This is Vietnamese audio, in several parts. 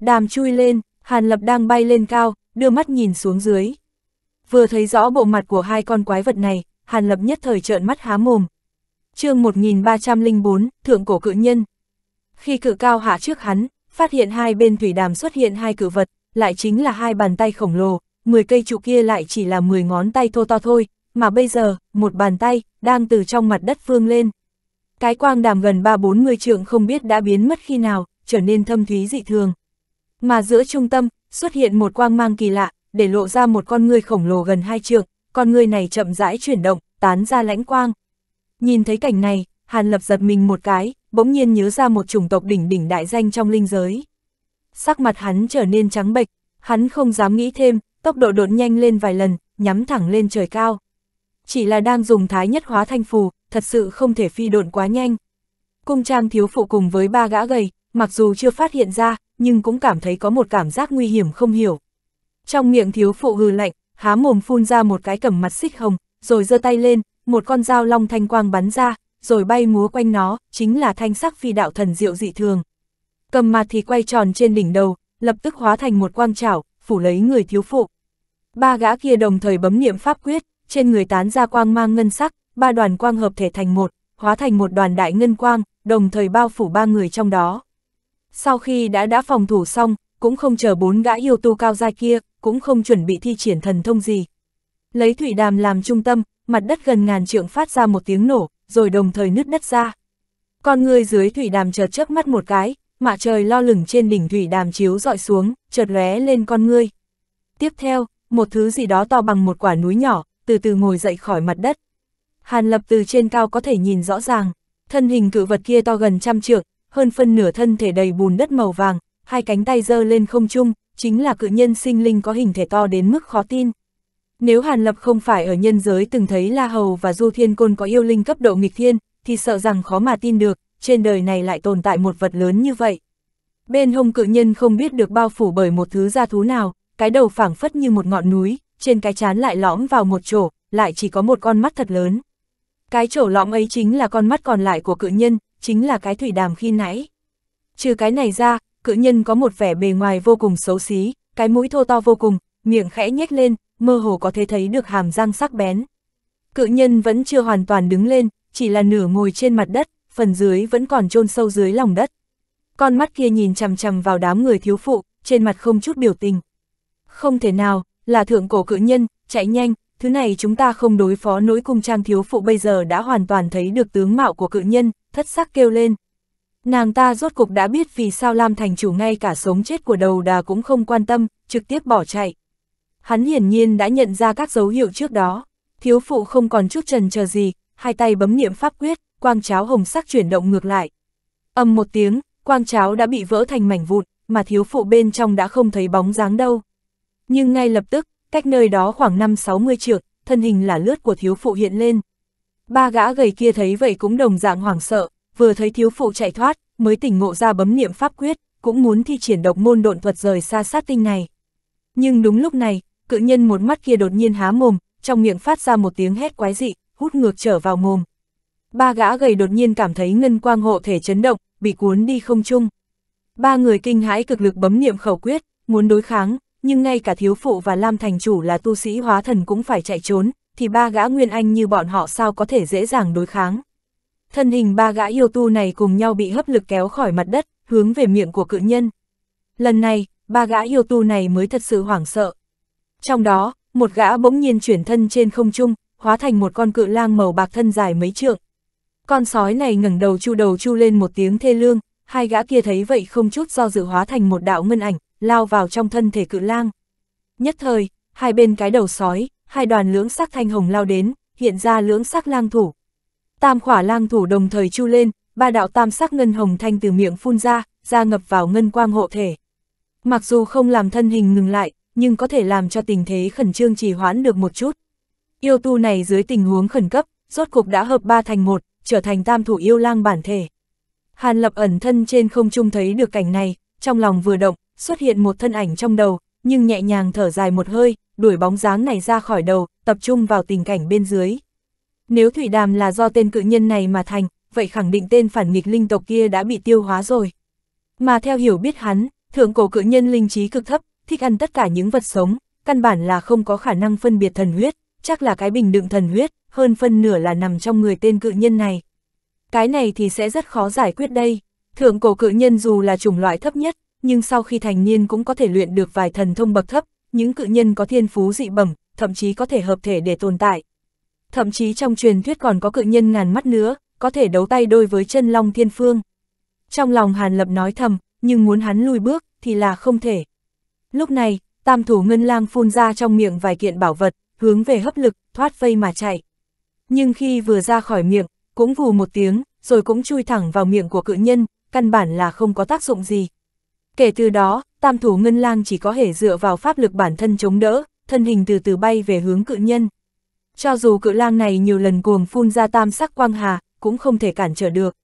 Đàm chui lên, Hàn Lập đang bay lên cao, đưa mắt nhìn xuống dưới. Vừa thấy rõ bộ mặt của hai con quái vật này, Hàn Lập nhất thời trợn mắt há mồm. chương 1304, Thượng Cổ Cự Nhân. Khi cự cao hạ trước hắn, phát hiện hai bên thủy đàm xuất hiện hai cự vật, lại chính là hai bàn tay khổng lồ, 10 cây trụ kia lại chỉ là 10 ngón tay thô to thôi, mà bây giờ, một bàn tay, đang từ trong mặt đất phương lên. Cái quang đàm gần 3-40 trượng không biết đã biến mất khi nào, trở nên thâm thúy dị thường. Mà giữa trung tâm, xuất hiện một quang mang kỳ lạ, để lộ ra một con người khổng lồ gần hai trượng, con người này chậm rãi chuyển động, tán ra lãnh quang. Nhìn thấy cảnh này, Hàn Lập giật mình một cái, bỗng nhiên nhớ ra một chủng tộc đỉnh đỉnh đại danh trong linh giới. Sắc mặt hắn trở nên trắng bệch, hắn không dám nghĩ thêm, tốc độ đột nhanh lên vài lần, nhắm thẳng lên trời cao. Chỉ là đang dùng thái nhất hóa thanh phù, thật sự không thể phi độn quá nhanh. Cung trang thiếu phụ cùng với ba gã gầy, mặc dù chưa phát hiện ra, nhưng cũng cảm thấy có một cảm giác nguy hiểm không hiểu. Trong miệng thiếu phụ hừ lạnh, há mồm phun ra một cái cầm mặt xích hồng, rồi giơ tay lên, một con dao long thanh quang bắn ra, rồi bay múa quanh nó, chính là thanh sắc phi đạo thần diệu dị thường. Cầm mặt thì quay tròn trên đỉnh đầu, lập tức hóa thành một quang trảo, phủ lấy người thiếu phụ. Ba gã kia đồng thời bấm niệm pháp quyết, trên người tán ra quang mang ngân sắc, ba đoàn quang hợp thể thành một, hóa thành một đoàn đại ngân quang, đồng thời bao phủ ba người trong đó. Sau khi đã đã phòng thủ xong, cũng không chờ bốn gã yêu tu cao dai kia, cũng không chuẩn bị thi triển thần thông gì. Lấy thủy đàm làm trung tâm, mặt đất gần ngàn trượng phát ra một tiếng nổ, rồi đồng thời nứt đất ra. Con người dưới thủy đàm chợt chớp mắt một cái, mạ trời lo lửng trên đỉnh thủy đàm chiếu dọi xuống, chợt lóe lên con người Tiếp theo, một thứ gì đó to bằng một quả núi nhỏ, từ từ ngồi dậy khỏi mặt đất. Hàn lập từ trên cao có thể nhìn rõ ràng, thân hình cự vật kia to gần trăm trượng, hơn phân nửa thân thể đầy bùn đất màu vàng, hai cánh tay dơ lên không trung, chính là cự nhân sinh linh có hình thể to đến mức khó tin. Nếu Hàn Lập không phải ở nhân giới từng thấy La Hầu và Du Thiên Côn có yêu linh cấp độ nghịch thiên, thì sợ rằng khó mà tin được, trên đời này lại tồn tại một vật lớn như vậy. Bên hông cự nhân không biết được bao phủ bởi một thứ gia thú nào, cái đầu phẳng phất như một ngọn núi, trên cái chán lại lõm vào một chỗ, lại chỉ có một con mắt thật lớn. Cái chỗ lõm ấy chính là con mắt còn lại của cự nhân, chính là cái thủy đàm khi nãy. Trừ cái này ra, cự nhân có một vẻ bề ngoài vô cùng xấu xí, cái mũi thô to vô cùng, miệng khẽ nhếch lên, mơ hồ có thể thấy được hàm răng sắc bén. Cự nhân vẫn chưa hoàn toàn đứng lên, chỉ là nửa ngồi trên mặt đất, phần dưới vẫn còn chôn sâu dưới lòng đất. Con mắt kia nhìn chằm chằm vào đám người thiếu phụ, trên mặt không chút biểu tình. Không thể nào, là thượng cổ cự nhân, chạy nhanh, thứ này chúng ta không đối phó nỗi cung trang thiếu phụ bây giờ đã hoàn toàn thấy được tướng mạo của cự nhân, thất sắc kêu lên. Nàng ta rốt cục đã biết vì sao Lam Thành Chủ ngay cả sống chết của đầu đà cũng không quan tâm, trực tiếp bỏ chạy. Hắn hiển nhiên đã nhận ra các dấu hiệu trước đó, thiếu phụ không còn chút trần chờ gì, hai tay bấm niệm pháp quyết, quang cháo hồng sắc chuyển động ngược lại. Âm một tiếng, quang cháo đã bị vỡ thành mảnh vụn, mà thiếu phụ bên trong đã không thấy bóng dáng đâu. Nhưng ngay lập tức, cách nơi đó khoảng 5-60 trượng, thân hình là lướt của thiếu phụ hiện lên. Ba gã gầy kia thấy vậy cũng đồng dạng hoảng sợ, vừa thấy thiếu phụ chạy thoát, mới tỉnh ngộ ra bấm niệm pháp quyết, cũng muốn thi triển độc môn độn thuật rời xa sát tinh này. Nhưng đúng lúc này, cự nhân một mắt kia đột nhiên há mồm, trong miệng phát ra một tiếng hét quái dị, hút ngược trở vào mồm. Ba gã gầy đột nhiên cảm thấy ngân quang hộ thể chấn động, bị cuốn đi không chung. Ba người kinh hãi cực lực bấm niệm khẩu quyết, muốn đối kháng, nhưng ngay cả thiếu phụ và Lam Thành Chủ là tu sĩ hóa thần cũng phải chạy trốn, thì ba gã Nguyên Anh như bọn họ sao có thể dễ dàng đối kháng. Thân hình ba gã yêu tu này cùng nhau bị hấp lực kéo khỏi mặt đất, hướng về miệng của cự nhân. Lần này, ba gã yêu tu này mới thật sự hoảng sợ. Trong đó, một gã bỗng nhiên chuyển thân trên không trung, hóa thành một con cự lang màu bạc thân dài mấy trượng. Con sói này ngẩng đầu chu đầu chu lên một tiếng thê lương, hai gã kia thấy vậy không chút do dự hóa thành một đạo ngân ảnh, lao vào trong thân thể cự lang. Nhất thời, hai bên cái đầu sói, hai đoàn lưỡng sắc thanh hồng lao đến, hiện ra lưỡng sắc lang thủ. Tam khỏa lang thủ đồng thời chu lên, ba đạo tam sắc ngân hồng thanh từ miệng phun ra, ra ngập vào ngân quang hộ thể. Mặc dù không làm thân hình ngừng lại, nhưng có thể làm cho tình thế khẩn trương trì hoãn được một chút. Yêu tu này dưới tình huống khẩn cấp, rốt cục đã hợp ba thành một, trở thành tam thủ yêu lang bản thể. Hàn lập ẩn thân trên không trung thấy được cảnh này, trong lòng vừa động, xuất hiện một thân ảnh trong đầu, nhưng nhẹ nhàng thở dài một hơi, đuổi bóng dáng này ra khỏi đầu, tập trung vào tình cảnh bên dưới. Nếu Thủy Đàm là do tên cự nhân này mà thành, vậy khẳng định tên phản nghịch linh tộc kia đã bị tiêu hóa rồi. Mà theo hiểu biết hắn, thượng cổ cự nhân linh trí cực thấp, thích ăn tất cả những vật sống, căn bản là không có khả năng phân biệt thần huyết, chắc là cái bình đựng thần huyết, hơn phân nửa là nằm trong người tên cự nhân này. Cái này thì sẽ rất khó giải quyết đây. Thượng cổ cự nhân dù là chủng loại thấp nhất, nhưng sau khi thành niên cũng có thể luyện được vài thần thông bậc thấp, những cự nhân có thiên phú dị bẩm, thậm chí có thể hợp thể để tồn tại. Thậm chí trong truyền thuyết còn có cự nhân ngàn mắt nữa, có thể đấu tay đôi với chân long thiên phương. Trong lòng Hàn Lập nói thầm, nhưng muốn hắn lùi bước thì là không thể. Lúc này, tam thủ ngân lang phun ra trong miệng vài kiện bảo vật, hướng về hấp lực, thoát vây mà chạy. Nhưng khi vừa ra khỏi miệng, cũng vù một tiếng, rồi cũng chui thẳng vào miệng của cự nhân, căn bản là không có tác dụng gì. Kể từ đó, tam thủ ngân lang chỉ có thể dựa vào pháp lực bản thân chống đỡ, thân hình từ từ bay về hướng cự nhân. Cho dù cự lang này nhiều lần cuồng phun ra tam sắc quang hà, cũng không thể cản trở được.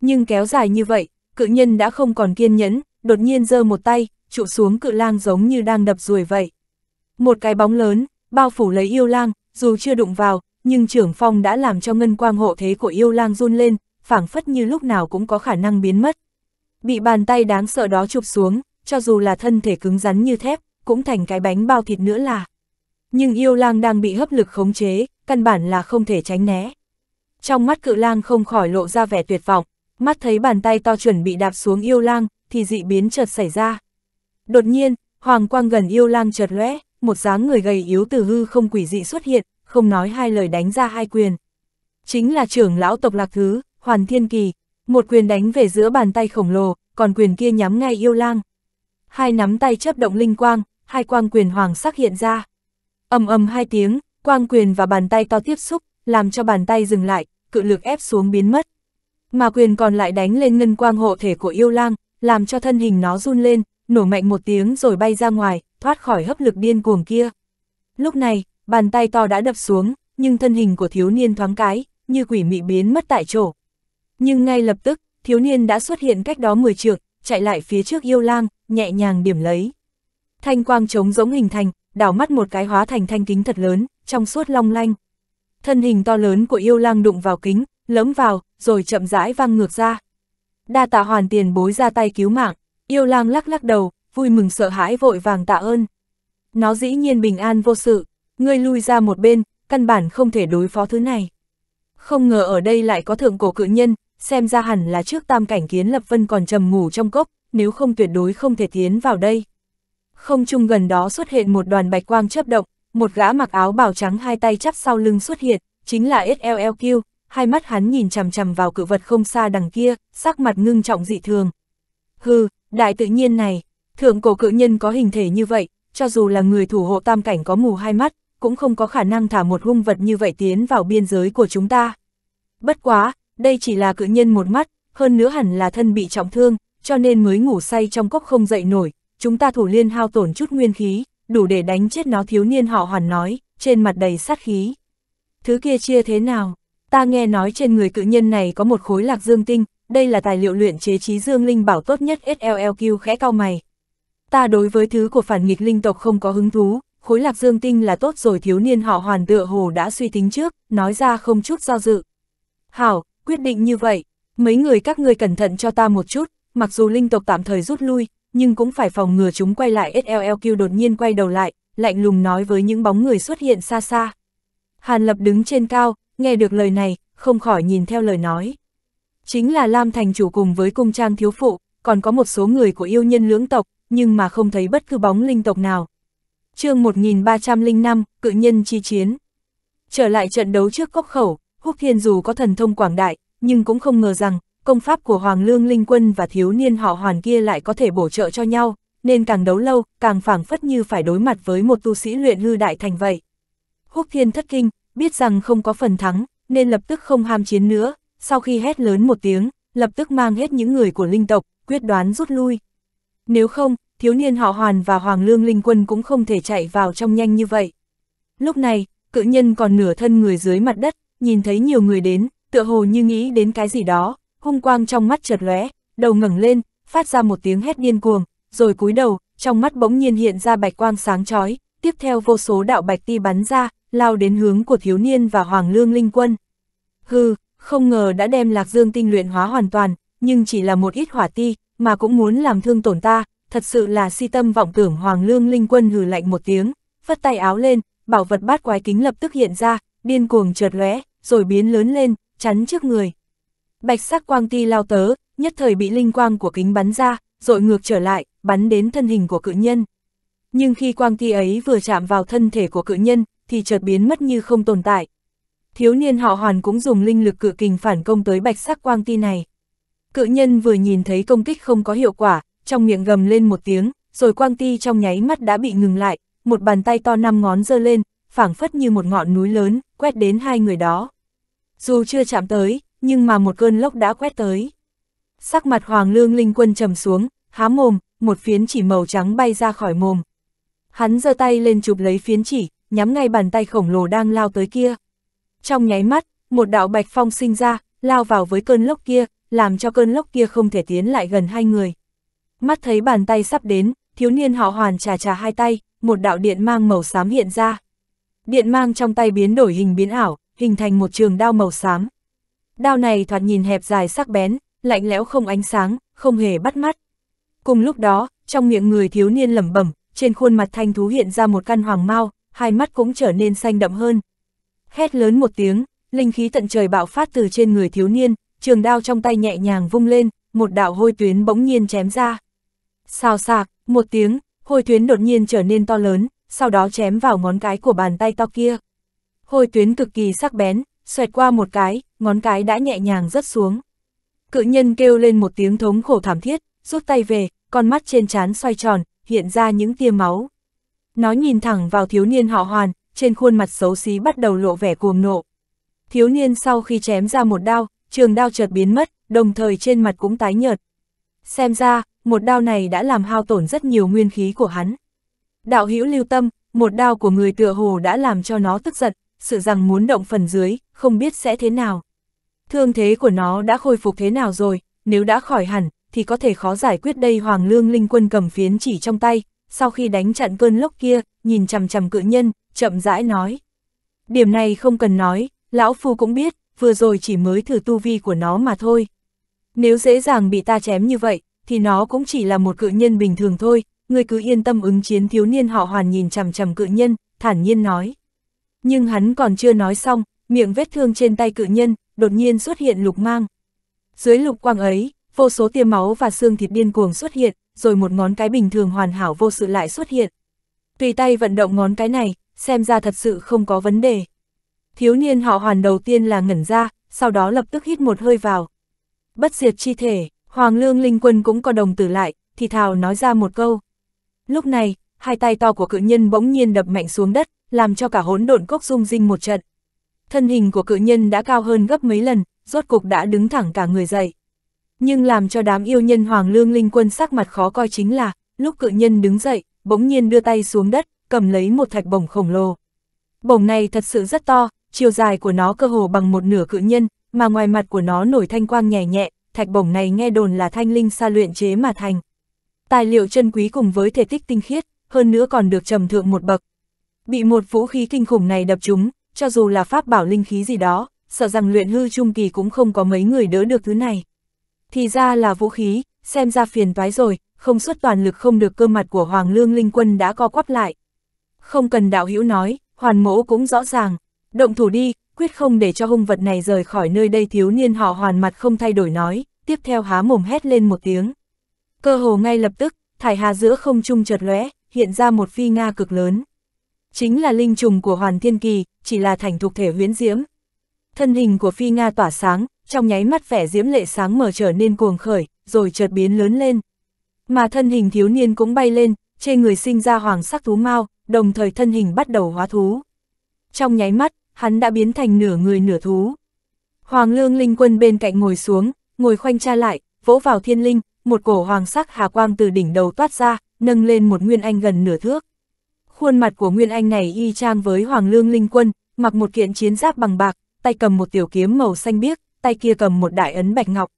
Nhưng kéo dài như vậy, cự nhân đã không còn kiên nhẫn, đột nhiên giơ một tay, trụ xuống cự lang giống như đang đập ruồi vậy. Một cái bóng lớn, bao phủ lấy yêu lang, dù chưa đụng vào, nhưng trưởng phong đã làm cho ngân quang hộ thế của yêu lang run lên, phảng phất như lúc nào cũng có khả năng biến mất bị bàn tay đáng sợ đó chụp xuống, cho dù là thân thể cứng rắn như thép, cũng thành cái bánh bao thịt nữa là. Nhưng yêu lang đang bị hấp lực khống chế, căn bản là không thể tránh né. Trong mắt cự lang không khỏi lộ ra vẻ tuyệt vọng, mắt thấy bàn tay to chuẩn bị đạp xuống yêu lang, thì dị biến chợt xảy ra. Đột nhiên, hoàng quang gần yêu lang chợt lóe, một dáng người gầy yếu từ hư không quỷ dị xuất hiện, không nói hai lời đánh ra hai quyền. Chính là trưởng lão tộc lạc thứ, Hoàn Thiên Kỳ, một quyền đánh về giữa bàn tay khổng lồ, còn quyền kia nhắm ngay yêu lang. Hai nắm tay chấp động linh quang, hai quang quyền hoàng sắc hiện ra. ầm ầm hai tiếng, quang quyền và bàn tay to tiếp xúc, làm cho bàn tay dừng lại, cự lực ép xuống biến mất. Mà quyền còn lại đánh lên ngân quang hộ thể của yêu lang, làm cho thân hình nó run lên, nổ mạnh một tiếng rồi bay ra ngoài, thoát khỏi hấp lực điên cuồng kia. Lúc này, bàn tay to đã đập xuống, nhưng thân hình của thiếu niên thoáng cái, như quỷ mị biến mất tại chỗ. Nhưng ngay lập tức, thiếu niên đã xuất hiện cách đó 10 trượng, chạy lại phía trước yêu lang, nhẹ nhàng điểm lấy. Thanh quang trống giống hình thành, đảo mắt một cái hóa thành thanh kính thật lớn, trong suốt long lanh. Thân hình to lớn của yêu lang đụng vào kính, lấm vào, rồi chậm rãi văng ngược ra. Đa tạ hoàn tiền bối ra tay cứu mạng, yêu lang lắc lắc đầu, vui mừng sợ hãi vội vàng tạ ơn. Nó dĩ nhiên bình an vô sự, ngươi lui ra một bên, căn bản không thể đối phó thứ này. Không ngờ ở đây lại có thượng cổ cự nhân, xem ra hẳn là trước tam cảnh kiến lập vân còn trầm ngủ trong cốc, nếu không tuyệt đối không thể tiến vào đây. Không trung gần đó xuất hiện một đoàn bạch quang chớp động, một gã mặc áo bào trắng hai tay chắp sau lưng xuất hiện, chính là SLLQ, hai mắt hắn nhìn chằm chằm vào cự vật không xa đằng kia, sắc mặt ngưng trọng dị thường. Hừ, đại tự nhiên này, thượng cổ cự nhân có hình thể như vậy, cho dù là người thủ hộ tam cảnh có mù hai mắt, cũng không có khả năng thả một hung vật như vậy tiến vào biên giới của chúng ta. Bất quá, đây chỉ là cự nhân một mắt, hơn nữa hẳn là thân bị trọng thương, cho nên mới ngủ say trong cốc không dậy nổi, chúng ta thủ liên hao tổn chút nguyên khí, đủ để đánh chết nó thiếu niên họ hoàn nói, trên mặt đầy sát khí. Thứ kia chia thế nào? Ta nghe nói trên người cự nhân này có một khối lạc dương tinh, đây là tài liệu luyện chế trí dương linh bảo tốt nhất SLLQ khẽ cao mày. Ta đối với thứ của phản nghịch linh tộc không có hứng thú, khối lạc dương tinh là tốt rồi thiếu niên họ hoàn tựa hồ đã suy tính trước, nói ra không chút do dự. Hảo, quyết định như vậy, mấy người các ngươi cẩn thận cho ta một chút, mặc dù linh tộc tạm thời rút lui, nhưng cũng phải phòng ngừa chúng quay lại SLLQ đột nhiên quay đầu lại, lạnh lùng nói với những bóng người xuất hiện xa xa. Hàn Lập đứng trên cao, nghe được lời này, không khỏi nhìn theo lời nói. Chính là Lam Thành chủ cùng với cung trang thiếu phụ, còn có một số người của yêu nhân lưỡng tộc, nhưng mà không thấy bất cứ bóng linh tộc nào. chương 1305, Cự nhân chi chiến. Trở lại trận đấu trước cốc khẩu, Húc Thiên dù có thần thông quảng đại, nhưng cũng không ngờ rằng, công pháp của Hoàng Lương Linh Quân và thiếu niên họ Hoàn kia lại có thể bổ trợ cho nhau, nên càng đấu lâu, càng phảng phất như phải đối mặt với một tu sĩ luyện hư đại thành vậy. Húc Thiên thất kinh, biết rằng không có phần thắng, nên lập tức không ham chiến nữa, sau khi hét lớn một tiếng, lập tức mang hết những người của linh tộc, quyết đoán rút lui. Nếu không, thiếu niên họ Hoàn và Hoàng Lương Linh Quân cũng không thể chạy vào trong nhanh như vậy. Lúc này, cự nhân còn nửa thân người dưới mặt đất, nhìn thấy nhiều người đến, tựa hồ như nghĩ đến cái gì đó, hung quang trong mắt chợt lóe, đầu ngẩng lên, phát ra một tiếng hét điên cuồng, rồi cúi đầu, trong mắt bỗng nhiên hiện ra bạch quang sáng chói, tiếp theo vô số đạo bạch ti bắn ra, lao đến hướng của thiếu niên và Hoàng Lương Linh Quân. Hừ, không ngờ đã đem Lạc Dương tinh luyện hóa hoàn toàn, nhưng chỉ là một ít hỏa ti, mà cũng muốn làm thương tổn ta, thật sự là si tâm vọng tưởng Hoàng Lương Linh Quân hừ lạnh một tiếng, phất tay áo lên, bảo vật bát quái kính lập tức hiện ra, điên cuồng chợt lóe, rồi biến lớn lên, chắn trước người. Bạch sắc quang ti lao tớ, nhất thời bị linh quang của kính bắn ra, rồi ngược trở lại, bắn đến thân hình của cự nhân. Nhưng khi quang ti ấy vừa chạm vào thân thể của cự nhân, thì chợt biến mất như không tồn tại. Thiếu niên họ hoàn cũng dùng linh lực cự kình phản công tới bạch sắc quang ti này. Cự nhân vừa nhìn thấy công kích không có hiệu quả, trong miệng gầm lên một tiếng, rồi quang ti trong nháy mắt đã bị ngừng lại, một bàn tay to năm ngón giơ lên, phảng phất như một ngọn núi lớn, quét đến hai người đó. Dù chưa chạm tới, nhưng mà một cơn lốc đã quét tới. Sắc mặt Hoàng Lương Linh Quân trầm xuống, há mồm, một phiến chỉ màu trắng bay ra khỏi mồm. Hắn giơ tay lên chụp lấy phiến chỉ, nhắm ngay bàn tay khổng lồ đang lao tới kia. Trong nháy mắt, một đạo bạch phong sinh ra, lao vào với cơn lốc kia, làm cho cơn lốc kia không thể tiến lại gần hai người. Mắt thấy bàn tay sắp đến, thiếu niên họ hoàn trà trà hai tay, một đạo điện mang màu xám hiện ra điện mang trong tay biến đổi hình biến ảo, hình thành một trường đao màu xám. Đao này thoạt nhìn hẹp dài sắc bén, lạnh lẽo không ánh sáng, không hề bắt mắt. Cùng lúc đó, trong miệng người thiếu niên lẩm bẩm, trên khuôn mặt thanh thú hiện ra một căn hoàng mau, hai mắt cũng trở nên xanh đậm hơn. Hét lớn một tiếng, linh khí tận trời bạo phát từ trên người thiếu niên, trường đao trong tay nhẹ nhàng vung lên, một đạo hôi tuyến bỗng nhiên chém ra. Xào sạc, một tiếng, hôi tuyến đột nhiên trở nên to lớn, sau đó chém vào ngón cái của bàn tay to kia. Hồi tuyến cực kỳ sắc bén, xoẹt qua một cái, ngón cái đã nhẹ nhàng rớt xuống. Cự nhân kêu lên một tiếng thống khổ thảm thiết, rút tay về, con mắt trên trán xoay tròn, hiện ra những tia máu. Nó nhìn thẳng vào thiếu niên họ hoàn, trên khuôn mặt xấu xí bắt đầu lộ vẻ cuồng nộ. Thiếu niên sau khi chém ra một đao, trường đao chợt biến mất, đồng thời trên mặt cũng tái nhợt. Xem ra, một đao này đã làm hao tổn rất nhiều nguyên khí của hắn. Đạo hữu lưu tâm, một đao của người tựa hồ đã làm cho nó tức giận, sự rằng muốn động phần dưới, không biết sẽ thế nào. Thương thế của nó đã khôi phục thế nào rồi, nếu đã khỏi hẳn, thì có thể khó giải quyết đây Hoàng Lương Linh Quân cầm phiến chỉ trong tay, sau khi đánh chặn cơn lốc kia, nhìn chằm chằm cự nhân, chậm rãi nói. Điểm này không cần nói, lão phu cũng biết, vừa rồi chỉ mới thử tu vi của nó mà thôi. Nếu dễ dàng bị ta chém như vậy, thì nó cũng chỉ là một cự nhân bình thường thôi, người cứ yên tâm ứng chiến thiếu niên họ hoàn nhìn chằm chằm cự nhân, thản nhiên nói. Nhưng hắn còn chưa nói xong, miệng vết thương trên tay cự nhân, đột nhiên xuất hiện lục mang. Dưới lục quang ấy, vô số tia máu và xương thịt điên cuồng xuất hiện, rồi một ngón cái bình thường hoàn hảo vô sự lại xuất hiện. Tùy tay vận động ngón cái này, xem ra thật sự không có vấn đề. Thiếu niên họ hoàn đầu tiên là ngẩn ra, sau đó lập tức hít một hơi vào. Bất diệt chi thể, Hoàng Lương Linh Quân cũng có đồng tử lại, thì thào nói ra một câu. Lúc này, hai tay to của cự nhân bỗng nhiên đập mạnh xuống đất, làm cho cả hỗn độn cốc rung rinh một trận. Thân hình của cự nhân đã cao hơn gấp mấy lần, rốt cục đã đứng thẳng cả người dậy. Nhưng làm cho đám yêu nhân Hoàng Lương Linh Quân sắc mặt khó coi chính là, lúc cự nhân đứng dậy, bỗng nhiên đưa tay xuống đất, cầm lấy một thạch bổng khổng lồ. Bổng này thật sự rất to, chiều dài của nó cơ hồ bằng một nửa cự nhân, mà ngoài mặt của nó nổi thanh quang nhẹ nhẹ, thạch bổng này nghe đồn là thanh linh sa luyện chế mà thành tài liệu chân quý cùng với thể tích tinh khiết, hơn nữa còn được trầm thượng một bậc. Bị một vũ khí kinh khủng này đập chúng, cho dù là pháp bảo linh khí gì đó, sợ rằng luyện hư trung kỳ cũng không có mấy người đỡ được thứ này. Thì ra là vũ khí, xem ra phiền toái rồi, không xuất toàn lực không được cơ mặt của Hoàng Lương Linh Quân đã co quắp lại. Không cần đạo hữu nói, hoàn mỗ cũng rõ ràng, động thủ đi, quyết không để cho hung vật này rời khỏi nơi đây thiếu niên họ hoàn mặt không thay đổi nói, tiếp theo há mồm hét lên một tiếng. Cơ hồ ngay lập tức, thải hà giữa không trung chợt lóe, hiện ra một phi nga cực lớn. Chính là linh trùng của Hoàn Thiên Kỳ, chỉ là thành thuộc thể huyễn diễm. Thân hình của phi nga tỏa sáng, trong nháy mắt vẻ diễm lệ sáng mở trở nên cuồng khởi, rồi chợt biến lớn lên. Mà thân hình thiếu niên cũng bay lên, trên người sinh ra hoàng sắc thú mau, đồng thời thân hình bắt đầu hóa thú. Trong nháy mắt, hắn đã biến thành nửa người nửa thú. Hoàng lương linh quân bên cạnh ngồi xuống, ngồi khoanh cha lại, vỗ vào thiên linh, một cổ hoàng sắc hà quang từ đỉnh đầu toát ra, nâng lên một Nguyên Anh gần nửa thước. Khuôn mặt của Nguyên Anh này y trang với Hoàng Lương Linh Quân, mặc một kiện chiến giáp bằng bạc, tay cầm một tiểu kiếm màu xanh biếc, tay kia cầm một đại ấn bạch ngọc.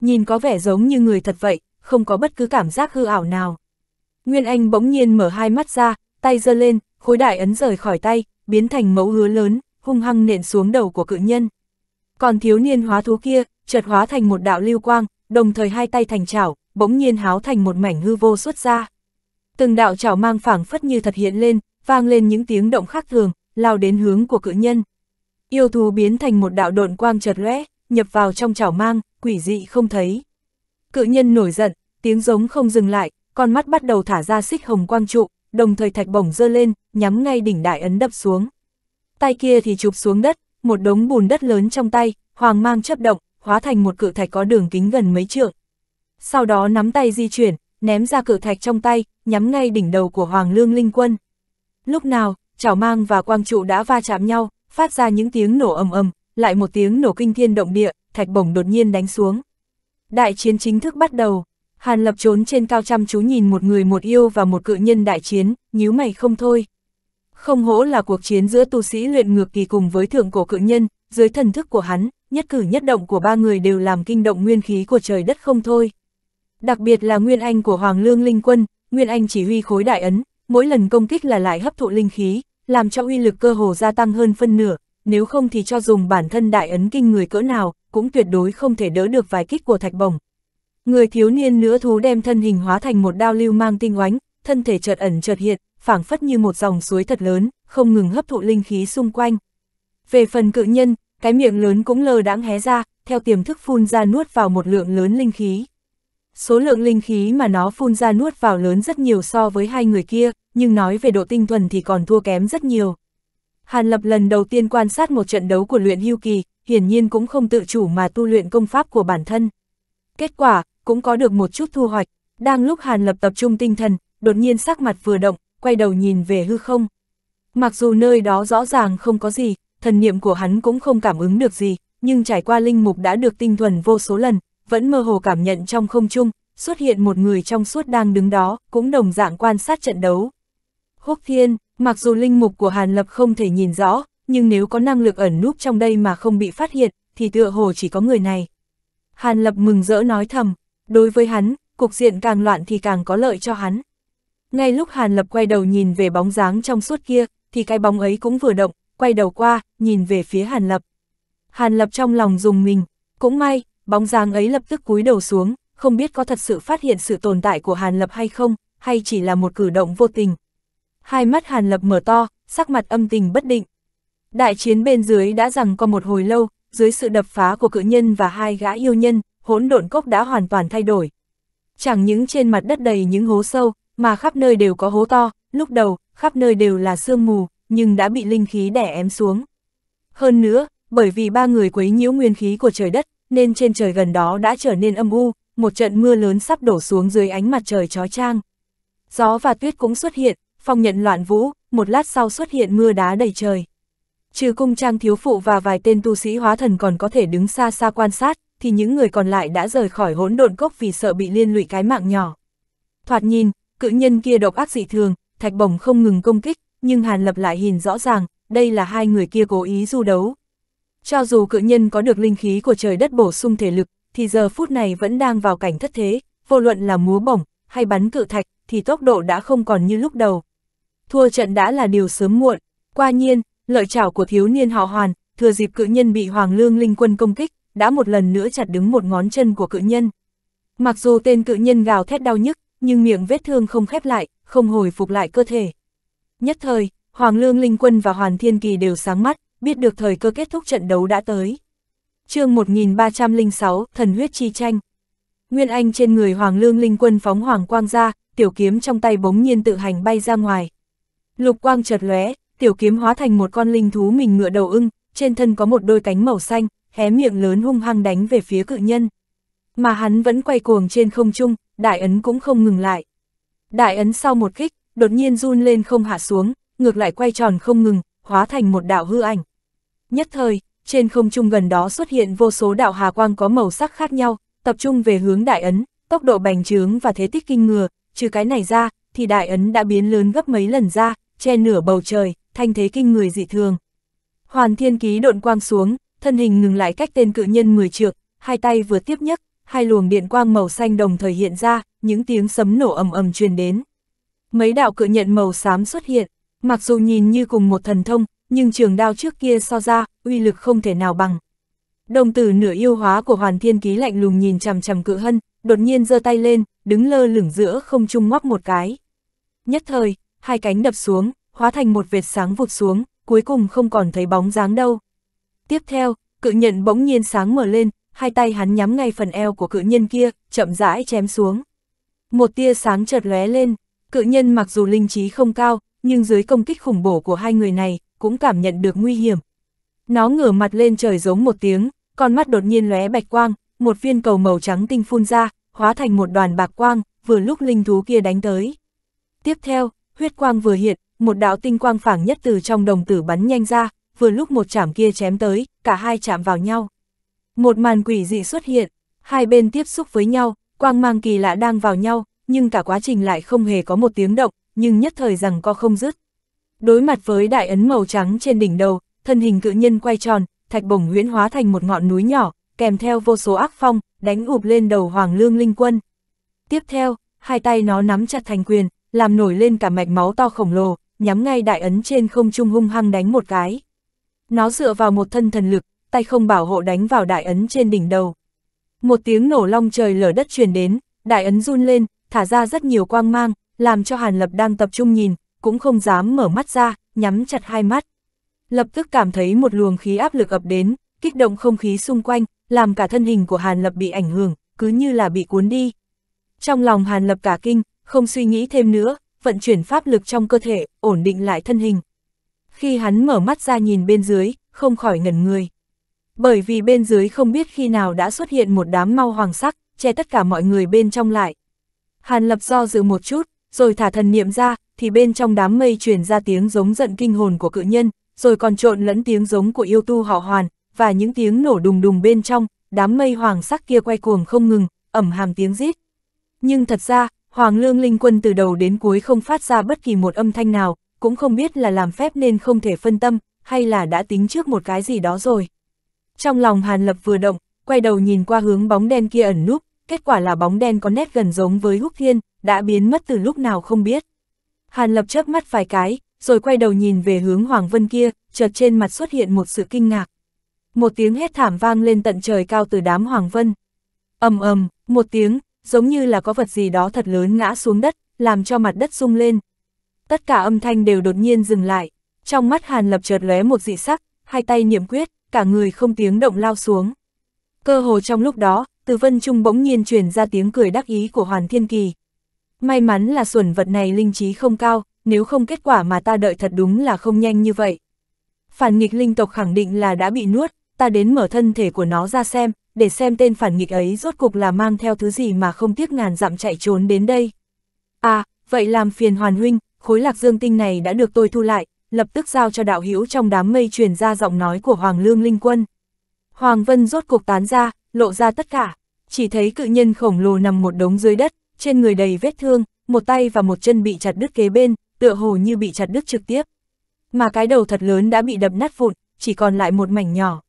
Nhìn có vẻ giống như người thật vậy, không có bất cứ cảm giác hư ảo nào. Nguyên Anh bỗng nhiên mở hai mắt ra, tay giơ lên, khối đại ấn rời khỏi tay, biến thành mẫu hứa lớn, hung hăng nện xuống đầu của cự nhân. Còn thiếu niên hóa thú kia, chợt hóa thành một đạo lưu quang, đồng thời hai tay thành chảo, bỗng nhiên háo thành một mảnh hư vô xuất ra. Từng đạo chảo mang phảng phất như thật hiện lên, vang lên những tiếng động khác thường, lao đến hướng của cự nhân. Yêu thú biến thành một đạo độn quang chợt lóe, nhập vào trong chảo mang, quỷ dị không thấy. Cự nhân nổi giận, tiếng giống không dừng lại, con mắt bắt đầu thả ra xích hồng quang trụ, đồng thời thạch bổng dơ lên, nhắm ngay đỉnh đại ấn đập xuống. Tay kia thì chụp xuống đất, một đống bùn đất lớn trong tay, hoàng mang chấp động, hóa thành một cự thạch có đường kính gần mấy trượng. Sau đó nắm tay di chuyển, ném ra cự thạch trong tay, nhắm ngay đỉnh đầu của Hoàng Lương Linh Quân. Lúc nào, chảo mang và quang trụ đã va chạm nhau, phát ra những tiếng nổ ầm ầm, lại một tiếng nổ kinh thiên động địa, thạch bổng đột nhiên đánh xuống. Đại chiến chính thức bắt đầu, Hàn Lập trốn trên cao chăm chú nhìn một người một yêu và một cự nhân đại chiến, nhíu mày không thôi. Không hỗ là cuộc chiến giữa tu sĩ luyện ngược kỳ cùng với thượng cổ cự nhân, dưới thần thức của hắn, nhất cử nhất động của ba người đều làm kinh động nguyên khí của trời đất không thôi. Đặc biệt là Nguyên Anh của Hoàng Lương Linh Quân, Nguyên Anh chỉ huy khối đại ấn, mỗi lần công kích là lại hấp thụ linh khí, làm cho uy lực cơ hồ gia tăng hơn phân nửa, nếu không thì cho dùng bản thân đại ấn kinh người cỡ nào, cũng tuyệt đối không thể đỡ được vài kích của thạch bổng. Người thiếu niên nữa thú đem thân hình hóa thành một đao lưu mang tinh oánh, thân thể chợt ẩn chợt hiện, phảng phất như một dòng suối thật lớn, không ngừng hấp thụ linh khí xung quanh. Về phần cự nhân, cái miệng lớn cũng lơ đãng hé ra, theo tiềm thức phun ra nuốt vào một lượng lớn linh khí. Số lượng linh khí mà nó phun ra nuốt vào lớn rất nhiều so với hai người kia, nhưng nói về độ tinh thuần thì còn thua kém rất nhiều. Hàn Lập lần đầu tiên quan sát một trận đấu của luyện hưu kỳ, hiển nhiên cũng không tự chủ mà tu luyện công pháp của bản thân. Kết quả, cũng có được một chút thu hoạch, đang lúc Hàn Lập tập trung tinh thần, đột nhiên sắc mặt vừa động, quay đầu nhìn về hư không. Mặc dù nơi đó rõ ràng không có gì, thần niệm của hắn cũng không cảm ứng được gì, nhưng trải qua linh mục đã được tinh thuần vô số lần, vẫn mơ hồ cảm nhận trong không trung, xuất hiện một người trong suốt đang đứng đó, cũng đồng dạng quan sát trận đấu. Húc Thiên, mặc dù linh mục của Hàn Lập không thể nhìn rõ, nhưng nếu có năng lực ẩn núp trong đây mà không bị phát hiện, thì tựa hồ chỉ có người này. Hàn Lập mừng rỡ nói thầm, đối với hắn, cục diện càng loạn thì càng có lợi cho hắn. Ngay lúc Hàn Lập quay đầu nhìn về bóng dáng trong suốt kia, thì cái bóng ấy cũng vừa động, quay đầu qua, nhìn về phía Hàn Lập. Hàn Lập trong lòng dùng mình, cũng may, bóng dáng ấy lập tức cúi đầu xuống, không biết có thật sự phát hiện sự tồn tại của Hàn Lập hay không, hay chỉ là một cử động vô tình. Hai mắt Hàn Lập mở to, sắc mặt âm tình bất định. Đại chiến bên dưới đã rằng có một hồi lâu, dưới sự đập phá của cự nhân và hai gã yêu nhân, hỗn độn cốc đã hoàn toàn thay đổi. Chẳng những trên mặt đất đầy những hố sâu, mà khắp nơi đều có hố to, lúc đầu, khắp nơi đều là sương mù, nhưng đã bị linh khí đẻ ém xuống. Hơn nữa, bởi vì ba người quấy nhiễu nguyên khí của trời đất, nên trên trời gần đó đã trở nên âm u, một trận mưa lớn sắp đổ xuống dưới ánh mặt trời chói trang. Gió và tuyết cũng xuất hiện, phong nhận loạn vũ, một lát sau xuất hiện mưa đá đầy trời. Trừ cung trang thiếu phụ và vài tên tu sĩ hóa thần còn có thể đứng xa xa quan sát, thì những người còn lại đã rời khỏi hỗn độn cốc vì sợ bị liên lụy cái mạng nhỏ. Thoạt nhìn, cự nhân kia độc ác dị thường, thạch bổng không ngừng công kích, nhưng Hàn Lập lại nhìn rõ ràng, đây là hai người kia cố ý du đấu. Cho dù cự nhân có được linh khí của trời đất bổ sung thể lực, thì giờ phút này vẫn đang vào cảnh thất thế, vô luận là múa bổng, hay bắn cự thạch, thì tốc độ đã không còn như lúc đầu. Thua trận đã là điều sớm muộn, qua nhiên, lợi chảo của thiếu niên họ hoàn, thừa dịp cự nhân bị Hoàng Lương Linh Quân công kích, đã một lần nữa chặt đứng một ngón chân của cự nhân. Mặc dù tên cự nhân gào thét đau nhức, nhưng miệng vết thương không khép lại, không hồi phục lại cơ thể. Nhất thời, Hoàng Lương Linh Quân và Hoàn Thiên Kỳ đều sáng mắt, biết được thời cơ kết thúc trận đấu đã tới. chương 1306, Thần huyết chi tranh. Nguyên Anh trên người Hoàng Lương Linh Quân phóng Hoàng Quang ra, tiểu kiếm trong tay bỗng nhiên tự hành bay ra ngoài. Lục Quang chợt lóe, tiểu kiếm hóa thành một con linh thú mình ngựa đầu ưng, trên thân có một đôi cánh màu xanh, hé miệng lớn hung hăng đánh về phía cự nhân. Mà hắn vẫn quay cuồng trên không trung, đại ấn cũng không ngừng lại. Đại ấn sau một kích, đột nhiên run lên không hạ xuống, ngược lại quay tròn không ngừng, hóa thành một đạo hư ảnh. Nhất thời, trên không trung gần đó xuất hiện vô số đạo hà quang có màu sắc khác nhau, tập trung về hướng đại ấn, tốc độ bành trướng và thế tích kinh ngừa, trừ cái này ra, thì đại ấn đã biến lớn gấp mấy lần ra, che nửa bầu trời, thanh thế kinh người dị thường. Hoàn thiên ký độn quang xuống, thân hình ngừng lại cách tên cự nhân 10 trượng, hai tay vừa tiếp nhất hai luồng điện quang màu xanh đồng thời hiện ra, những tiếng sấm nổ ầm ầm truyền đến mấy đạo cự nhận màu xám xuất hiện, mặc dù nhìn như cùng một thần thông, nhưng trường đao trước kia so ra, uy lực không thể nào bằng. Đồng tử nửa yêu hóa của Hoàn Thiên Ký lạnh lùng nhìn chằm chằm cự hân, đột nhiên giơ tay lên, đứng lơ lửng giữa không trung ngoắc một cái. Nhất thời, hai cánh đập xuống, hóa thành một vệt sáng vụt xuống, cuối cùng không còn thấy bóng dáng đâu. Tiếp theo, cự nhận bỗng nhiên sáng mở lên, hai tay hắn nhắm ngay phần eo của cự nhân kia, chậm rãi chém xuống. Một tia sáng chợt lóe lên, Cự nhân mặc dù linh trí không cao, nhưng dưới công kích khủng bố của hai người này, cũng cảm nhận được nguy hiểm. Nó ngửa mặt lên trời giống một tiếng, con mắt đột nhiên lóe bạch quang, một viên cầu màu trắng tinh phun ra, hóa thành một đoàn bạc quang, vừa lúc linh thú kia đánh tới. Tiếp theo, huyết quang vừa hiện, một đạo tinh quang phảng nhất từ trong đồng tử bắn nhanh ra, vừa lúc một chạm kia chém tới, cả hai chạm vào nhau. Một màn quỷ dị xuất hiện, hai bên tiếp xúc với nhau, quang mang kỳ lạ đang vào nhau, nhưng cả quá trình lại không hề có một tiếng động, nhưng nhất thời rằng co không dứt. Đối mặt với đại ấn màu trắng trên đỉnh đầu, thân hình cự nhân quay tròn, thạch bổng huyễn hóa thành một ngọn núi nhỏ, kèm theo vô số ác phong, đánh ụp lên đầu Hoàng Lương Linh Quân. Tiếp theo, hai tay nó nắm chặt thành quyền, làm nổi lên cả mạch máu to khổng lồ, nhắm ngay đại ấn trên không trung hung hăng đánh một cái. Nó dựa vào một thân thần lực, tay không bảo hộ đánh vào đại ấn trên đỉnh đầu. Một tiếng nổ long trời lở đất truyền đến, đại ấn run lên, thả ra rất nhiều quang mang, làm cho Hàn Lập đang tập trung nhìn, cũng không dám mở mắt ra, nhắm chặt hai mắt. Lập tức cảm thấy một luồng khí áp lực ập đến, kích động không khí xung quanh, làm cả thân hình của Hàn Lập bị ảnh hưởng, cứ như là bị cuốn đi. Trong lòng Hàn Lập cả kinh, không suy nghĩ thêm nữa, vận chuyển pháp lực trong cơ thể, ổn định lại thân hình. Khi hắn mở mắt ra nhìn bên dưới, không khỏi ngẩn người. Bởi vì bên dưới không biết khi nào đã xuất hiện một đám mau hoàng sắc, che tất cả mọi người bên trong lại. Hàn Lập do dự một chút, rồi thả thần niệm ra, thì bên trong đám mây truyền ra tiếng giống giận kinh hồn của cự nhân, rồi còn trộn lẫn tiếng giống của yêu tu họ hoàn, và những tiếng nổ đùng đùng bên trong, đám mây hoàng sắc kia quay cuồng không ngừng, ẩm hàm tiếng rít. Nhưng thật ra, Hoàng Lương Linh Quân từ đầu đến cuối không phát ra bất kỳ một âm thanh nào, cũng không biết là làm phép nên không thể phân tâm, hay là đã tính trước một cái gì đó rồi. Trong lòng Hàn Lập vừa động, quay đầu nhìn qua hướng bóng đen kia ẩn núp, kết quả là bóng đen có nét gần giống với húc thiên, đã biến mất từ lúc nào không biết. Hàn lập chớp mắt vài cái, rồi quay đầu nhìn về hướng Hoàng Vân kia, chợt trên mặt xuất hiện một sự kinh ngạc. Một tiếng hét thảm vang lên tận trời cao từ đám Hoàng Vân. ầm ầm, một tiếng, giống như là có vật gì đó thật lớn ngã xuống đất, làm cho mặt đất rung lên. Tất cả âm thanh đều đột nhiên dừng lại, trong mắt Hàn Lập chợt lóe một dị sắc, hai tay niệm quyết, cả người không tiếng động lao xuống. Cơ hồ trong lúc đó, từ vân trung bỗng nhiên truyền ra tiếng cười đắc ý của Hoàn Thiên Kỳ. May mắn là xuẩn vật này linh trí không cao, nếu không kết quả mà ta đợi thật đúng là không nhanh như vậy. Phản nghịch linh tộc khẳng định là đã bị nuốt, ta đến mở thân thể của nó ra xem, để xem tên phản nghịch ấy rốt cục là mang theo thứ gì mà không tiếc ngàn dặm chạy trốn đến đây. À, vậy làm phiền hoàn huynh, khối lạc dương tinh này đã được tôi thu lại, lập tức giao cho đạo hữu trong đám mây truyền ra giọng nói của Hoàng Lương Linh Quân. Hoàng Vân rốt cục tán ra, lộ ra tất cả, chỉ thấy cự nhân khổng lồ nằm một đống dưới đất, trên người đầy vết thương, một tay và một chân bị chặt đứt kế bên, tựa hồ như bị chặt đứt trực tiếp. Mà cái đầu thật lớn đã bị đập nát vụn, chỉ còn lại một mảnh nhỏ.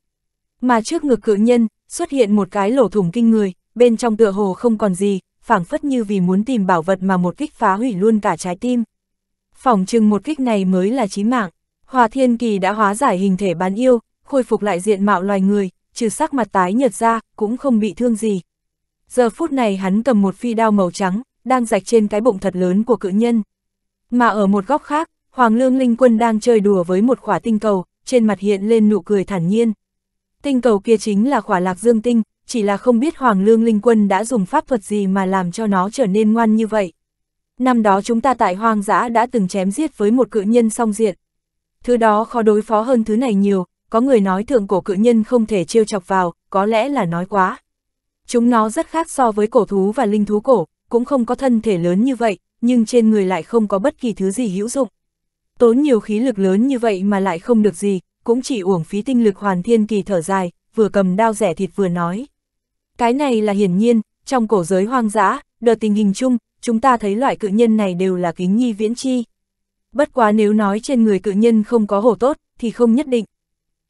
Mà trước ngực cự nhân, xuất hiện một cái lỗ thủng kinh người, bên trong tựa hồ không còn gì, phảng phất như vì muốn tìm bảo vật mà một kích phá hủy luôn cả trái tim. Phỏng chừng một kích này mới là chí mạng. Hòa Thiên Kỳ đã hóa giải hình thể bán yêu, khôi phục lại diện mạo loài người, trừ sắc mặt tái nhật ra, cũng không bị thương gì. Giờ phút này hắn cầm một phi đao màu trắng, đang rạch trên cái bụng thật lớn của cự nhân. Mà ở một góc khác, Hoàng Lương Linh Quân đang chơi đùa với một khỏa tinh cầu, trên mặt hiện lên nụ cười thản nhiên. Tinh cầu kia chính là khỏa lạc dương tinh, chỉ là không biết Hoàng Lương Linh Quân đã dùng pháp thuật gì mà làm cho nó trở nên ngoan như vậy. Năm đó chúng ta tại hoang dã đã từng chém giết với một cự nhân song diện. Thứ đó khó đối phó hơn thứ này nhiều, có người nói thượng cổ cự nhân không thể trêu chọc vào, có lẽ là nói quá. Chúng nó rất khác so với cổ thú và linh thú cổ, cũng không có thân thể lớn như vậy, nhưng trên người lại không có bất kỳ thứ gì hữu dụng. Tốn nhiều khí lực lớn như vậy mà lại không được gì, cũng chỉ uổng phí tinh lực hoàn thiên kỳ thở dài, vừa cầm đao rẻ thịt vừa nói. Cái này là hiển nhiên, trong cổ giới hoang dã, đợt tình hình chung, chúng ta thấy loại cự nhân này đều là kính nhi viễn chi. Bất quá nếu nói trên người cự nhân không có hổ tốt, thì không nhất định.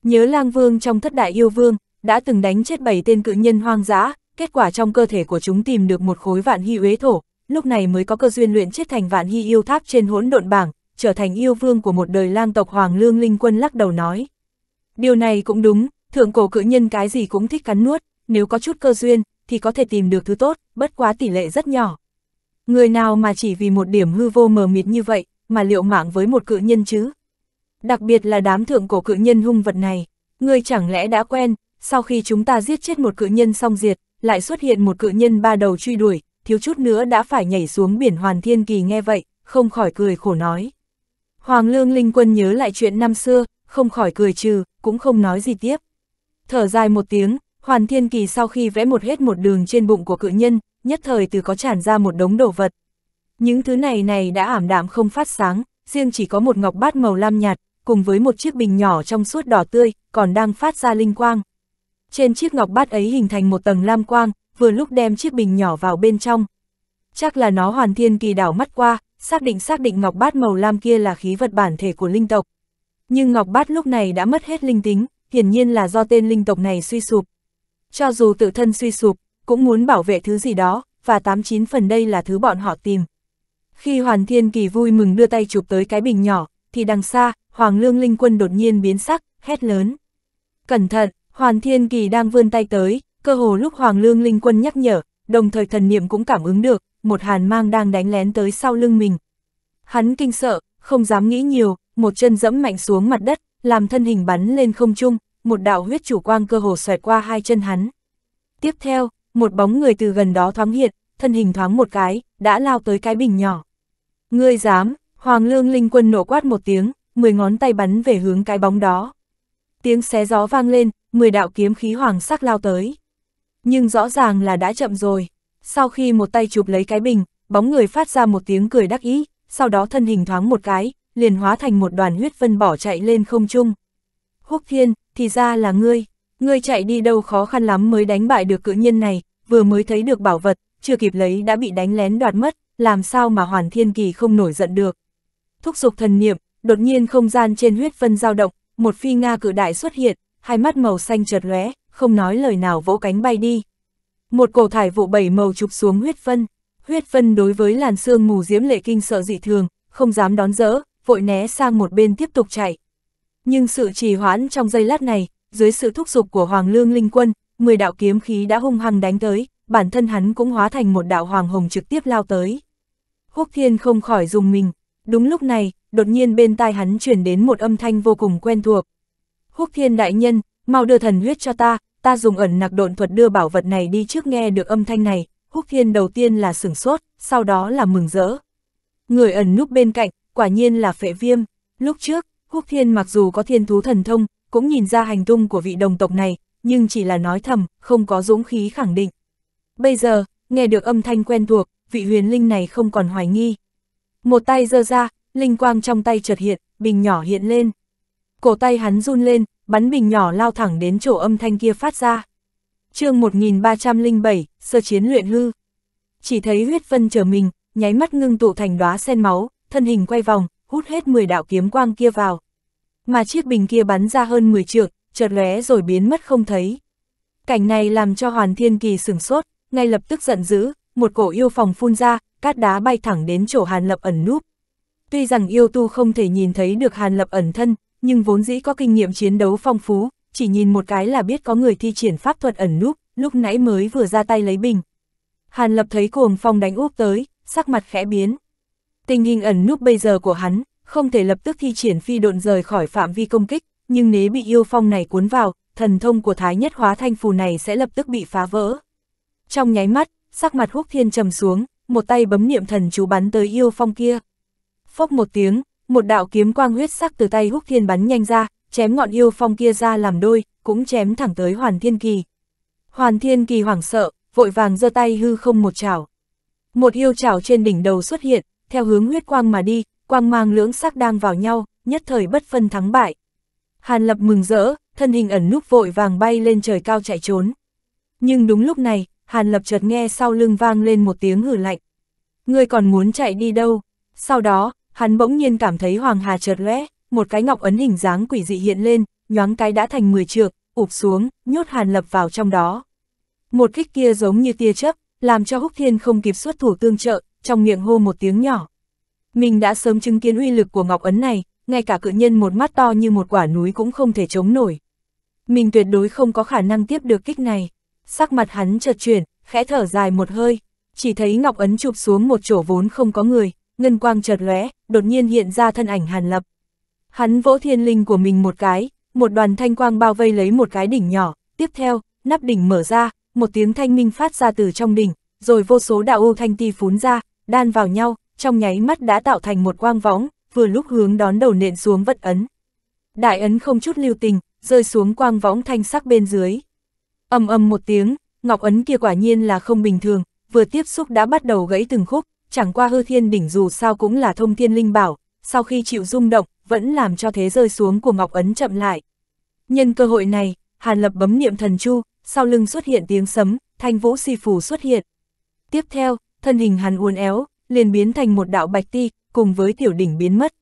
Nhớ lang vương trong thất đại yêu vương, đã từng đánh chết bảy tên cự nhân hoang dã, kết quả trong cơ thể của chúng tìm được một khối vạn hy uế thổ, lúc này mới có cơ duyên luyện chết thành vạn hy yêu tháp trên hỗn độn bảng, trở thành yêu vương của một đời lang tộc Hoàng Lương Linh Quân lắc đầu nói. Điều này cũng đúng, thượng cổ cự nhân cái gì cũng thích cắn nuốt, nếu có chút cơ duyên, thì có thể tìm được thứ tốt, bất quá tỷ lệ rất nhỏ. Người nào mà chỉ vì một điểm hư vô mờ mịt như vậy, mà liệu mạng với một cự nhân chứ? đặc biệt là đám thượng cổ cự nhân hung vật này. Ngươi chẳng lẽ đã quen, sau khi chúng ta giết chết một cự nhân xong diệt, lại xuất hiện một cự nhân ba đầu truy đuổi, thiếu chút nữa đã phải nhảy xuống biển hoàn thiên kỳ nghe vậy, không khỏi cười khổ nói. Hoàng lương linh quân nhớ lại chuyện năm xưa, không khỏi cười trừ, cũng không nói gì tiếp. Thở dài một tiếng, hoàn thiên kỳ sau khi vẽ một hết một đường trên bụng của cự nhân, nhất thời từ có tràn ra một đống đồ vật. Những thứ này này đã ảm đạm không phát sáng, riêng chỉ có một ngọc bát màu lam nhạt, cùng với một chiếc bình nhỏ trong suốt đỏ tươi, còn đang phát ra linh quang. Trên chiếc ngọc bát ấy hình thành một tầng lam quang, vừa lúc đem chiếc bình nhỏ vào bên trong. Chắc là nó hoàn thiên kỳ đảo mắt qua, xác định xác định ngọc bát màu lam kia là khí vật bản thể của linh tộc. Nhưng ngọc bát lúc này đã mất hết linh tính, hiển nhiên là do tên linh tộc này suy sụp. Cho dù tự thân suy sụp, cũng muốn bảo vệ thứ gì đó, và 89 phần đây là thứ bọn họ tìm. Khi Hoàn Thiên Kỳ vui mừng đưa tay chụp tới cái bình nhỏ, thì đằng xa, Hoàng Lương Linh Quân đột nhiên biến sắc, hét lớn. Cẩn thận, Hoàn Thiên Kỳ đang vươn tay tới, cơ hồ lúc Hoàng Lương Linh Quân nhắc nhở, đồng thời thần niệm cũng cảm ứng được, một hàn mang đang đánh lén tới sau lưng mình. Hắn kinh sợ, không dám nghĩ nhiều, một chân dẫm mạnh xuống mặt đất, làm thân hình bắn lên không trung, một đạo huyết chủ quang cơ hồ xoẹt qua hai chân hắn. Tiếp theo, một bóng người từ gần đó thoáng hiện, thân hình thoáng một cái, đã lao tới cái bình nhỏ. Ngươi dám, Hoàng Lương Linh Quân nổ quát một tiếng, 10 ngón tay bắn về hướng cái bóng đó. Tiếng xé gió vang lên, 10 đạo kiếm khí hoàng sắc lao tới. Nhưng rõ ràng là đã chậm rồi. Sau khi một tay chụp lấy cái bình, bóng người phát ra một tiếng cười đắc ý, sau đó thân hình thoáng một cái, liền hóa thành một đoàn huyết vân bỏ chạy lên không trung. Húc Thiên, thì ra là ngươi, ngươi chạy đi đâu khó khăn lắm mới đánh bại được cự nhân này, vừa mới thấy được bảo vật, chưa kịp lấy đã bị đánh lén đoạt mất, làm sao mà Hoàn Thiên Kỳ không nổi giận được. Thúc giục thần niệm, Đột nhiên không gian trên huyết vân dao động, một phi Nga cử đại xuất hiện, hai mắt màu xanh chợt lóe, không nói lời nào vỗ cánh bay đi. Một cổ thải vụ bảy màu chụp xuống huyết vân, huyết vân đối với làn xương mù diễm lệ kinh sợ dị thường, không dám đón dỡ, vội né sang một bên tiếp tục chạy. Nhưng sự trì hoãn trong giây lát này, dưới sự thúc giục của Hoàng Lương Linh Quân, 10 đạo kiếm khí đã hung hăng đánh tới, bản thân hắn cũng hóa thành một đạo hoàng hồng trực tiếp lao tới. Húc Thiên không khỏi dùng mình, đúng lúc này, đột nhiên bên tai hắn chuyển đến một âm thanh vô cùng quen thuộc. Húc thiên đại nhân, mau đưa thần huyết cho ta, ta dùng ẩn nặc độn thuật đưa bảo vật này đi trước nghe được âm thanh này, húc thiên đầu tiên là sửng sốt, sau đó là mừng rỡ. Người ẩn núp bên cạnh, quả nhiên là phệ viêm, lúc trước, húc thiên mặc dù có thiên thú thần thông, cũng nhìn ra hành tung của vị đồng tộc này, nhưng chỉ là nói thầm, không có dũng khí khẳng định. Bây giờ, nghe được âm thanh quen thuộc, vị huyền linh này không còn hoài nghi. Một tay giơ ra, linh quang trong tay chợt hiện, bình nhỏ hiện lên. Cổ tay hắn run lên, bắn bình nhỏ lao thẳng đến chỗ âm thanh kia phát ra. chương 1307, sơ chiến luyện hư. Chỉ thấy huyết vân chờ mình, nháy mắt ngưng tụ thành đóa sen máu, thân hình quay vòng, hút hết 10 đạo kiếm quang kia vào. Mà chiếc bình kia bắn ra hơn 10 trượng, chợt lóe rồi biến mất không thấy. Cảnh này làm cho Hoàn Thiên Kỳ sửng sốt, ngay lập tức giận dữ, một cổ yêu phòng phun ra, cát đá bay thẳng đến chỗ Hàn Lập ẩn núp, Tuy rằng yêu tu không thể nhìn thấy được Hàn Lập ẩn thân, nhưng vốn dĩ có kinh nghiệm chiến đấu phong phú, chỉ nhìn một cái là biết có người thi triển pháp thuật ẩn núp, lúc nãy mới vừa ra tay lấy bình. Hàn Lập thấy cuồng phong đánh úp tới, sắc mặt khẽ biến. Tình hình ẩn núp bây giờ của hắn, không thể lập tức thi triển phi độn rời khỏi phạm vi công kích, nhưng nếu bị yêu phong này cuốn vào, thần thông của thái nhất hóa thanh phù này sẽ lập tức bị phá vỡ. Trong nháy mắt, sắc mặt húc thiên trầm xuống, một tay bấm niệm thần chú bắn tới yêu phong kia phốc một tiếng, một đạo kiếm quang huyết sắc từ tay húc thiên bắn nhanh ra, chém ngọn yêu phong kia ra làm đôi, cũng chém thẳng tới Hoàn Thiên Kỳ. Hoàn Thiên Kỳ hoảng sợ, vội vàng giơ tay hư không một chảo. Một yêu chảo trên đỉnh đầu xuất hiện, theo hướng huyết quang mà đi, quang mang lưỡng sắc đang vào nhau, nhất thời bất phân thắng bại. Hàn Lập mừng rỡ, thân hình ẩn núp vội vàng bay lên trời cao chạy trốn. Nhưng đúng lúc này, Hàn Lập chợt nghe sau lưng vang lên một tiếng hử lạnh. Ngươi còn muốn chạy đi đâu? Sau đó, Hắn bỗng nhiên cảm thấy hoàng hà chợt lóe, một cái ngọc ấn hình dáng quỷ dị hiện lên, nhoáng cái đã thành 10 trượng, ụp xuống, nhốt Hàn Lập vào trong đó. Một kích kia giống như tia chớp, làm cho Húc Thiên không kịp xuất thủ tương trợ, trong miệng hô một tiếng nhỏ. Mình đã sớm chứng kiến uy lực của ngọc ấn này, ngay cả cự nhân một mắt to như một quả núi cũng không thể chống nổi. Mình tuyệt đối không có khả năng tiếp được kích này. Sắc mặt hắn chợt chuyển, khẽ thở dài một hơi, chỉ thấy ngọc ấn chụp xuống một chỗ vốn không có người, ngân quang chợt lóe, đột nhiên hiện ra thân ảnh Hàn Lập. Hắn vỗ thiên linh của mình một cái, một đoàn thanh quang bao vây lấy một cái đỉnh nhỏ, tiếp theo, nắp đỉnh mở ra, một tiếng thanh minh phát ra từ trong đỉnh, rồi vô số đạo ô thanh ti phún ra, đan vào nhau, trong nháy mắt đã tạo thành một quang võng, vừa lúc hướng đón đầu nện xuống vật ấn. Đại ấn không chút lưu tình, rơi xuống quang võng thanh sắc bên dưới. Ầm ầm một tiếng, ngọc ấn kia quả nhiên là không bình thường, vừa tiếp xúc đã bắt đầu gãy từng khúc, chẳng qua hư thiên đỉnh dù sao cũng là thông thiên linh bảo, sau khi chịu rung động, vẫn làm cho thế rơi xuống của Ngọc Ấn chậm lại. Nhân cơ hội này, Hàn Lập bấm niệm thần chu, sau lưng xuất hiện tiếng sấm, thanh vũ si phù xuất hiện. Tiếp theo, thân hình hàn uốn éo, liền biến thành một đạo bạch ti, cùng với tiểu đỉnh biến mất.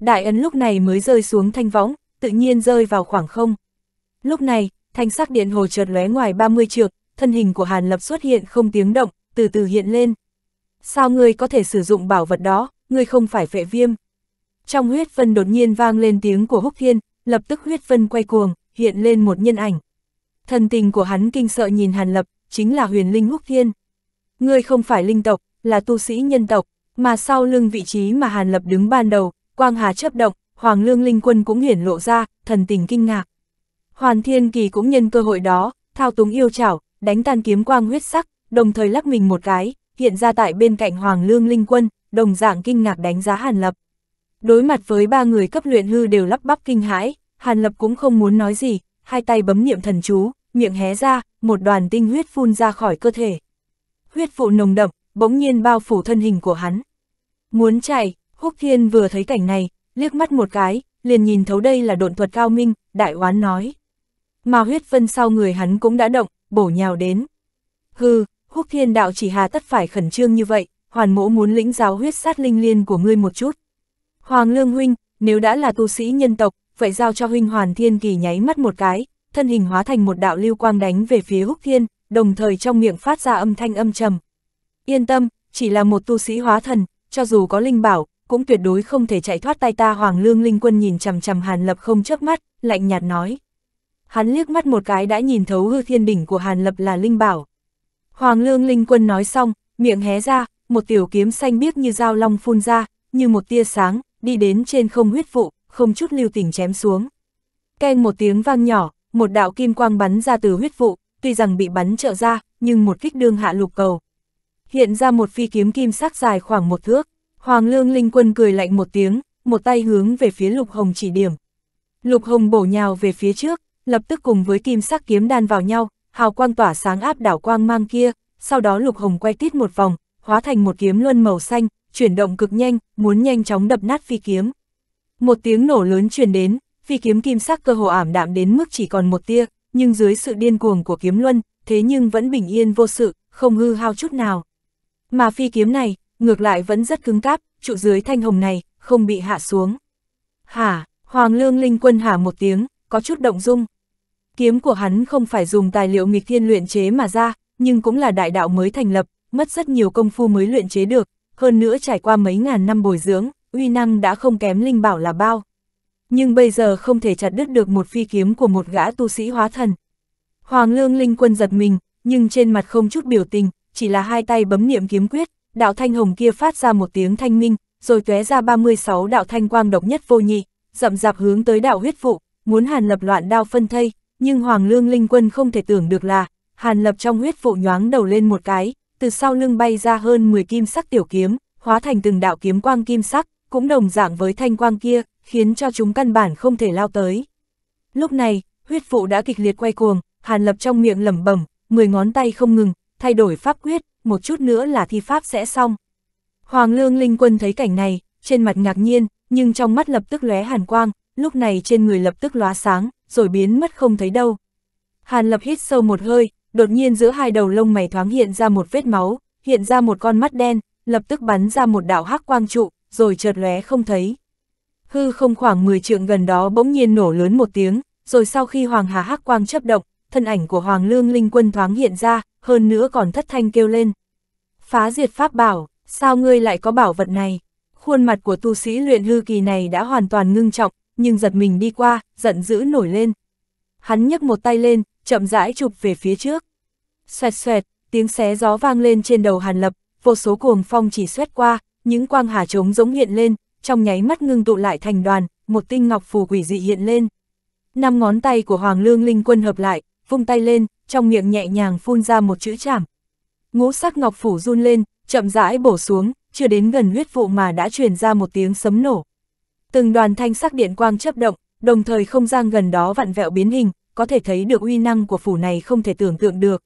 Đại ấn lúc này mới rơi xuống thanh võng, tự nhiên rơi vào khoảng không. Lúc này, thanh sắc điện hồ chợt lóe ngoài 30 trượng, thân hình của Hàn Lập xuất hiện không tiếng động, từ từ hiện lên, sao ngươi có thể sử dụng bảo vật đó, ngươi không phải phệ viêm. Trong huyết vân đột nhiên vang lên tiếng của húc thiên, lập tức huyết vân quay cuồng, hiện lên một nhân ảnh. Thần tình của hắn kinh sợ nhìn hàn lập, chính là huyền linh húc thiên. Ngươi không phải linh tộc, là tu sĩ nhân tộc, mà sau lưng vị trí mà hàn lập đứng ban đầu, quang hà chấp động, hoàng lương linh quân cũng hiển lộ ra, thần tình kinh ngạc. Hoàn thiên kỳ cũng nhân cơ hội đó, thao túng yêu chảo, đánh tan kiếm quang huyết sắc, đồng thời lắc mình một cái, hiện ra tại bên cạnh Hoàng Lương Linh Quân, đồng dạng kinh ngạc đánh giá Hàn Lập. Đối mặt với ba người cấp luyện hư đều lắp bắp kinh hãi, Hàn Lập cũng không muốn nói gì, hai tay bấm niệm thần chú, miệng hé ra, một đoàn tinh huyết phun ra khỏi cơ thể. Huyết vụ nồng đậm, bỗng nhiên bao phủ thân hình của hắn. Muốn chạy, Húc Thiên vừa thấy cảnh này, liếc mắt một cái, liền nhìn thấu đây là độn thuật cao minh, đại oán nói. Mà huyết vân sau người hắn cũng đã động, bổ nhào đến. Hừ, Húc thiên đạo chỉ hà tất phải khẩn trương như vậy, hoàn mỗ muốn lĩnh giáo huyết sát linh liên của ngươi một chút. Hoàng lương huynh, nếu đã là tu sĩ nhân tộc, vậy giao cho huynh hoàn thiên kỳ nháy mắt một cái, thân hình hóa thành một đạo lưu quang đánh về phía húc thiên, đồng thời trong miệng phát ra âm thanh âm trầm. Yên tâm, chỉ là một tu sĩ hóa thần, cho dù có linh bảo, cũng tuyệt đối không thể chạy thoát tay ta Hoàng Lương Linh Quân nhìn chằm chằm Hàn Lập không trước mắt, lạnh nhạt nói. Hắn liếc mắt một cái đã nhìn thấu hư thiên đỉnh của Hàn Lập là linh bảo. Hoàng lương linh quân nói xong, miệng hé ra, một tiểu kiếm xanh biếc như dao long phun ra, như một tia sáng, đi đến trên không huyết vụ, không chút lưu tình chém xuống. Keng một tiếng vang nhỏ, một đạo kim quang bắn ra từ huyết vụ, tuy rằng bị bắn trợ ra, nhưng một kích đương hạ lục cầu. Hiện ra một phi kiếm kim sắc dài khoảng một thước, Hoàng lương linh quân cười lạnh một tiếng, một tay hướng về phía lục hồng chỉ điểm. Lục hồng bổ nhào về phía trước, lập tức cùng với kim sắc kiếm đan vào nhau, hào quang tỏa sáng áp đảo quang mang kia, sau đó lục hồng quay tít một vòng, hóa thành một kiếm luân màu xanh, chuyển động cực nhanh, muốn nhanh chóng đập nát phi kiếm. Một tiếng nổ lớn truyền đến, phi kiếm kim sắc cơ hồ ảm đạm đến mức chỉ còn một tia, nhưng dưới sự điên cuồng của kiếm luân, thế nhưng vẫn bình yên vô sự, không hư hao chút nào. Mà phi kiếm này, ngược lại vẫn rất cứng cáp, trụ dưới thanh hồng này, không bị hạ xuống. Hả, Hoàng Lương Linh Quân hả một tiếng, có chút động dung. Kiếm của hắn không phải dùng tài liệu nghịch thiên luyện chế mà ra, nhưng cũng là đại đạo mới thành lập, mất rất nhiều công phu mới luyện chế được, hơn nữa trải qua mấy ngàn năm bồi dưỡng, uy năng đã không kém linh bảo là bao. Nhưng bây giờ không thể chặt đứt được một phi kiếm của một gã tu sĩ hóa thần. Hoàng lương linh quân giật mình, nhưng trên mặt không chút biểu tình, chỉ là hai tay bấm niệm kiếm quyết, đạo thanh hồng kia phát ra một tiếng thanh minh, rồi tóe ra 36 đạo thanh quang độc nhất vô nhị, rậm rạp hướng tới đạo huyết vụ, muốn hàn lập loạn đao phân thây, nhưng Hoàng Lương Linh Quân không thể tưởng được là, Hàn Lập trong huyết vụ nhoáng đầu lên một cái, từ sau lưng bay ra hơn 10 kim sắc tiểu kiếm, hóa thành từng đạo kiếm quang kim sắc, cũng đồng dạng với thanh quang kia, khiến cho chúng căn bản không thể lao tới. Lúc này, huyết vụ đã kịch liệt quay cuồng, Hàn Lập trong miệng lẩm bẩm, 10 ngón tay không ngừng, thay đổi pháp quyết, một chút nữa là thi pháp sẽ xong. Hoàng Lương Linh Quân thấy cảnh này, trên mặt ngạc nhiên, nhưng trong mắt lập tức lóe hàn quang, lúc này trên người lập tức lóa sáng, rồi biến mất không thấy đâu. Hàn Lập hít sâu một hơi, đột nhiên giữa hai đầu lông mày thoáng hiện ra một vết máu, hiện ra một con mắt đen, lập tức bắn ra một đạo hắc quang trụ, rồi chợt lóe không thấy. Hư không khoảng 10 trượng gần đó bỗng nhiên nổ lớn một tiếng, rồi sau khi Hoàng Hà hắc quang chấp động, thân ảnh của Hoàng Lương Linh Quân thoáng hiện ra, hơn nữa còn thất thanh kêu lên. Phá diệt pháp bảo, sao ngươi lại có bảo vật này? Khuôn mặt của tu sĩ luyện hư kỳ này đã hoàn toàn ngưng trọng, nhưng giật mình đi qua, giận dữ nổi lên. Hắn nhấc một tay lên, chậm rãi chụp về phía trước. Xoẹt xoẹt, tiếng xé gió vang lên trên đầu Hàn Lập, vô số cuồng phong chỉ xoét qua, những quang hà trống giống hiện lên, trong nháy mắt ngưng tụ lại thành đoàn, một tinh ngọc phù quỷ dị hiện lên. Năm ngón tay của Hoàng Lương Linh Quân hợp lại, vung tay lên, trong miệng nhẹ nhàng phun ra một chữ chảm. Ngũ sắc ngọc phủ run lên, chậm rãi bổ xuống, chưa đến gần huyết vụ mà đã truyền ra một tiếng sấm nổ. Từng đoàn thanh sắc điện quang chấp động, đồng thời không gian gần đó vặn vẹo biến hình, có thể thấy được uy năng của phủ này không thể tưởng tượng được.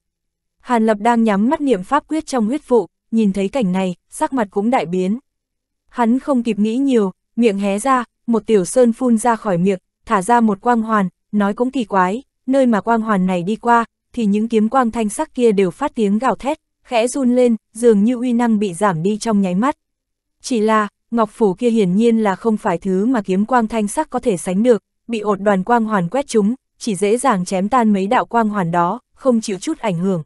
Hàn Lập đang nhắm mắt niệm pháp quyết trong huyết vụ, nhìn thấy cảnh này, sắc mặt cũng đại biến. Hắn không kịp nghĩ nhiều, miệng hé ra, một tiểu sơn phun ra khỏi miệng, thả ra một quang hoàn, nói cũng kỳ quái, nơi mà quang hoàn này đi qua, thì những kiếm quang thanh sắc kia đều phát tiếng gào thét, khẽ run lên, dường như uy năng bị giảm đi trong nháy mắt. Chỉ là, ngọc phủ kia hiển nhiên là không phải thứ mà kiếm quang thanh sắc có thể sánh được, bị ột đoàn quang hoàn quét chúng, chỉ dễ dàng chém tan mấy đạo quang hoàn đó, không chịu chút ảnh hưởng.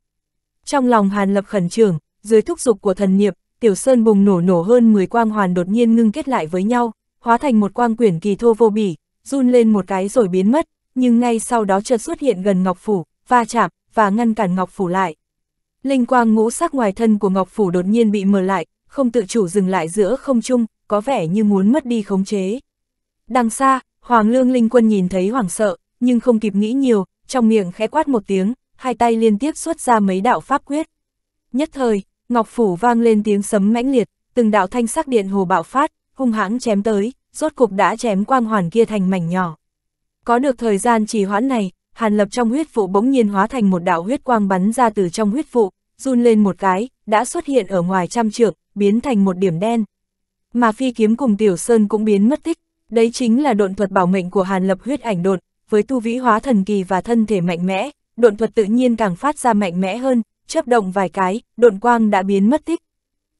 Trong lòng Hàn Lập khẩn trường, dưới thúc dục của thần niệm, Tiểu Sơn bùng nổ nổ hơn 10 quang hoàn đột nhiên ngưng kết lại với nhau, hóa thành một quang quyển kỳ thô vô bỉ, run lên một cái rồi biến mất, nhưng ngay sau đó chợt xuất hiện gần Ngọc phủ, va chạm và ngăn cản Ngọc phủ lại. Linh quang ngũ sắc ngoài thân của Ngọc phủ đột nhiên bị mở lại, không tự chủ dừng lại giữa không trung, có vẻ như muốn mất đi khống chế. Đằng xa, Hoàng Lương Linh Quân nhìn thấy hoảng sợ, nhưng không kịp nghĩ nhiều, trong miệng khẽ quát một tiếng, hai tay liên tiếp xuất ra mấy đạo pháp quyết. Nhất thời, Ngọc Phủ vang lên tiếng sấm mãnh liệt, từng đạo thanh sắc điện hồ bạo phát, hung hãng chém tới, rốt cục đã chém quang hoàn kia thành mảnh nhỏ. Có được thời gian trì hoãn này, Hàn Lập trong huyết vụ bỗng nhiên hóa thành một đạo huyết quang bắn ra từ trong huyết vụ, run lên một cái, đã xuất hiện ở ngoài trăm trượng, biến thành một điểm đen, mà phi kiếm cùng Tiểu Sơn cũng biến mất tích, đấy chính là độn thuật bảo mệnh của Hàn Lập huyết ảnh độn, với tu vĩ hóa thần kỳ và thân thể mạnh mẽ, độn thuật tự nhiên càng phát ra mạnh mẽ hơn, chớp động vài cái, độn quang đã biến mất tích.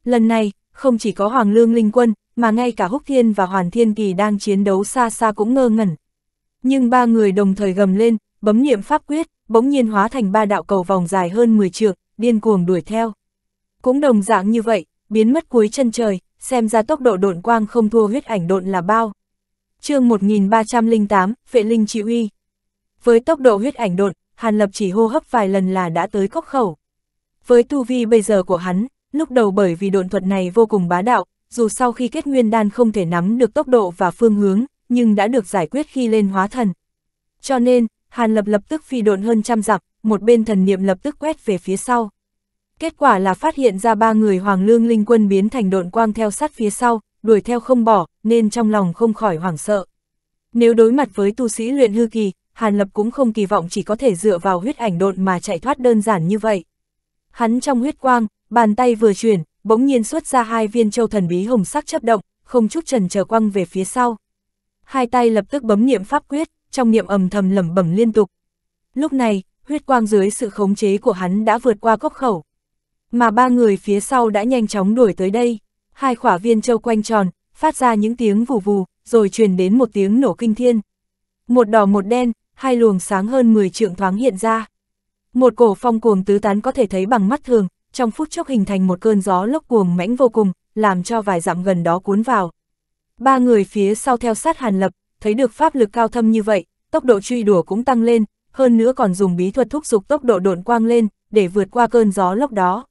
Lần này, không chỉ có Hoàng Lương Linh Quân, mà ngay cả Húc Thiên và Hoàn Thiên Kỳ đang chiến đấu xa xa cũng ngơ ngẩn. Nhưng ba người đồng thời gầm lên, bấm niệm pháp quyết, bỗng nhiên hóa thành ba đạo cầu vòng dài hơn 10 trượng, điên cuồng đuổi theo. Cũng đồng dạng như vậy, biến mất cuối chân trời, xem ra tốc độ độn quang không thua huyết ảnh độn là bao. chương 1308, Phệ Linh chỉ Uy Với tốc độ huyết ảnh độn, Hàn Lập chỉ hô hấp vài lần là đã tới cốc khẩu. Với tu vi bây giờ của hắn, lúc đầu bởi vì độn thuật này vô cùng bá đạo, dù sau khi kết nguyên đan không thể nắm được tốc độ và phương hướng, nhưng đã được giải quyết khi lên hóa thần. Cho nên, Hàn Lập lập tức phi độn hơn trăm dặm, một bên thần niệm lập tức quét về phía sau. Kết quả là phát hiện ra ba người Hoàng Lương Linh Quân biến thành độn quang theo sát phía sau, đuổi theo không bỏ, nên trong lòng không khỏi hoảng sợ. Nếu đối mặt với tu sĩ luyện hư kỳ, Hàn Lập cũng không kỳ vọng chỉ có thể dựa vào huyết ảnh độn mà chạy thoát đơn giản như vậy. Hắn trong huyết quang, bàn tay vừa chuyển, bỗng nhiên xuất ra hai viên châu thần bí hồng sắc chấp động, không chút trần chờ quăng về phía sau. Hai tay lập tức bấm niệm pháp quyết, trong niệm ầm thầm lẩm bẩm liên tục. Lúc này, huyết quang dưới sự khống chế của hắn đã vượt qua gốc khẩu, mà ba người phía sau đã nhanh chóng đuổi tới đây, hai khỏa viên châu quanh tròn, phát ra những tiếng vù vù, rồi truyền đến một tiếng nổ kinh thiên. Một đỏ một đen, hai luồng sáng hơn 10 trượng thoáng hiện ra. Một cổ phong cuồng tứ tán có thể thấy bằng mắt thường, trong phút chốc hình thành một cơn gió lốc cuồng mãnh vô cùng, làm cho vài dặm gần đó cuốn vào. Ba người phía sau theo sát Hàn Lập, thấy được pháp lực cao thâm như vậy, tốc độ truy đùa cũng tăng lên, hơn nữa còn dùng bí thuật thúc giục tốc độ độn quang lên, để vượt qua cơn gió lốc đó.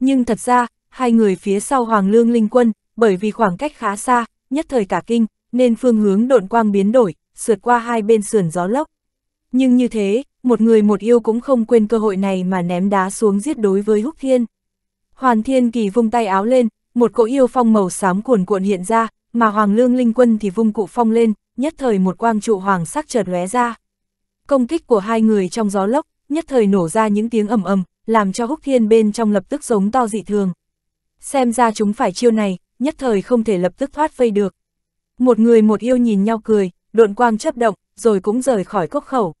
Nhưng thật ra, hai người phía sau Hoàng Lương Linh Quân, bởi vì khoảng cách khá xa, nhất thời cả kinh, nên phương hướng độn quang biến đổi, sượt qua hai bên sườn gió lốc. Nhưng như thế, một người một yêu cũng không quên cơ hội này mà ném đá xuống giết đối với Húc Thiên. Hoàn Thiên Kỳ vung tay áo lên, một cỗ yêu phong màu xám cuồn cuộn hiện ra, mà Hoàng Lương Linh Quân thì vung cụ phong lên, nhất thời một quang trụ hoàng sắc chợt lóe ra. Công kích của hai người trong gió lốc, nhất thời nổ ra những tiếng ầm ầm, làm cho húc thiên bên trong lập tức giống to dị thường. Xem ra chúng phải chiêu này, nhất thời không thể lập tức thoát vây được. Một người một yêu nhìn nhau cười, độn quang chấp động, rồi cũng rời khỏi cốc khẩu.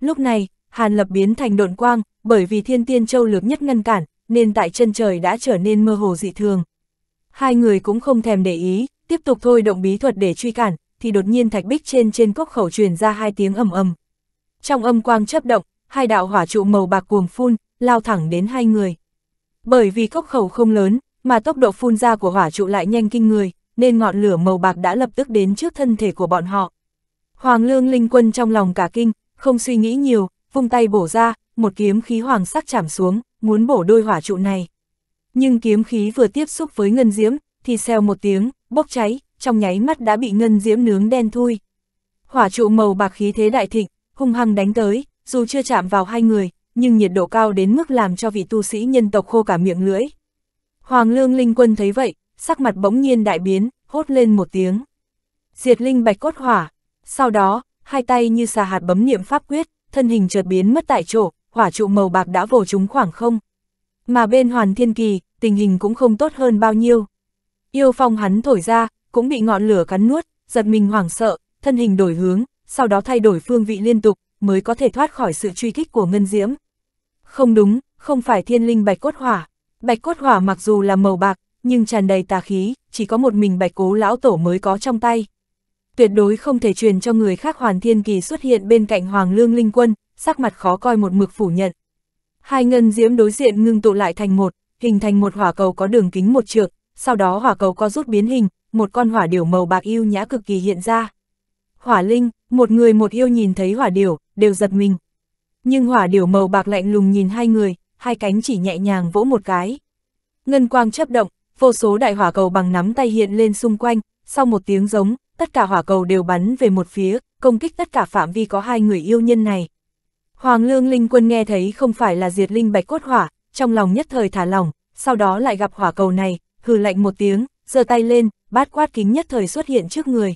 Lúc này, Hàn Lập biến thành độn quang, bởi vì thiên tiên châu lược nhất ngăn cản, nên tại chân trời đã trở nên mơ hồ dị thường. Hai người cũng không thèm để ý, tiếp tục thôi động bí thuật để truy cản, thì đột nhiên thạch bích trên trên cốc khẩu truyền ra hai tiếng ầm ầm. Trong âm quang chấp động, hai đạo hỏa trụ màu bạc cuồng phun, lao thẳng đến hai người. Bởi vì cốc khẩu không lớn, mà tốc độ phun ra của hỏa trụ lại nhanh kinh người, nên ngọn lửa màu bạc đã lập tức đến trước thân thể của bọn họ. Hoàng lương linh quân trong lòng cả kinh, không suy nghĩ nhiều, vung tay bổ ra, một kiếm khí hoàng sắc chạm xuống, muốn bổ đôi hỏa trụ này. Nhưng kiếm khí vừa tiếp xúc với ngân diễm, thì xèo một tiếng, bốc cháy, trong nháy mắt đã bị ngân diễm nướng đen thui. Hỏa trụ màu bạc khí thế đại thịnh, hung hăng đánh tới, dù chưa chạm vào hai người, nhưng nhiệt độ cao đến mức làm cho vị tu sĩ nhân tộc khô cả miệng lưỡi. Hoàng lương linh quân thấy vậy, sắc mặt bỗng nhiên đại biến, hốt lên một tiếng. Diệt linh bạch cốt hỏa, sau đó, hai tay như xà hạt bấm niệm pháp quyết, thân hình chợt biến mất tại chỗ, hỏa trụ màu bạc đã vồ chúng khoảng không. Mà bên hoàn thiên kỳ, tình hình cũng không tốt hơn bao nhiêu. Yêu phong hắn thổi ra, cũng bị ngọn lửa cắn nuốt, giật mình hoảng sợ, thân hình đổi hướng, sau đó thay đổi phương vị liên tục, mới có thể thoát khỏi sự truy kích của Ngân Diễm. Không đúng, không phải thiên linh bạch cốt hỏa. Bạch cốt hỏa mặc dù là màu bạc, nhưng tràn đầy tà khí, chỉ có một mình bạch cố lão tổ mới có trong tay. Tuyệt đối không thể truyền cho người khác hoàn thiên kỳ xuất hiện bên cạnh hoàng lương linh quân, sắc mặt khó coi một mực phủ nhận. Hai ngân diễm đối diện ngưng tụ lại thành một, hình thành một hỏa cầu có đường kính một trượng, sau đó hỏa cầu có rút biến hình, một con hỏa điểu màu bạc yêu nhã cực kỳ hiện ra. Hỏa linh, một người một yêu nhìn thấy hỏa điểu, đều giật mình nhưng hỏa điểu màu bạc lạnh lùng nhìn hai người, hai cánh chỉ nhẹ nhàng vỗ một cái. Ngân quang chấp động, vô số đại hỏa cầu bằng nắm tay hiện lên xung quanh, sau một tiếng giống, tất cả hỏa cầu đều bắn về một phía, công kích tất cả phạm vi có hai người yêu nhân này. Hoàng lương linh quân nghe thấy không phải là diệt linh bạch cốt hỏa, trong lòng nhất thời thả lỏng, sau đó lại gặp hỏa cầu này, hừ lạnh một tiếng, giơ tay lên, bát quát kính nhất thời xuất hiện trước người.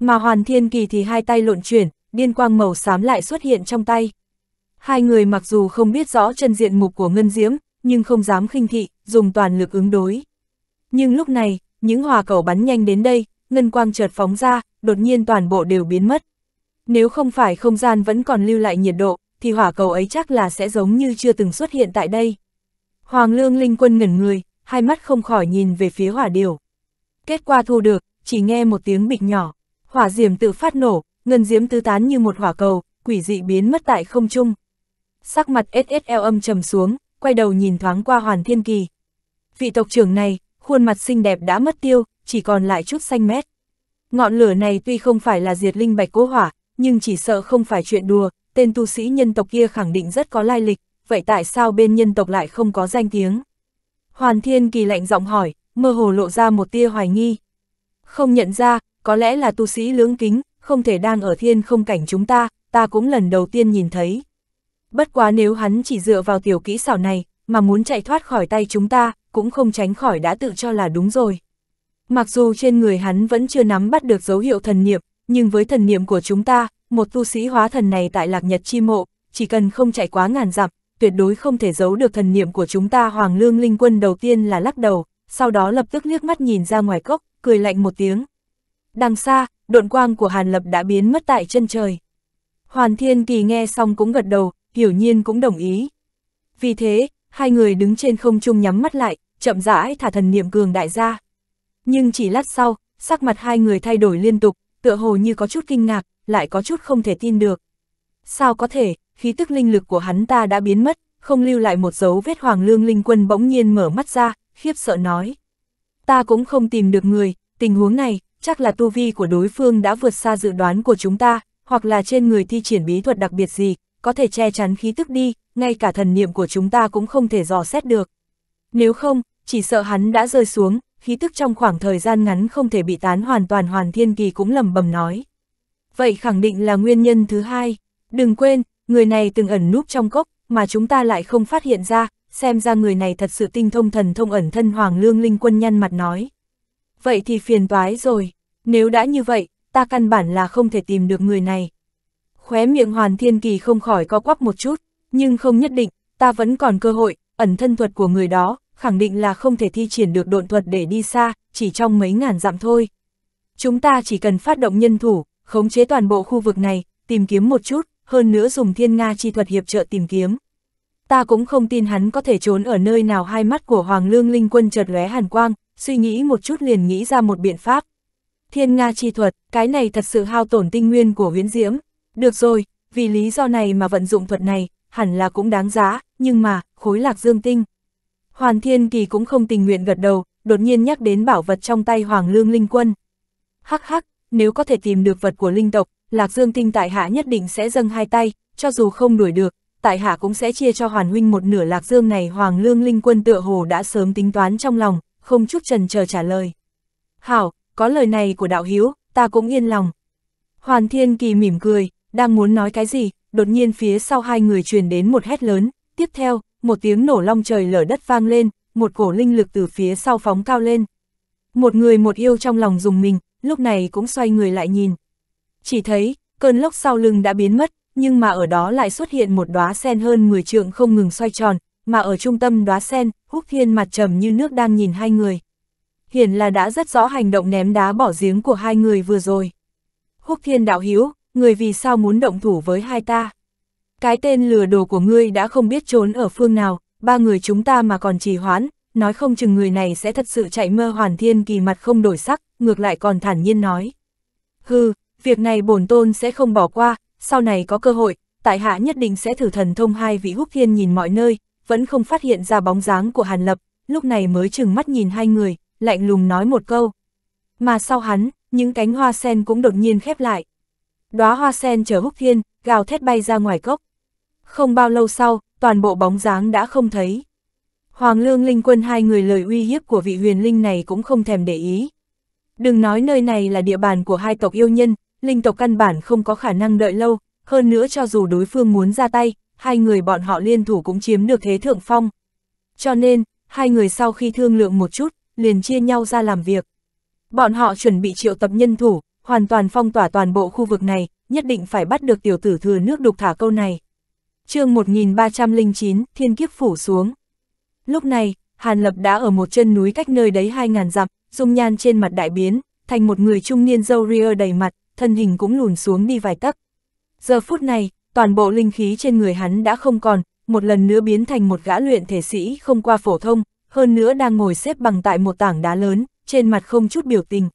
Mà hoàn thiên kỳ thì hai tay lộn chuyển, điên quang màu xám lại xuất hiện trong tay. Hai người mặc dù không biết rõ chân diện mục của Ngân Diễm, nhưng không dám khinh thị, dùng toàn lực ứng đối. Nhưng lúc này, những hòa cầu bắn nhanh đến đây, Ngân Quang chợt phóng ra, đột nhiên toàn bộ đều biến mất. Nếu không phải không gian vẫn còn lưu lại nhiệt độ, thì hỏa cầu ấy chắc là sẽ giống như chưa từng xuất hiện tại đây. Hoàng Lương Linh Quân ngẩn người, hai mắt không khỏi nhìn về phía hỏa điều. Kết quả thu được, chỉ nghe một tiếng bịch nhỏ, hỏa diễm tự phát nổ, ngân diễm tứ tán như một hỏa cầu, quỷ dị biến mất tại không trung sắc mặt SSL âm trầm xuống, quay đầu nhìn thoáng qua Hoàn Thiên Kỳ. Vị tộc trưởng này, khuôn mặt xinh đẹp đã mất tiêu, chỉ còn lại chút xanh mét. Ngọn lửa này tuy không phải là diệt linh bạch cố hỏa, nhưng chỉ sợ không phải chuyện đùa, tên tu sĩ nhân tộc kia khẳng định rất có lai lịch, vậy tại sao bên nhân tộc lại không có danh tiếng? Hoàn Thiên Kỳ lạnh giọng hỏi, mơ hồ lộ ra một tia hoài nghi. Không nhận ra, có lẽ là tu sĩ lưỡng kính, không thể đang ở thiên không cảnh chúng ta, ta cũng lần đầu tiên nhìn thấy. Bất quá nếu hắn chỉ dựa vào tiểu kỹ xảo này, mà muốn chạy thoát khỏi tay chúng ta, cũng không tránh khỏi đã tự cho là đúng rồi. Mặc dù trên người hắn vẫn chưa nắm bắt được dấu hiệu thần niệm, nhưng với thần niệm của chúng ta, một tu sĩ hóa thần này tại Lạc Nhật Chi Mộ, chỉ cần không chạy quá ngàn dặm, tuyệt đối không thể giấu được thần niệm của chúng ta Hoàng Lương Linh Quân đầu tiên là lắc đầu, sau đó lập tức liếc mắt nhìn ra ngoài cốc, cười lạnh một tiếng. Đằng xa, độn quang của Hàn Lập đã biến mất tại chân trời. Hoàn Thiên Kỳ nghe xong cũng gật đầu, hiểu nhiên cũng đồng ý. Vì thế, hai người đứng trên không trung nhắm mắt lại, chậm rãi thả thần niệm cường đại ra. Nhưng chỉ lát sau, sắc mặt hai người thay đổi liên tục, tựa hồ như có chút kinh ngạc, lại có chút không thể tin được. Sao có thể, khí tức linh lực của hắn ta đã biến mất, không lưu lại một dấu vết hoàng lương linh quân bỗng nhiên mở mắt ra, khiếp sợ nói. Ta cũng không tìm được người, tình huống này, chắc là tu vi của đối phương đã vượt xa dự đoán của chúng ta, hoặc là trên người thi triển bí thuật đặc biệt gì, có thể che chắn khí tức đi, ngay cả thần niệm của chúng ta cũng không thể dò xét được. Nếu không, chỉ sợ hắn đã rơi xuống, khí tức trong khoảng thời gian ngắn không thể bị tán hoàn toàn hoàn thiên kỳ cũng lầm bầm nói. Vậy khẳng định là nguyên nhân thứ hai. Đừng quên, người này từng ẩn núp trong cốc, mà chúng ta lại không phát hiện ra, xem ra người này thật sự tinh thông thần thông ẩn thân Hoàng Lương Linh Quân nhăn mặt nói. Vậy thì phiền toái rồi, nếu đã như vậy, ta căn bản là không thể tìm được người này, khóe miệng Hoàn Thiên Kỳ không khỏi co quắp một chút, nhưng không nhất định, ta vẫn còn cơ hội, ẩn thân thuật của người đó, khẳng định là không thể thi triển được độn thuật để đi xa, chỉ trong mấy ngàn dặm thôi. Chúng ta chỉ cần phát động nhân thủ, khống chế toàn bộ khu vực này, tìm kiếm một chút, hơn nữa dùng thiên Nga chi thuật hiệp trợ tìm kiếm. Ta cũng không tin hắn có thể trốn ở nơi nào hai mắt của Hoàng Lương Linh Quân chợt lóe hàn quang, suy nghĩ một chút liền nghĩ ra một biện pháp. Thiên Nga chi thuật, cái này thật sự hao tổn tinh nguyên của huyễn diễm, được rồi, vì lý do này mà vận dụng thuật này, hẳn là cũng đáng giá, nhưng mà, khối lạc dương tinh. Hoàn Thiên Kỳ cũng không tình nguyện gật đầu, đột nhiên nhắc đến bảo vật trong tay Hoàng Lương Linh Quân. Hắc hắc, nếu có thể tìm được vật của linh tộc, Lạc Dương Tinh tại hạ nhất định sẽ dâng hai tay, cho dù không đuổi được, tại hạ cũng sẽ chia cho Hoàn huynh một nửa Lạc Dương này, Hoàng Lương Linh Quân tựa hồ đã sớm tính toán trong lòng, không chút trần chờ trả lời. "Hảo, có lời này của đạo hiếu, ta cũng yên lòng." Hoàn Thiên Kỳ mỉm cười, đang muốn nói cái gì, đột nhiên phía sau hai người truyền đến một hét lớn, tiếp theo, một tiếng nổ long trời lở đất vang lên, một cổ linh lực từ phía sau phóng cao lên. Một người một yêu trong lòng dùng mình, lúc này cũng xoay người lại nhìn. Chỉ thấy, cơn lốc sau lưng đã biến mất, nhưng mà ở đó lại xuất hiện một đóa sen hơn 10 trượng không ngừng xoay tròn, mà ở trung tâm đóa sen, húc thiên mặt trầm như nước đang nhìn hai người. Hiển là đã rất rõ hành động ném đá bỏ giếng của hai người vừa rồi. Húc thiên đạo hiếu, người vì sao muốn động thủ với hai ta? Cái tên lừa đồ của ngươi đã không biết trốn ở phương nào, ba người chúng ta mà còn trì hoãn, nói không chừng người này sẽ thật sự chạy mơ hoàn thiên kỳ mặt không đổi sắc, ngược lại còn thản nhiên nói. Hừ, việc này bổn tôn sẽ không bỏ qua, sau này có cơ hội, tại hạ nhất định sẽ thử thần thông hai vị húc thiên nhìn mọi nơi, vẫn không phát hiện ra bóng dáng của Hàn Lập, lúc này mới chừng mắt nhìn hai người, lạnh lùng nói một câu. Mà sau hắn, những cánh hoa sen cũng đột nhiên khép lại, đóa hoa sen chờ húc thiên, gào thét bay ra ngoài cốc. Không bao lâu sau, toàn bộ bóng dáng đã không thấy. Hoàng lương linh quân hai người lời uy hiếp của vị huyền linh này cũng không thèm để ý. Đừng nói nơi này là địa bàn của hai tộc yêu nhân, linh tộc căn bản không có khả năng đợi lâu, hơn nữa cho dù đối phương muốn ra tay, hai người bọn họ liên thủ cũng chiếm được thế thượng phong. Cho nên, hai người sau khi thương lượng một chút, liền chia nhau ra làm việc. Bọn họ chuẩn bị triệu tập nhân thủ, hoàn toàn phong tỏa toàn bộ khu vực này, nhất định phải bắt được tiểu tử thừa nước đục thả câu này. chương 1309, thiên kiếp phủ xuống. Lúc này, Hàn Lập đã ở một chân núi cách nơi đấy 2.000 dặm, dung nhan trên mặt đại biến, thành một người trung niên dâu ria đầy mặt, thân hình cũng lùn xuống đi vài tấc. Giờ phút này, toàn bộ linh khí trên người hắn đã không còn, một lần nữa biến thành một gã luyện thể sĩ không qua phổ thông, hơn nữa đang ngồi xếp bằng tại một tảng đá lớn, trên mặt không chút biểu tình.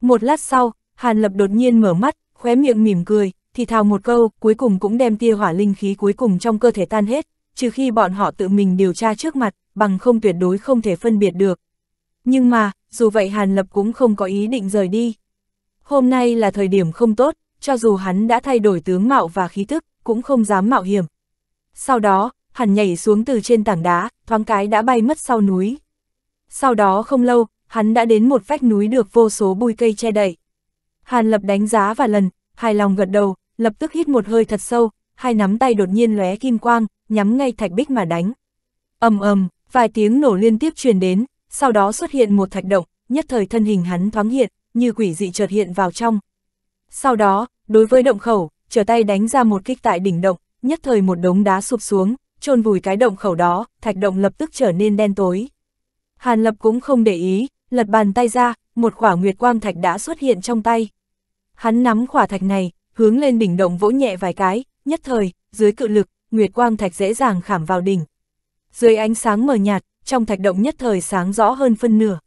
Một lát sau, Hàn Lập đột nhiên mở mắt, khóe miệng mỉm cười, thì thào một câu, cuối cùng cũng đem tia hỏa linh khí cuối cùng trong cơ thể tan hết, trừ khi bọn họ tự mình điều tra trước mặt, bằng không tuyệt đối không thể phân biệt được. Nhưng mà, dù vậy Hàn Lập cũng không có ý định rời đi. Hôm nay là thời điểm không tốt, cho dù hắn đã thay đổi tướng mạo và khí thức, cũng không dám mạo hiểm. Sau đó, hắn nhảy xuống từ trên tảng đá, thoáng cái đã bay mất sau núi. Sau đó không lâu, hắn đã đến một vách núi được vô số bụi cây che đậy. Hàn Lập đánh giá và lần, hài lòng gật đầu, lập tức hít một hơi thật sâu, hai nắm tay đột nhiên lóe kim quang, nhắm ngay thạch bích mà đánh. ầm ầm, vài tiếng nổ liên tiếp truyền đến, sau đó xuất hiện một thạch động, nhất thời thân hình hắn thoáng hiện, như quỷ dị chợt hiện vào trong. Sau đó, đối với động khẩu, trở tay đánh ra một kích tại đỉnh động, nhất thời một đống đá sụp xuống, trôn vùi cái động khẩu đó, thạch động lập tức trở nên đen tối. Hàn Lập cũng không để ý, lật bàn tay ra, một khỏa nguyệt quang thạch đã xuất hiện trong tay. Hắn nắm khỏa thạch này, hướng lên đỉnh động vỗ nhẹ vài cái, nhất thời, dưới cự lực, nguyệt quang thạch dễ dàng khảm vào đỉnh. Dưới ánh sáng mờ nhạt, trong thạch động nhất thời sáng rõ hơn phân nửa.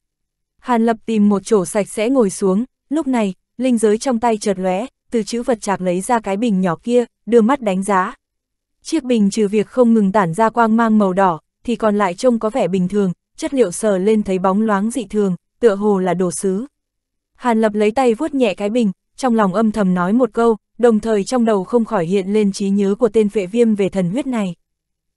Hàn Lập tìm một chỗ sạch sẽ ngồi xuống, lúc này, linh giới trong tay chợt lóe, từ chữ vật chạc lấy ra cái bình nhỏ kia, đưa mắt đánh giá. Chiếc bình trừ việc không ngừng tản ra quang mang màu đỏ, thì còn lại trông có vẻ bình thường, chất liệu sờ lên thấy bóng loáng dị thường, tựa hồ là đồ sứ. Hàn Lập lấy tay vuốt nhẹ cái bình, trong lòng âm thầm nói một câu, đồng thời trong đầu không khỏi hiện lên trí nhớ của tên vệ viêm về thần huyết này.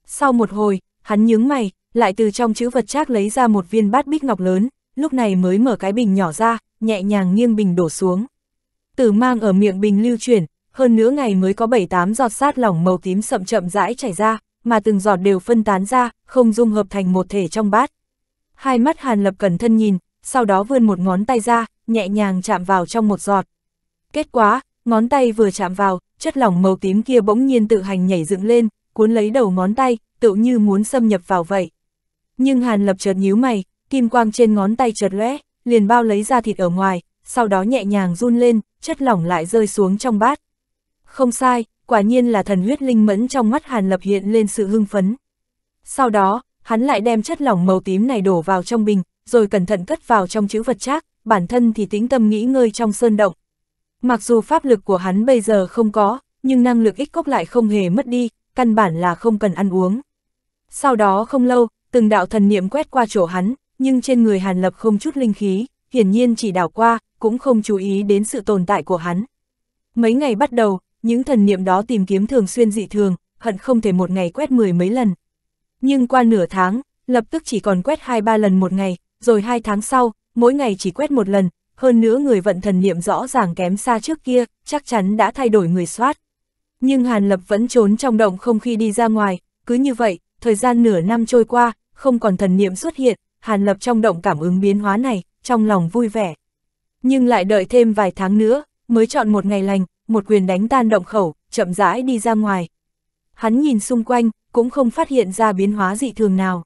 Sau một hồi, hắn nhướng mày, lại từ trong chữ vật trác lấy ra một viên bát bích ngọc lớn, lúc này mới mở cái bình nhỏ ra, nhẹ nhàng nghiêng bình đổ xuống. Tử mang ở miệng bình lưu chuyển, hơn nửa ngày mới có 7-8 giọt sát lỏng màu tím sậm chậm rãi chảy ra, mà từng giọt đều phân tán ra, không dung hợp thành một thể trong bát. Hai mắt Hàn Lập cẩn thân nhìn, sau đó vươn một ngón tay ra, nhẹ nhàng chạm vào trong một giọt. Kết quả, ngón tay vừa chạm vào, chất lỏng màu tím kia bỗng nhiên tự hành nhảy dựng lên, cuốn lấy đầu ngón tay, tự như muốn xâm nhập vào vậy. Nhưng Hàn Lập chợt nhíu mày, kim quang trên ngón tay chợt lóe, liền bao lấy ra thịt ở ngoài, sau đó nhẹ nhàng run lên, chất lỏng lại rơi xuống trong bát. Không sai, quả nhiên là thần huyết linh mẫn trong mắt Hàn Lập hiện lên sự hưng phấn. Sau đó, hắn lại đem chất lỏng màu tím này đổ vào trong bình, rồi cẩn thận cất vào trong chữ vật trác, bản thân thì tính tâm nghĩ ngơi trong sơn động. Mặc dù pháp lực của hắn bây giờ không có, nhưng năng lực ích cốc lại không hề mất đi, căn bản là không cần ăn uống. Sau đó không lâu, từng đạo thần niệm quét qua chỗ hắn, nhưng trên người Hàn Lập không chút linh khí, hiển nhiên chỉ đảo qua, cũng không chú ý đến sự tồn tại của hắn. Mấy ngày bắt đầu, những thần niệm đó tìm kiếm thường xuyên dị thường, hận không thể một ngày quét mười mấy lần. Nhưng qua nửa tháng, lập tức chỉ còn quét hai ba lần một ngày, rồi hai tháng sau, mỗi ngày chỉ quét một lần, hơn nữa người vận thần niệm rõ ràng kém xa trước kia, chắc chắn đã thay đổi người soát. Nhưng Hàn Lập vẫn trốn trong động không khi đi ra ngoài, cứ như vậy, thời gian nửa năm trôi qua, không còn thần niệm xuất hiện, Hàn Lập trong động cảm ứng biến hóa này, trong lòng vui vẻ. Nhưng lại đợi thêm vài tháng nữa, mới chọn một ngày lành, một quyền đánh tan động khẩu, chậm rãi đi ra ngoài. Hắn nhìn xung quanh, cũng không phát hiện ra biến hóa dị thường nào.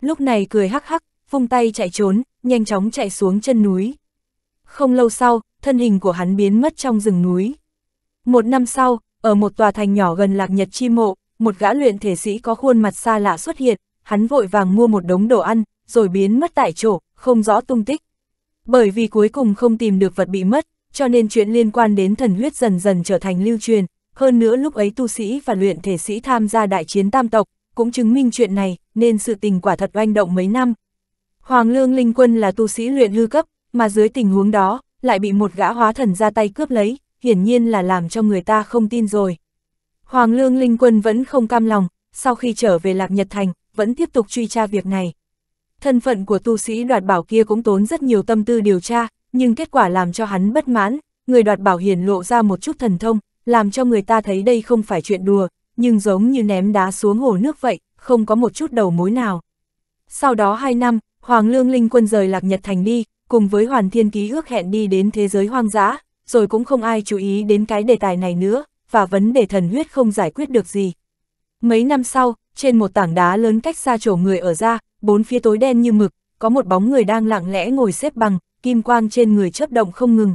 Lúc này cười hắc hắc, vung tay chạy trốn, nhanh chóng chạy xuống chân núi. Không lâu sau, thân hình của hắn biến mất trong rừng núi. Một năm sau, ở một tòa thành nhỏ gần Lạc Nhật Chi Mộ, một gã luyện thể sĩ có khuôn mặt xa lạ xuất hiện, hắn vội vàng mua một đống đồ ăn, rồi biến mất tại chỗ, không rõ tung tích. Bởi vì cuối cùng không tìm được vật bị mất, cho nên chuyện liên quan đến thần huyết dần dần trở thành lưu truyền, hơn nữa lúc ấy tu sĩ và luyện thể sĩ tham gia đại chiến tam tộc, cũng chứng minh chuyện này, nên sự tình quả thật oanh động mấy năm, Hoàng Lương Linh Quân là tu sĩ luyện hư cấp, mà dưới tình huống đó, lại bị một gã hóa thần ra tay cướp lấy, hiển nhiên là làm cho người ta không tin rồi. Hoàng Lương Linh Quân vẫn không cam lòng, sau khi trở về Lạc Nhật Thành, vẫn tiếp tục truy tra việc này. Thân phận của tu sĩ đoạt bảo kia cũng tốn rất nhiều tâm tư điều tra, nhưng kết quả làm cho hắn bất mãn, người đoạt bảo hiển lộ ra một chút thần thông, làm cho người ta thấy đây không phải chuyện đùa, nhưng giống như ném đá xuống hồ nước vậy, không có một chút đầu mối nào. Sau đó 2 năm, Hoàng Lương Linh Quân rời Lạc Nhật Thành đi, cùng với Hoàn Thiên Ký ước hẹn đi đến thế giới hoang dã, rồi cũng không ai chú ý đến cái đề tài này nữa, và vấn đề thần huyết không giải quyết được gì. Mấy năm sau, trên một tảng đá lớn cách xa chỗ người ở ra, bốn phía tối đen như mực, có một bóng người đang lặng lẽ ngồi xếp bằng, kim quang trên người chớp động không ngừng.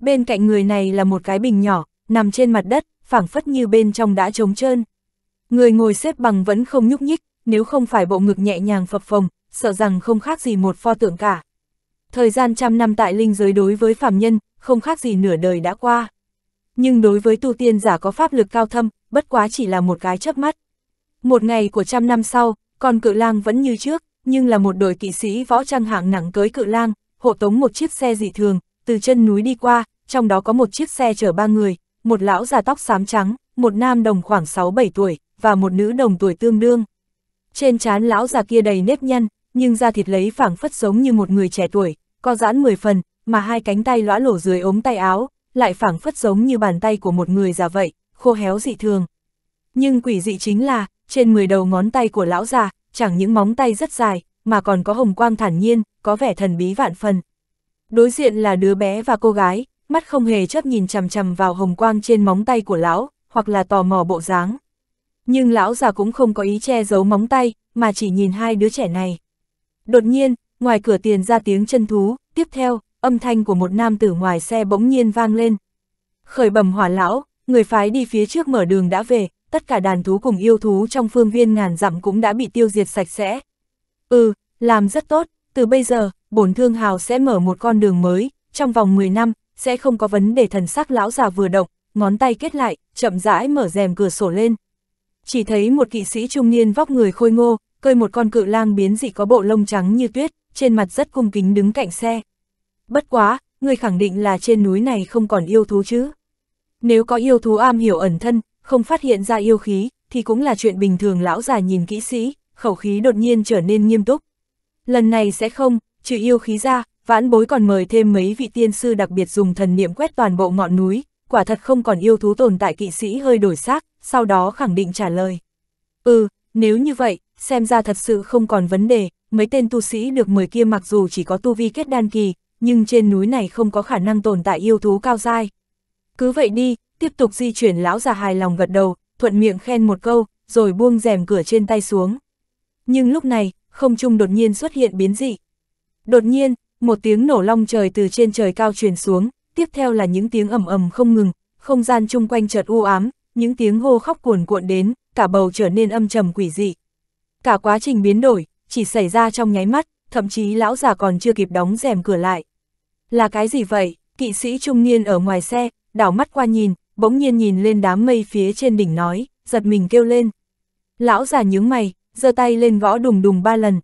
Bên cạnh người này là một cái bình nhỏ, nằm trên mặt đất, phảng phất như bên trong đã trống trơn. Người ngồi xếp bằng vẫn không nhúc nhích, nếu không phải bộ ngực nhẹ nhàng phập phồng, sợ rằng không khác gì một pho tượng cả. Thời gian trăm năm tại linh giới đối với phàm nhân, không khác gì nửa đời đã qua. Nhưng đối với tu tiên giả có pháp lực cao thâm, bất quá chỉ là một cái chớp mắt. Một ngày của trăm năm sau, còn cự lang vẫn như trước, nhưng là một đội kỵ sĩ võ trang hạng nặng cưới cự lang, hộ tống một chiếc xe dị thường, từ chân núi đi qua, trong đó có một chiếc xe chở ba người, một lão già tóc xám trắng, một nam đồng khoảng 6-7 tuổi, và một nữ đồng tuổi tương đương. Trên trán lão già kia đầy nếp nhăn, nhưng da thịt lấy phảng phất giống như một người trẻ tuổi, co giãn 10 phần, mà hai cánh tay lõa lổ dưới ống tay áo, lại phảng phất giống như bàn tay của một người già vậy, khô héo dị thường. Nhưng quỷ dị chính là, trên 10 đầu ngón tay của lão già, chẳng những móng tay rất dài, mà còn có hồng quang thản nhiên, có vẻ thần bí vạn phần. Đối diện là đứa bé và cô gái, mắt không hề chấp nhìn chằm chằm vào hồng quang trên móng tay của lão, hoặc là tò mò bộ dáng. Nhưng lão già cũng không có ý che giấu móng tay, mà chỉ nhìn hai đứa trẻ này. Đột nhiên, ngoài cửa tiền ra tiếng chân thú, tiếp theo, âm thanh của một nam tử ngoài xe bỗng nhiên vang lên. Khởi bẩm hỏa lão, người phái đi phía trước mở đường đã về, tất cả đàn thú cùng yêu thú trong phương viên ngàn dặm cũng đã bị tiêu diệt sạch sẽ. Ừ, làm rất tốt, từ bây giờ, bổn thương hào sẽ mở một con đường mới, trong vòng 10 năm, sẽ không có vấn đề thần sắc lão già vừa động, ngón tay kết lại, chậm rãi mở rèm cửa sổ lên. Chỉ thấy một kỵ sĩ trung niên vóc người khôi ngô, cơi một con cự lang biến dị có bộ lông trắng như tuyết, trên mặt rất cung kính đứng cạnh xe. Bất quá, người khẳng định là trên núi này không còn yêu thú chứ. Nếu có yêu thú am hiểu ẩn thân, không phát hiện ra yêu khí, thì cũng là chuyện bình thường lão già nhìn kỹ sĩ, khẩu khí đột nhiên trở nên nghiêm túc. Lần này sẽ không, trừ yêu khí ra, vãn bối còn mời thêm mấy vị tiên sư đặc biệt dùng thần niệm quét toàn bộ ngọn núi, quả thật không còn yêu thú tồn tại kỵ sĩ hơi đổi xác, sau đó khẳng định trả lời. Ừ, nếu như vậy, xem ra thật sự không còn vấn đề, mấy tên tu sĩ được mời kia mặc dù chỉ có tu vi kết đan kỳ, nhưng trên núi này không có khả năng tồn tại yêu thú cao dai. Cứ vậy đi, tiếp tục di chuyển lão già hài lòng gật đầu, thuận miệng khen một câu, rồi buông rèm cửa trên tay xuống. Nhưng lúc này, không trung đột nhiên xuất hiện biến dị. Đột nhiên, một tiếng nổ long trời từ trên trời cao truyền xuống, tiếp theo là những tiếng ầm ầm không ngừng, không gian chung quanh chợt u ám, những tiếng hô khóc cuồn cuộn đến, cả bầu trở nên âm trầm quỷ dị. Cả quá trình biến đổi, chỉ xảy ra trong nháy mắt, thậm chí lão già còn chưa kịp đóng rèm cửa lại. Là cái gì vậy? Kỵ sĩ trung niên ở ngoài xe, đảo mắt qua nhìn, bỗng nhiên nhìn lên đám mây phía trên đỉnh nói, giật mình kêu lên. Lão già nhướng mày, giơ tay lên gõ đùng đùng ba lần.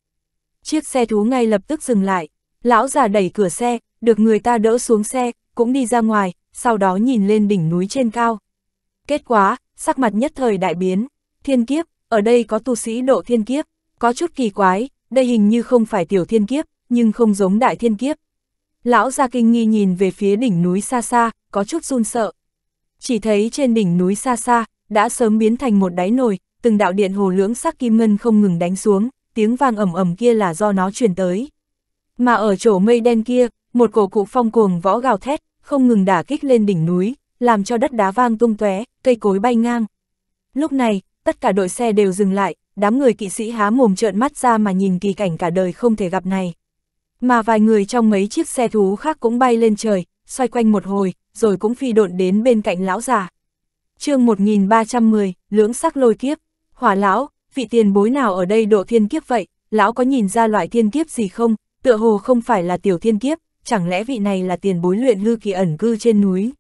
Chiếc xe thú ngay lập tức dừng lại, lão già đẩy cửa xe, được người ta đỡ xuống xe, cũng đi ra ngoài, sau đó nhìn lên đỉnh núi trên cao. Kết quả, sắc mặt nhất thời đại biến, thiên kiếp, ở đây có tu sĩ độ thiên kiếp, có chút kỳ quái, đây hình như không phải tiểu thiên kiếp, nhưng không giống đại thiên kiếp. Lão Gia Kinh nghi nhìn về phía đỉnh núi xa xa, có chút run sợ. Chỉ thấy trên đỉnh núi xa xa, đã sớm biến thành một đáy nồi, từng đạo điện hồ lưỡng sắc kim ngân không ngừng đánh xuống, tiếng vang ầm ầm kia là do nó truyền tới. Mà ở chỗ mây đen kia, một cổ cụ phong cuồng võ gào thét, không ngừng đả kích lên đỉnh núi, làm cho đất đá vang tung tóe, cây cối bay ngang. Lúc này, tất cả đội xe đều dừng lại, đám người kỵ sĩ há mồm trợn mắt ra mà nhìn kỳ cảnh cả đời không thể gặp này. Mà vài người trong mấy chiếc xe thú khác cũng bay lên trời, xoay quanh một hồi, rồi cũng phi độn đến bên cạnh lão già. chương 1310, lưỡng sắc lôi kiếp, hỏa lão, vị tiền bối nào ở đây độ thiên kiếp vậy, lão có nhìn ra loại thiên kiếp gì không, tựa hồ không phải là tiểu thiên kiếp, chẳng lẽ vị này là tiền bối luyện ngư kỳ ẩn cư trên núi.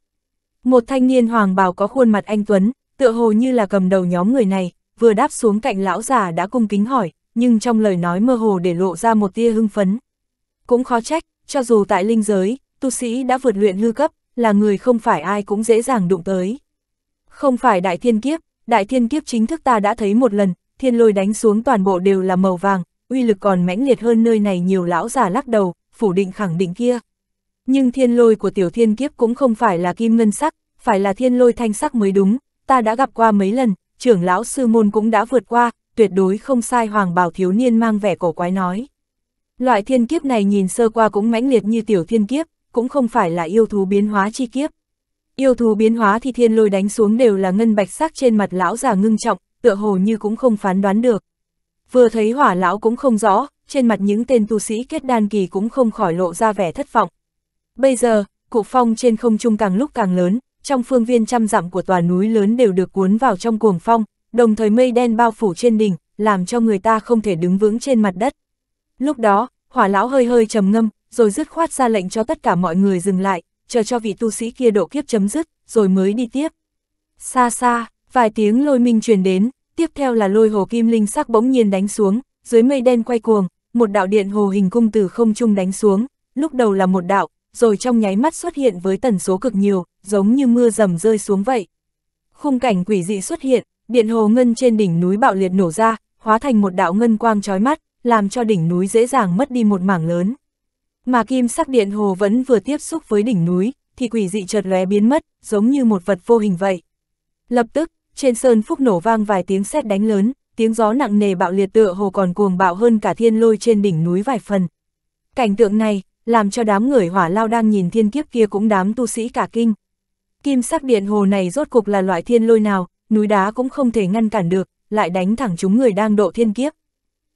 Một thanh niên hoàng bào có khuôn mặt anh Tuấn, tựa hồ như là cầm đầu nhóm người này, vừa đáp xuống cạnh lão già đã cung kính hỏi, nhưng trong lời nói mơ hồ để lộ ra một tia hưng phấn. Cũng khó trách, cho dù tại linh giới, tu sĩ đã vượt luyện hư cấp, là người không phải ai cũng dễ dàng đụng tới. Không phải đại thiên kiếp, đại thiên kiếp chính thức ta đã thấy một lần, thiên lôi đánh xuống toàn bộ đều là màu vàng, uy lực còn mãnh liệt hơn nơi này nhiều lão già lắc đầu, phủ định khẳng định kia. Nhưng thiên lôi của tiểu thiên kiếp cũng không phải là kim ngân sắc, phải là thiên lôi thanh sắc mới đúng, ta đã gặp qua mấy lần, trưởng lão sư môn cũng đã vượt qua, tuyệt đối không sai hoàng bào thiếu niên mang vẻ cổ quái nói. Loại thiên kiếp này nhìn sơ qua cũng mãnh liệt như tiểu thiên kiếp, cũng không phải là yêu thú biến hóa chi kiếp. Yêu thú biến hóa thì thiên lôi đánh xuống đều là ngân bạch sắc trên mặt lão già ngưng trọng, tựa hồ như cũng không phán đoán được. Vừa thấy hỏa lão cũng không rõ, trên mặt những tên tu sĩ kết đan kỳ cũng không khỏi lộ ra vẻ thất vọng. Bây giờ, cục phong trên không trung càng lúc càng lớn, trong phương viên trăm dặm của tòa núi lớn đều được cuốn vào trong cuồng phong, đồng thời mây đen bao phủ trên đỉnh, làm cho người ta không thể đứng vững trên mặt đất. Lúc đó, hỏa lão hơi hơi trầm ngâm, rồi dứt khoát ra lệnh cho tất cả mọi người dừng lại, chờ cho vị tu sĩ kia độ kiếp chấm dứt, rồi mới đi tiếp. Xa xa, vài tiếng lôi minh truyền đến, tiếp theo là lôi hồ kim linh sắc bỗng nhiên đánh xuống, dưới mây đen quay cuồng, một đạo điện hồ hình cung từ không trung đánh xuống, lúc đầu là một đạo, rồi trong nháy mắt xuất hiện với tần số cực nhiều, giống như mưa rầm rơi xuống vậy. Khung cảnh quỷ dị xuất hiện, điện hồ ngân trên đỉnh núi bạo liệt nổ ra, hóa thành một đạo ngân quang chói mắt, làm cho đỉnh núi dễ dàng mất đi một mảng lớn. Mà kim sắc điện hồ vẫn vừa tiếp xúc với đỉnh núi, thì quỷ dị chợt lóe biến mất, giống như một vật vô hình vậy. Lập tức, trên sơn phúc nổ vang vài tiếng sét đánh lớn, tiếng gió nặng nề bạo liệt tựa hồ còn cuồng bạo hơn cả thiên lôi trên đỉnh núi vài phần. Cảnh tượng này, làm cho đám người hỏa lao đang nhìn thiên kiếp kia cũng đám tu sĩ cả kinh. Kim sắc điện hồ này rốt cục là loại thiên lôi nào, núi đá cũng không thể ngăn cản được, lại đánh thẳng chúng người đang độ thiên kiếp.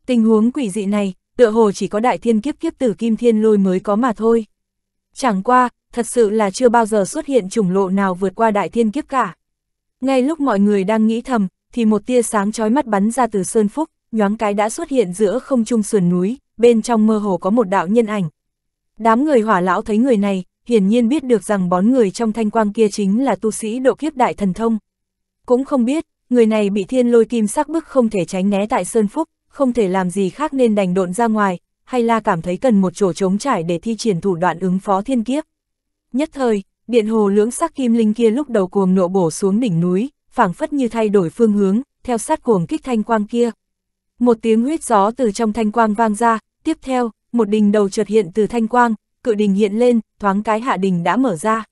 Tình huống quỷ dị này, tựa hồ chỉ có đại thiên kiếp kiếp tử kim thiên lôi mới có mà thôi. Chẳng qua, thật sự là chưa bao giờ xuất hiện chủng lộ nào vượt qua đại thiên kiếp cả. Ngay lúc mọi người đang nghĩ thầm, thì một tia sáng chói mắt bắn ra từ sơn phúc, nhoáng cái đã xuất hiện giữa không trung sườn núi, bên trong mơ hồ có một đạo nhân ảnh, Đám người hỏa lão thấy người này, hiển nhiên biết được rằng bón người trong thanh quang kia chính là tu sĩ độ kiếp đại thần thông. Cũng không biết, người này bị thiên lôi kim sắc bức không thể tránh né tại Sơn Phúc, không thể làm gì khác nên đành độn ra ngoài, hay là cảm thấy cần một chỗ trống trải để thi triển thủ đoạn ứng phó thiên kiếp. Nhất thời, điện hồ lưỡng sắc kim linh kia lúc đầu cuồng nộ bổ xuống đỉnh núi, phảng phất như thay đổi phương hướng, theo sát cuồng kích thanh quang kia. Một tiếng huyết gió từ trong thanh quang vang ra, tiếp theo, một đình đầu chợt hiện từ thanh quang, cự đình hiện lên, thoáng cái hạ đình đã mở ra.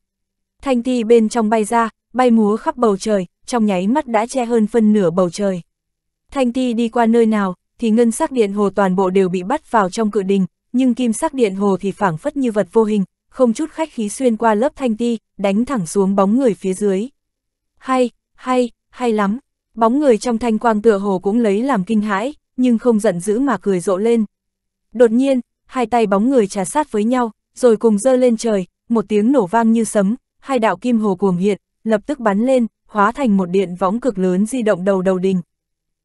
Thanh ti bên trong bay ra, bay múa khắp bầu trời, trong nháy mắt đã che hơn phân nửa bầu trời. Thanh ti đi qua nơi nào, thì ngân sắc điện hồ toàn bộ đều bị bắt vào trong cự đình, nhưng kim sắc điện hồ thì phảng phất như vật vô hình, không chút khách khí xuyên qua lớp thanh ti, đánh thẳng xuống bóng người phía dưới. Hay, hay, hay lắm, bóng người trong thanh quang tựa hồ cũng lấy làm kinh hãi, nhưng không giận dữ mà cười rộ lên. Đột nhiên, hai tay bóng người trà sát với nhau, rồi cùng dơ lên trời, một tiếng nổ vang như sấm, hai đạo kim hồ cuồng hiện, lập tức bắn lên, hóa thành một điện võng cực lớn di động đầu đầu đình.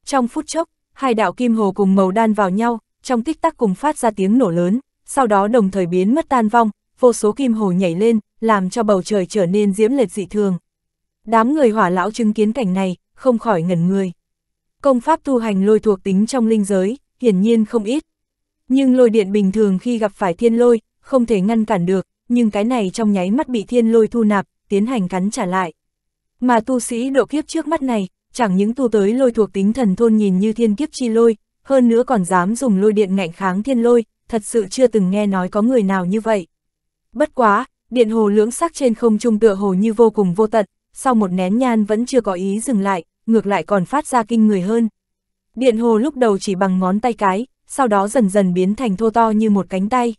Trong phút chốc, hai đạo kim hồ cùng màu đan vào nhau, trong tích tắc cùng phát ra tiếng nổ lớn, sau đó đồng thời biến mất tan vong, vô số kim hồ nhảy lên, làm cho bầu trời trở nên diễm lệch dị thường. Đám người hỏa lão chứng kiến cảnh này, không khỏi ngẩn người. Công pháp tu hành lôi thuộc tính trong linh giới, hiển nhiên không ít, nhưng lôi điện bình thường khi gặp phải thiên lôi, không thể ngăn cản được, nhưng cái này trong nháy mắt bị thiên lôi thu nạp, tiến hành cắn trả lại. Mà tu sĩ độ kiếp trước mắt này, chẳng những tu tới lôi thuộc tính thần thôn nhìn như thiên kiếp chi lôi, hơn nữa còn dám dùng lôi điện ngạnh kháng thiên lôi, thật sự chưa từng nghe nói có người nào như vậy. Bất quá, điện hồ lưỡng sắc trên không trung tựa hồ như vô cùng vô tận, sau một nén nhan vẫn chưa có ý dừng lại, ngược lại còn phát ra kinh người hơn. Điện hồ lúc đầu chỉ bằng ngón tay cái, sau đó dần dần biến thành thô to như một cánh tay.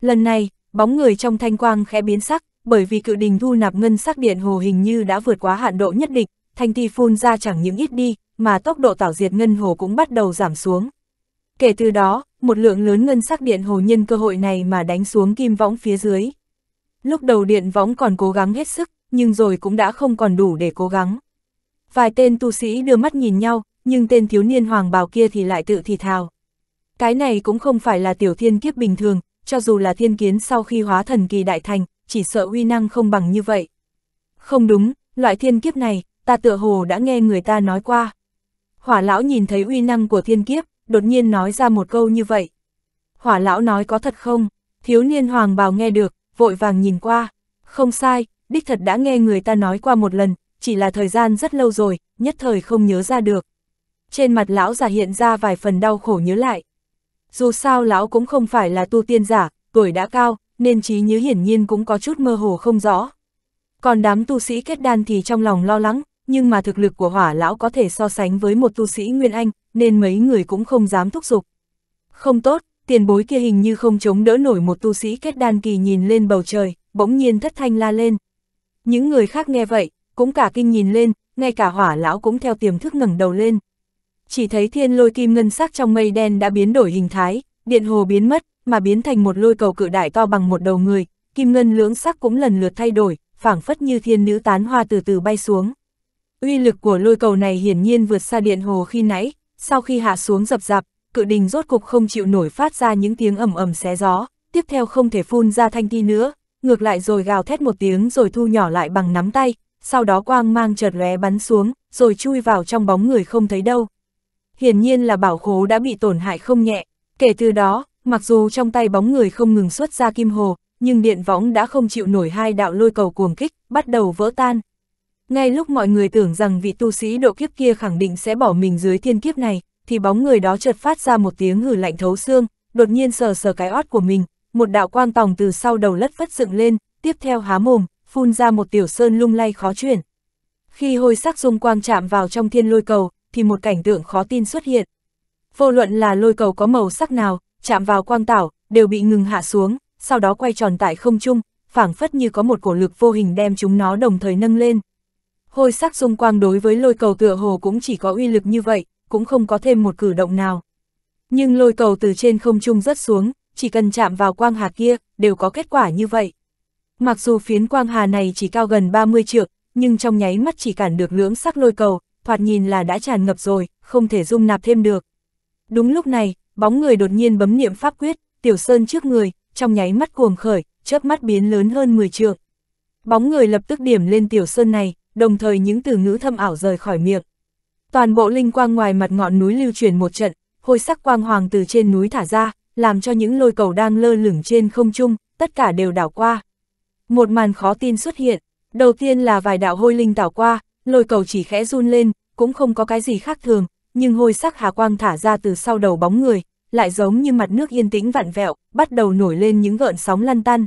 Lần này, bóng người trong thanh quang khẽ biến sắc, bởi vì cự đình thu nạp ngân sắc điện hồ hình như đã vượt quá hạn độ nhất định, thanh ti phun ra chẳng những ít đi, mà tốc độ tảo diệt ngân hồ cũng bắt đầu giảm xuống. Kể từ đó, một lượng lớn ngân sắc điện hồ nhân cơ hội này mà đánh xuống kim võng phía dưới. Lúc đầu điện võng còn cố gắng hết sức, nhưng rồi cũng đã không còn đủ để cố gắng. Vài tên tu sĩ đưa mắt nhìn nhau, nhưng tên thiếu niên hoàng bào kia thì lại tự thì thào. Cái này cũng không phải là tiểu thiên kiếp bình thường, cho dù là thiên kiến sau khi hóa thần kỳ đại thành, chỉ sợ uy năng không bằng như vậy. Không đúng, loại thiên kiếp này, ta tựa hồ đã nghe người ta nói qua. Hỏa lão nhìn thấy uy năng của thiên kiếp, đột nhiên nói ra một câu như vậy. Hỏa lão nói có thật không? Thiếu niên hoàng bào nghe được, vội vàng nhìn qua. Không sai, đích thật đã nghe người ta nói qua một lần, chỉ là thời gian rất lâu rồi, nhất thời không nhớ ra được. Trên mặt lão giả hiện ra vài phần đau khổ nhớ lại dù sao lão cũng không phải là tu tiên giả, tuổi đã cao, nên trí nhớ hiển nhiên cũng có chút mơ hồ không rõ. Còn đám tu sĩ kết đan thì trong lòng lo lắng, nhưng mà thực lực của hỏa lão có thể so sánh với một tu sĩ Nguyên Anh, nên mấy người cũng không dám thúc giục. Không tốt, tiền bối kia hình như không chống đỡ nổi một tu sĩ kết đan kỳ nhìn lên bầu trời, bỗng nhiên thất thanh la lên. Những người khác nghe vậy, cũng cả kinh nhìn lên, ngay cả hỏa lão cũng theo tiềm thức ngẩng đầu lên chỉ thấy thiên lôi kim ngân sắc trong mây đen đã biến đổi hình thái, điện hồ biến mất, mà biến thành một lôi cầu cự đại to bằng một đầu người, kim ngân lưỡng sắc cũng lần lượt thay đổi, phảng phất như thiên nữ tán hoa từ từ bay xuống. Uy lực của lôi cầu này hiển nhiên vượt xa điện hồ khi nãy, sau khi hạ xuống dập dập cự đình rốt cục không chịu nổi phát ra những tiếng ầm ầm xé gió, tiếp theo không thể phun ra thanh ti nữa, ngược lại rồi gào thét một tiếng rồi thu nhỏ lại bằng nắm tay, sau đó quang mang chợt lóe bắn xuống, rồi chui vào trong bóng người không thấy đâu hiển nhiên là bảo khố đã bị tổn hại không nhẹ. Kể từ đó, mặc dù trong tay bóng người không ngừng xuất ra kim hồ, nhưng điện võng đã không chịu nổi hai đạo lôi cầu cuồng kích, bắt đầu vỡ tan. Ngay lúc mọi người tưởng rằng vị tu sĩ độ kiếp kia khẳng định sẽ bỏ mình dưới thiên kiếp này, thì bóng người đó chợt phát ra một tiếng hử lạnh thấu xương, đột nhiên sờ sờ cái ót của mình, một đạo quang tòng từ sau đầu lất phất dựng lên, tiếp theo há mồm, phun ra một tiểu sơn lung lay khó chuyển. Khi hôi sắc dung quang chạm vào trong thiên lôi cầu, thì một cảnh tượng khó tin xuất hiện. Vô luận là lôi cầu có màu sắc nào, chạm vào quang tảo, đều bị ngừng hạ xuống, sau đó quay tròn tại không trung, phảng phất như có một cổ lực vô hình đem chúng nó đồng thời nâng lên. Hôi sắc dung quang đối với lôi cầu tựa hồ cũng chỉ có uy lực như vậy, cũng không có thêm một cử động nào. Nhưng lôi cầu từ trên không trung rớt xuống, chỉ cần chạm vào quang hà kia, đều có kết quả như vậy. Mặc dù phiến quang hà này chỉ cao gần 30 trượng, nhưng trong nháy mắt chỉ cản được lưỡng sắc lôi cầu, thoạt nhìn là đã tràn ngập rồi, không thể dung nạp thêm được. Đúng lúc này, bóng người đột nhiên bấm niệm pháp quyết, tiểu sơn trước người, trong nháy mắt cuồng khởi, chớp mắt biến lớn hơn 10 trượng. Bóng người lập tức điểm lên tiểu sơn này, đồng thời những từ ngữ thâm ảo rời khỏi miệng. Toàn bộ linh quang ngoài mặt ngọn núi lưu chuyển một trận, hôi sắc quang hoàng từ trên núi thả ra, làm cho những lôi cầu đang lơ lửng trên không trung, tất cả đều đảo qua. Một màn khó tin xuất hiện, đầu tiên là vài đạo hôi linh đảo qua, lôi cầu chỉ khẽ run lên, cũng không có cái gì khác thường, nhưng hôi sắc hà quang thả ra từ sau đầu bóng người, lại giống như mặt nước yên tĩnh vặn vẹo, bắt đầu nổi lên những gợn sóng lăn tăn.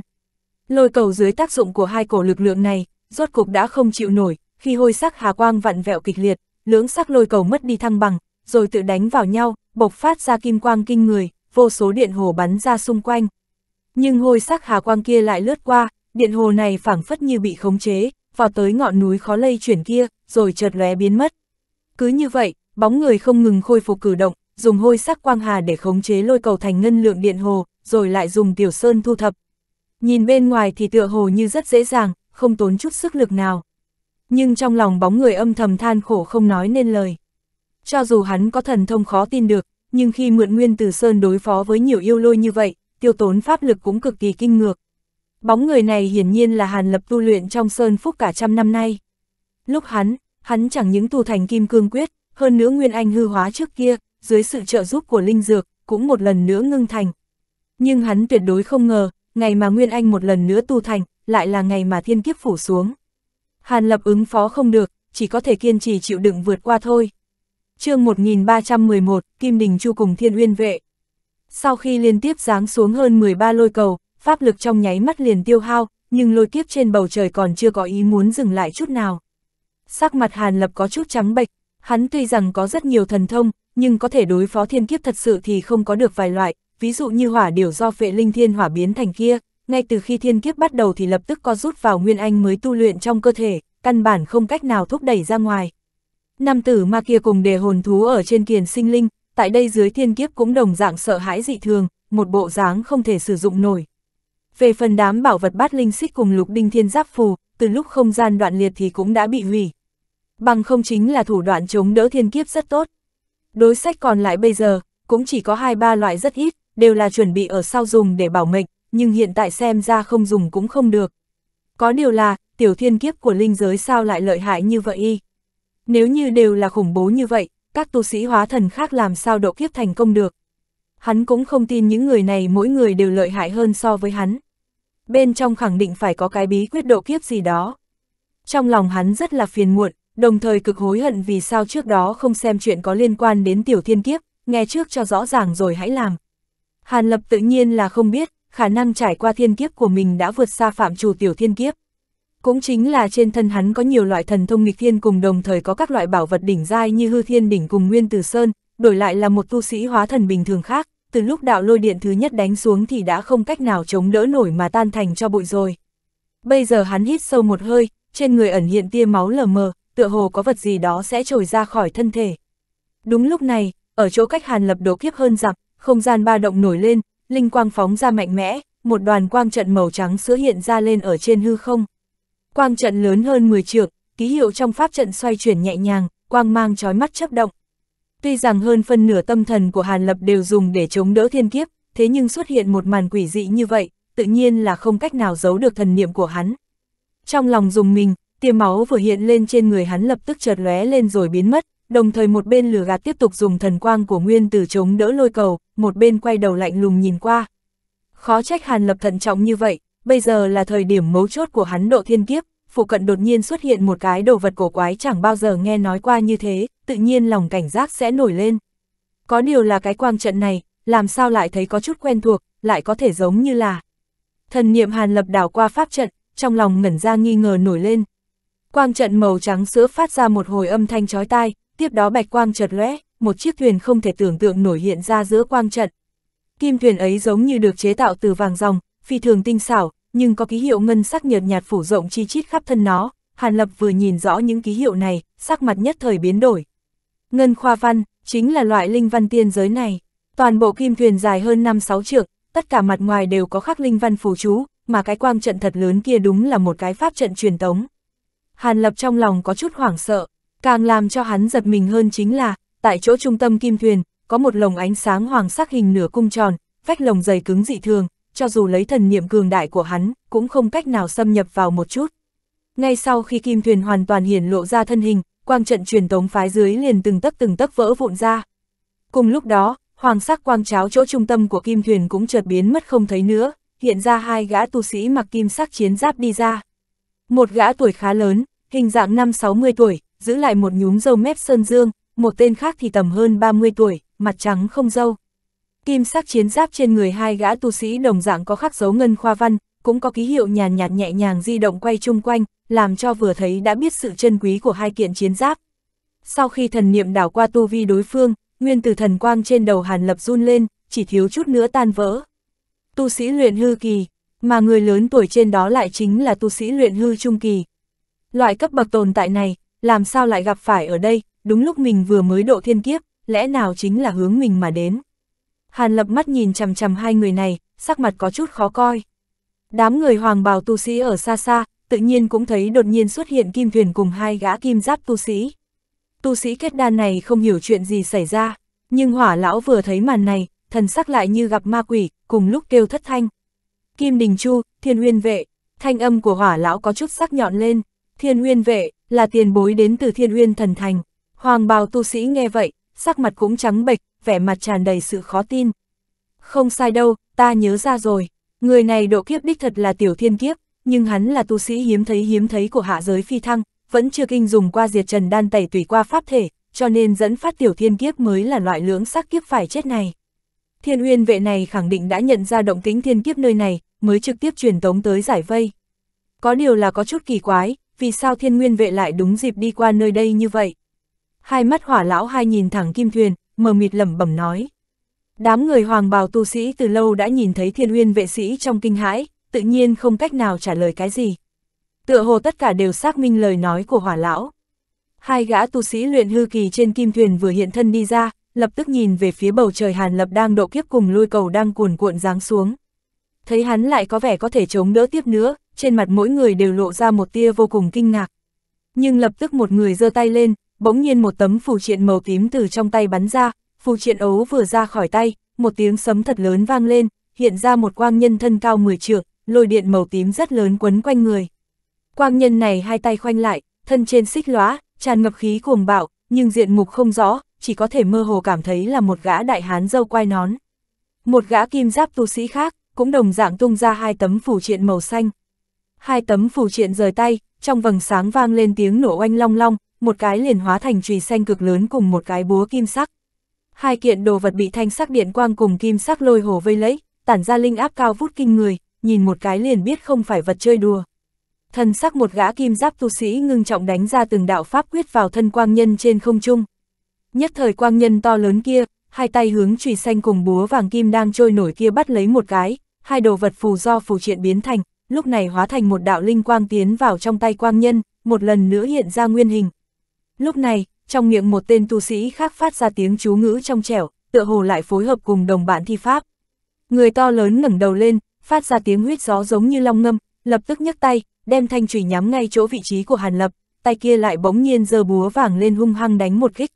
Lôi cầu dưới tác dụng của hai cổ lực lượng này, rốt cục đã không chịu nổi, khi hôi sắc hà quang vặn vẹo kịch liệt, lưỡng sắc lôi cầu mất đi thăng bằng, rồi tự đánh vào nhau, bộc phát ra kim quang kinh người, vô số điện hồ bắn ra xung quanh. Nhưng hôi sắc hà quang kia lại lướt qua, điện hồ này phảng phất như bị khống chế, vọt tới ngọn núi khó lây chuyển kia, rồi chợt lóe biến mất. Cứ như vậy, bóng người không ngừng khôi phục cử động, dùng hôi sắc quang hà để khống chế lôi cầu thành ngân lượng điện hồ, rồi lại dùng tiểu sơn thu thập. Nhìn bên ngoài thì tựa hồ như rất dễ dàng, không tốn chút sức lực nào. Nhưng trong lòng bóng người âm thầm than khổ không nói nên lời. Cho dù hắn có thần thông khó tin được, nhưng khi mượn nguyên từ sơn đối phó với nhiều yêu lôi như vậy, tiêu tốn pháp lực cũng cực kỳ kinh ngược. Bóng người này hiển nhiên là Hàn Lập tu luyện trong Sơn Phúc cả trăm năm nay. Lúc hắn, hắn chẳng những tu thành kim cương quyết, hơn nữa Nguyên Anh hư hóa trước kia, dưới sự trợ giúp của Linh Dược, cũng một lần nữa ngưng thành. Nhưng hắn tuyệt đối không ngờ, ngày mà Nguyên Anh một lần nữa tu thành, lại là ngày mà thiên kiếp phủ xuống. Hàn Lập ứng phó không được, chỉ có thể kiên trì chịu đựng vượt qua thôi. chương 1311, Kim Đình Chu cùng Thiên Uyên Vệ. Sau khi liên tiếp giáng xuống hơn 13 lôi cầu, pháp lực trong nháy mắt liền tiêu hao, nhưng lôi kiếp trên bầu trời còn chưa có ý muốn dừng lại chút nào. Sắc mặt Hàn Lập có chút trắng bệch, hắn tuy rằng có rất nhiều thần thông, nhưng có thể đối phó thiên kiếp thật sự thì không có được vài loại, ví dụ như hỏa điều do phệ linh thiên hỏa biến thành kia, ngay từ khi thiên kiếp bắt đầu thì lập tức có rút vào nguyên anh mới tu luyện trong cơ thể, căn bản không cách nào thúc đẩy ra ngoài. Nam tử ma kia cùng đề hồn thú ở trên kiền sinh linh, tại đây dưới thiên kiếp cũng đồng dạng sợ hãi dị thường, một bộ dáng không thể sử dụng nổi. Về phần đám bảo vật bát linh xích cùng lục đinh thiên giáp phù, từ lúc không gian đoạn liệt thì cũng đã bị hủy. Bằng không chính là thủ đoạn chống đỡ thiên kiếp rất tốt. Đối sách còn lại bây giờ, cũng chỉ có hai ba loại rất ít, đều là chuẩn bị ở sau dùng để bảo mệnh, nhưng hiện tại xem ra không dùng cũng không được. Có điều là, tiểu thiên kiếp của linh giới sao lại lợi hại như vậy y? Nếu như đều là khủng bố như vậy, các tu sĩ hóa thần khác làm sao độ kiếp thành công được? Hắn cũng không tin những người này mỗi người đều lợi hại hơn so với hắn bên trong khẳng định phải có cái bí quyết độ kiếp gì đó. Trong lòng hắn rất là phiền muộn, đồng thời cực hối hận vì sao trước đó không xem chuyện có liên quan đến tiểu thiên kiếp, nghe trước cho rõ ràng rồi hãy làm. Hàn Lập tự nhiên là không biết, khả năng trải qua thiên kiếp của mình đã vượt xa phạm trù tiểu thiên kiếp. Cũng chính là trên thân hắn có nhiều loại thần thông nghịch thiên cùng đồng thời có các loại bảo vật đỉnh dai như hư thiên đỉnh cùng nguyên tử sơn, đổi lại là một tu sĩ hóa thần bình thường khác, từ lúc đạo lôi điện thứ nhất đánh xuống thì đã không cách nào chống đỡ nổi mà tan thành cho bụi rồi. Bây giờ hắn hít sâu một hơi, trên người ẩn hiện tia máu lờ mờ, tựa hồ có vật gì đó sẽ trồi ra khỏi thân thể. Đúng lúc này, ở chỗ cách hàn lập đồ kiếp hơn dặm, không gian ba động nổi lên, linh quang phóng ra mạnh mẽ, một đoàn quang trận màu trắng sữa hiện ra lên ở trên hư không. Quang trận lớn hơn 10 trượng, ký hiệu trong pháp trận xoay chuyển nhẹ nhàng, quang mang trói mắt chấp động. Tuy rằng hơn phân nửa tâm thần của Hàn Lập đều dùng để chống đỡ thiên kiếp, thế nhưng xuất hiện một màn quỷ dị như vậy, tự nhiên là không cách nào giấu được thần niệm của hắn. Trong lòng dùng mình, tia máu vừa hiện lên trên người hắn lập tức chợt lóe lên rồi biến mất, đồng thời một bên lửa gạt tiếp tục dùng thần quang của nguyên tử chống đỡ lôi cầu, một bên quay đầu lạnh lùng nhìn qua. Khó trách Hàn Lập thận trọng như vậy, bây giờ là thời điểm mấu chốt của hắn độ thiên kiếp, phụ cận đột nhiên xuất hiện một cái đồ vật cổ quái chẳng bao giờ nghe nói qua như thế, tự nhiên lòng cảnh giác sẽ nổi lên. Có điều là cái quang trận này, làm sao lại thấy có chút quen thuộc, lại có thể giống như là. Thần niệm hàn lập đảo qua pháp trận, trong lòng ngẩn ra nghi ngờ nổi lên. Quang trận màu trắng sữa phát ra một hồi âm thanh chói tai, tiếp đó bạch quang chợt lóe, một chiếc thuyền không thể tưởng tượng nổi hiện ra giữa quang trận. Kim thuyền ấy giống như được chế tạo từ vàng ròng, phi thường tinh xảo, nhưng có ký hiệu ngân sắc nhợt nhạt phủ rộng chi chít khắp thân nó, Hàn Lập vừa nhìn rõ những ký hiệu này, sắc mặt nhất thời biến đổi. Ngân khoa văn, chính là loại linh văn tiên giới này. Toàn bộ kim thuyền dài hơn 5-6 trượng, tất cả mặt ngoài đều có khắc linh văn phù chú, mà cái quang trận thật lớn kia đúng là một cái pháp trận truyền tống. Hàn Lập trong lòng có chút hoảng sợ, càng làm cho hắn giật mình hơn chính là, tại chỗ trung tâm kim thuyền, có một lồng ánh sáng hoàng sắc hình nửa cung tròn, vách lồng dày cứng dị thường, cho dù lấy thần niệm cường đại của hắn, cũng không cách nào xâm nhập vào một chút. Ngay sau khi kim thuyền hoàn toàn hiển lộ ra thân hình, quang trận truyền tống phái dưới liền từng tấc từng tấc vỡ vụn ra. Cùng lúc đó, hoàng sắc quang cháo chỗ trung tâm của kim thuyền cũng chợt biến mất không thấy nữa, hiện ra hai gã tu sĩ mặc kim sắc chiến giáp đi ra. Một gã tuổi khá lớn, hình dạng năm 60 tuổi, giữ lại một nhúm râu mép sơn dương, một tên khác thì tầm hơn 30 tuổi, mặt trắng không râu. Kim sắc chiến giáp trên người hai gã tu sĩ đồng dạng có khắc dấu ngân khoa văn, cũng có ký hiệu nhàn nhạt, nhẹ nhàng di động quay chung quanh, làm cho vừa thấy đã biết sự chân quý của hai kiện chiến giáp. Sau khi thần niệm đảo qua tu vi đối phương, nguyên từ thần quang trên đầu Hàn Lập run lên, chỉ thiếu chút nữa tan vỡ. Tu sĩ luyện hư kỳ, mà người lớn tuổi trên đó lại chính là tu sĩ luyện hư trung kỳ. Loại cấp bậc tồn tại này, làm sao lại gặp phải ở đây, đúng lúc mình vừa mới độ thiên kiếp, lẽ nào chính là hướng mình mà đến. Hàn lập mắt nhìn chằm chằm hai người này, sắc mặt có chút khó coi. Đám người hoàng bào tu sĩ ở xa xa, tự nhiên cũng thấy đột nhiên xuất hiện kim thuyền cùng hai gã kim giáp tu sĩ. Tu sĩ kết đan này không hiểu chuyện gì xảy ra, nhưng hỏa lão vừa thấy màn này, thần sắc lại như gặp ma quỷ, cùng lúc kêu thất thanh. Kim Đình Chu, Thiên nguyên Vệ, thanh âm của hỏa lão có chút sắc nhọn lên. Thiên nguyên Vệ, là tiền bối đến từ Thiên nguyên Thần Thành. Hoàng bào tu sĩ nghe vậy, sắc mặt cũng trắng bệch, vẻ mặt tràn đầy sự khó tin. Không sai đâu, ta nhớ ra rồi, người này độ kiếp đích thật là tiểu thiên kiếp, nhưng hắn là tu sĩ hiếm thấy hiếm thấy của hạ giới phi thăng, vẫn chưa kinh dùng qua diệt trần đan tẩy tùy qua pháp thể, cho nên dẫn phát tiểu thiên kiếp mới là loại lưỡng sắc kiếp phải chết này. Thiên uyên vệ này khẳng định đã nhận ra động tính thiên kiếp nơi này, mới trực tiếp truyền tống tới giải vây. Có điều là có chút kỳ quái, vì sao thiên nguyên vệ lại đúng dịp đi qua nơi đây như vậy? Hai mắt hỏa lão hai nhìn thẳng kim thuyền, mờ mịt lẩm bẩm nói. Đám người hoàng bào tu sĩ từ lâu đã nhìn thấy thiên uyên vệ sĩ trong kinh hãi, tự nhiên không cách nào trả lời cái gì. Tựa hồ tất cả đều xác minh lời nói của hỏa lão. Hai gã tu sĩ luyện hư kỳ trên kim thuyền vừa hiện thân đi ra, lập tức nhìn về phía bầu trời hàn lập đang độ kiếp cùng lôi cầu đang cuồn cuộn giáng xuống. Thấy hắn lại có vẻ có thể chống đỡ tiếp nữa, trên mặt mỗi người đều lộ ra một tia vô cùng kinh ngạc. Nhưng lập tức một người giơ tay lên, bỗng nhiên một tấm phù triện màu tím từ trong tay bắn ra, phù triện ấu vừa ra khỏi tay, một tiếng sấm thật lớn vang lên, hiện ra một quang nhân thân cao 10 trượng, lôi điện màu tím rất lớn quấn quanh người. Quang nhân này hai tay khoanh lại, thân trên xích lóa, tràn ngập khí cuồng bạo, nhưng diện mục không rõ, chỉ có thể mơ hồ cảm thấy là một gã đại hán dâu quai nón. Một gã kim giáp tu sĩ khác, cũng đồng dạng tung ra hai tấm phù triện màu xanh. Hai tấm phù triện rời tay, trong vầng sáng vang lên tiếng nổ oanh long long, một cái liền hóa thành chùy xanh cực lớn cùng một cái búa kim sắc. Hai kiện đồ vật bị thanh sắc điện quang cùng kim sắc lôi hồ vây lấy, tản ra linh áp cao vút kinh người, nhìn một cái liền biết không phải vật chơi đùa. Thần sắc một gã kim giáp tu sĩ ngưng trọng đánh ra từng đạo pháp quyết vào thân quang nhân trên không trung. Nhất thời quang nhân to lớn kia, hai tay hướng chùy xanh cùng búa vàng kim đang trôi nổi kia bắt lấy một cái, hai đồ vật phù do phù triện biến thành, lúc này hóa thành một đạo linh quang tiến vào trong tay quang nhân, một lần nữa hiện ra nguyên hình, Lúc này, trong miệng một tên tu sĩ khác phát ra tiếng chú ngữ trong trẻo, tựa hồ lại phối hợp cùng đồng bạn thi pháp. Người to lớn ngẩng đầu lên, phát ra tiếng huyết gió giống như long ngâm, lập tức nhấc tay, đem thanh chùy nhắm ngay chỗ vị trí của Hàn Lập, tay kia lại bỗng nhiên giơ búa vàng lên hung hăng đánh một kích.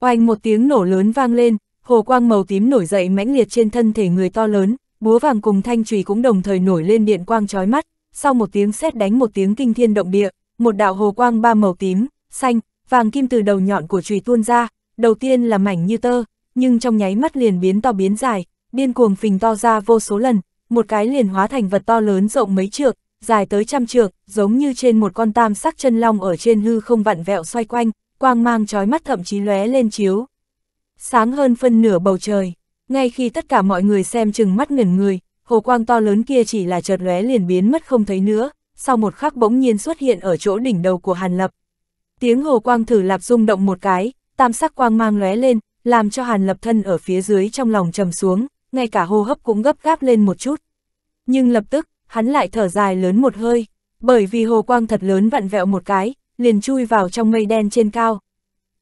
Oanh một tiếng nổ lớn vang lên, hồ quang màu tím nổi dậy mãnh liệt trên thân thể người to lớn, búa vàng cùng thanh chùy cũng đồng thời nổi lên điện quang chói mắt, sau một tiếng sét đánh một tiếng kinh thiên động địa, một đạo hồ quang ba màu tím, xanh, vàng kim từ đầu nhọn của chùy tuôn ra, đầu tiên là mảnh như tơ, nhưng trong nháy mắt liền biến to biến dài, điên cuồng phình to ra vô số lần, một cái liền hóa thành vật to lớn rộng mấy trượng, dài tới trăm trượng, giống như trên một con tam sắc chân long ở trên hư không vặn vẹo xoay quanh, quang mang chói mắt thậm chí lóe lên chiếu. Sáng hơn phân nửa bầu trời, ngay khi tất cả mọi người xem chừng mắt ngẩn người, hồ quang to lớn kia chỉ là chợt lóe liền biến mất không thấy nữa, sau một khắc bỗng nhiên xuất hiện ở chỗ đỉnh đầu của Hàn Lập, Tiếng hồ quang thử lạp rung động một cái, tam sắc quang mang lóe lên, làm cho hàn lập thân ở phía dưới trong lòng trầm xuống, ngay cả hô hấp cũng gấp gáp lên một chút. Nhưng lập tức, hắn lại thở dài lớn một hơi, bởi vì hồ quang thật lớn vặn vẹo một cái, liền chui vào trong mây đen trên cao.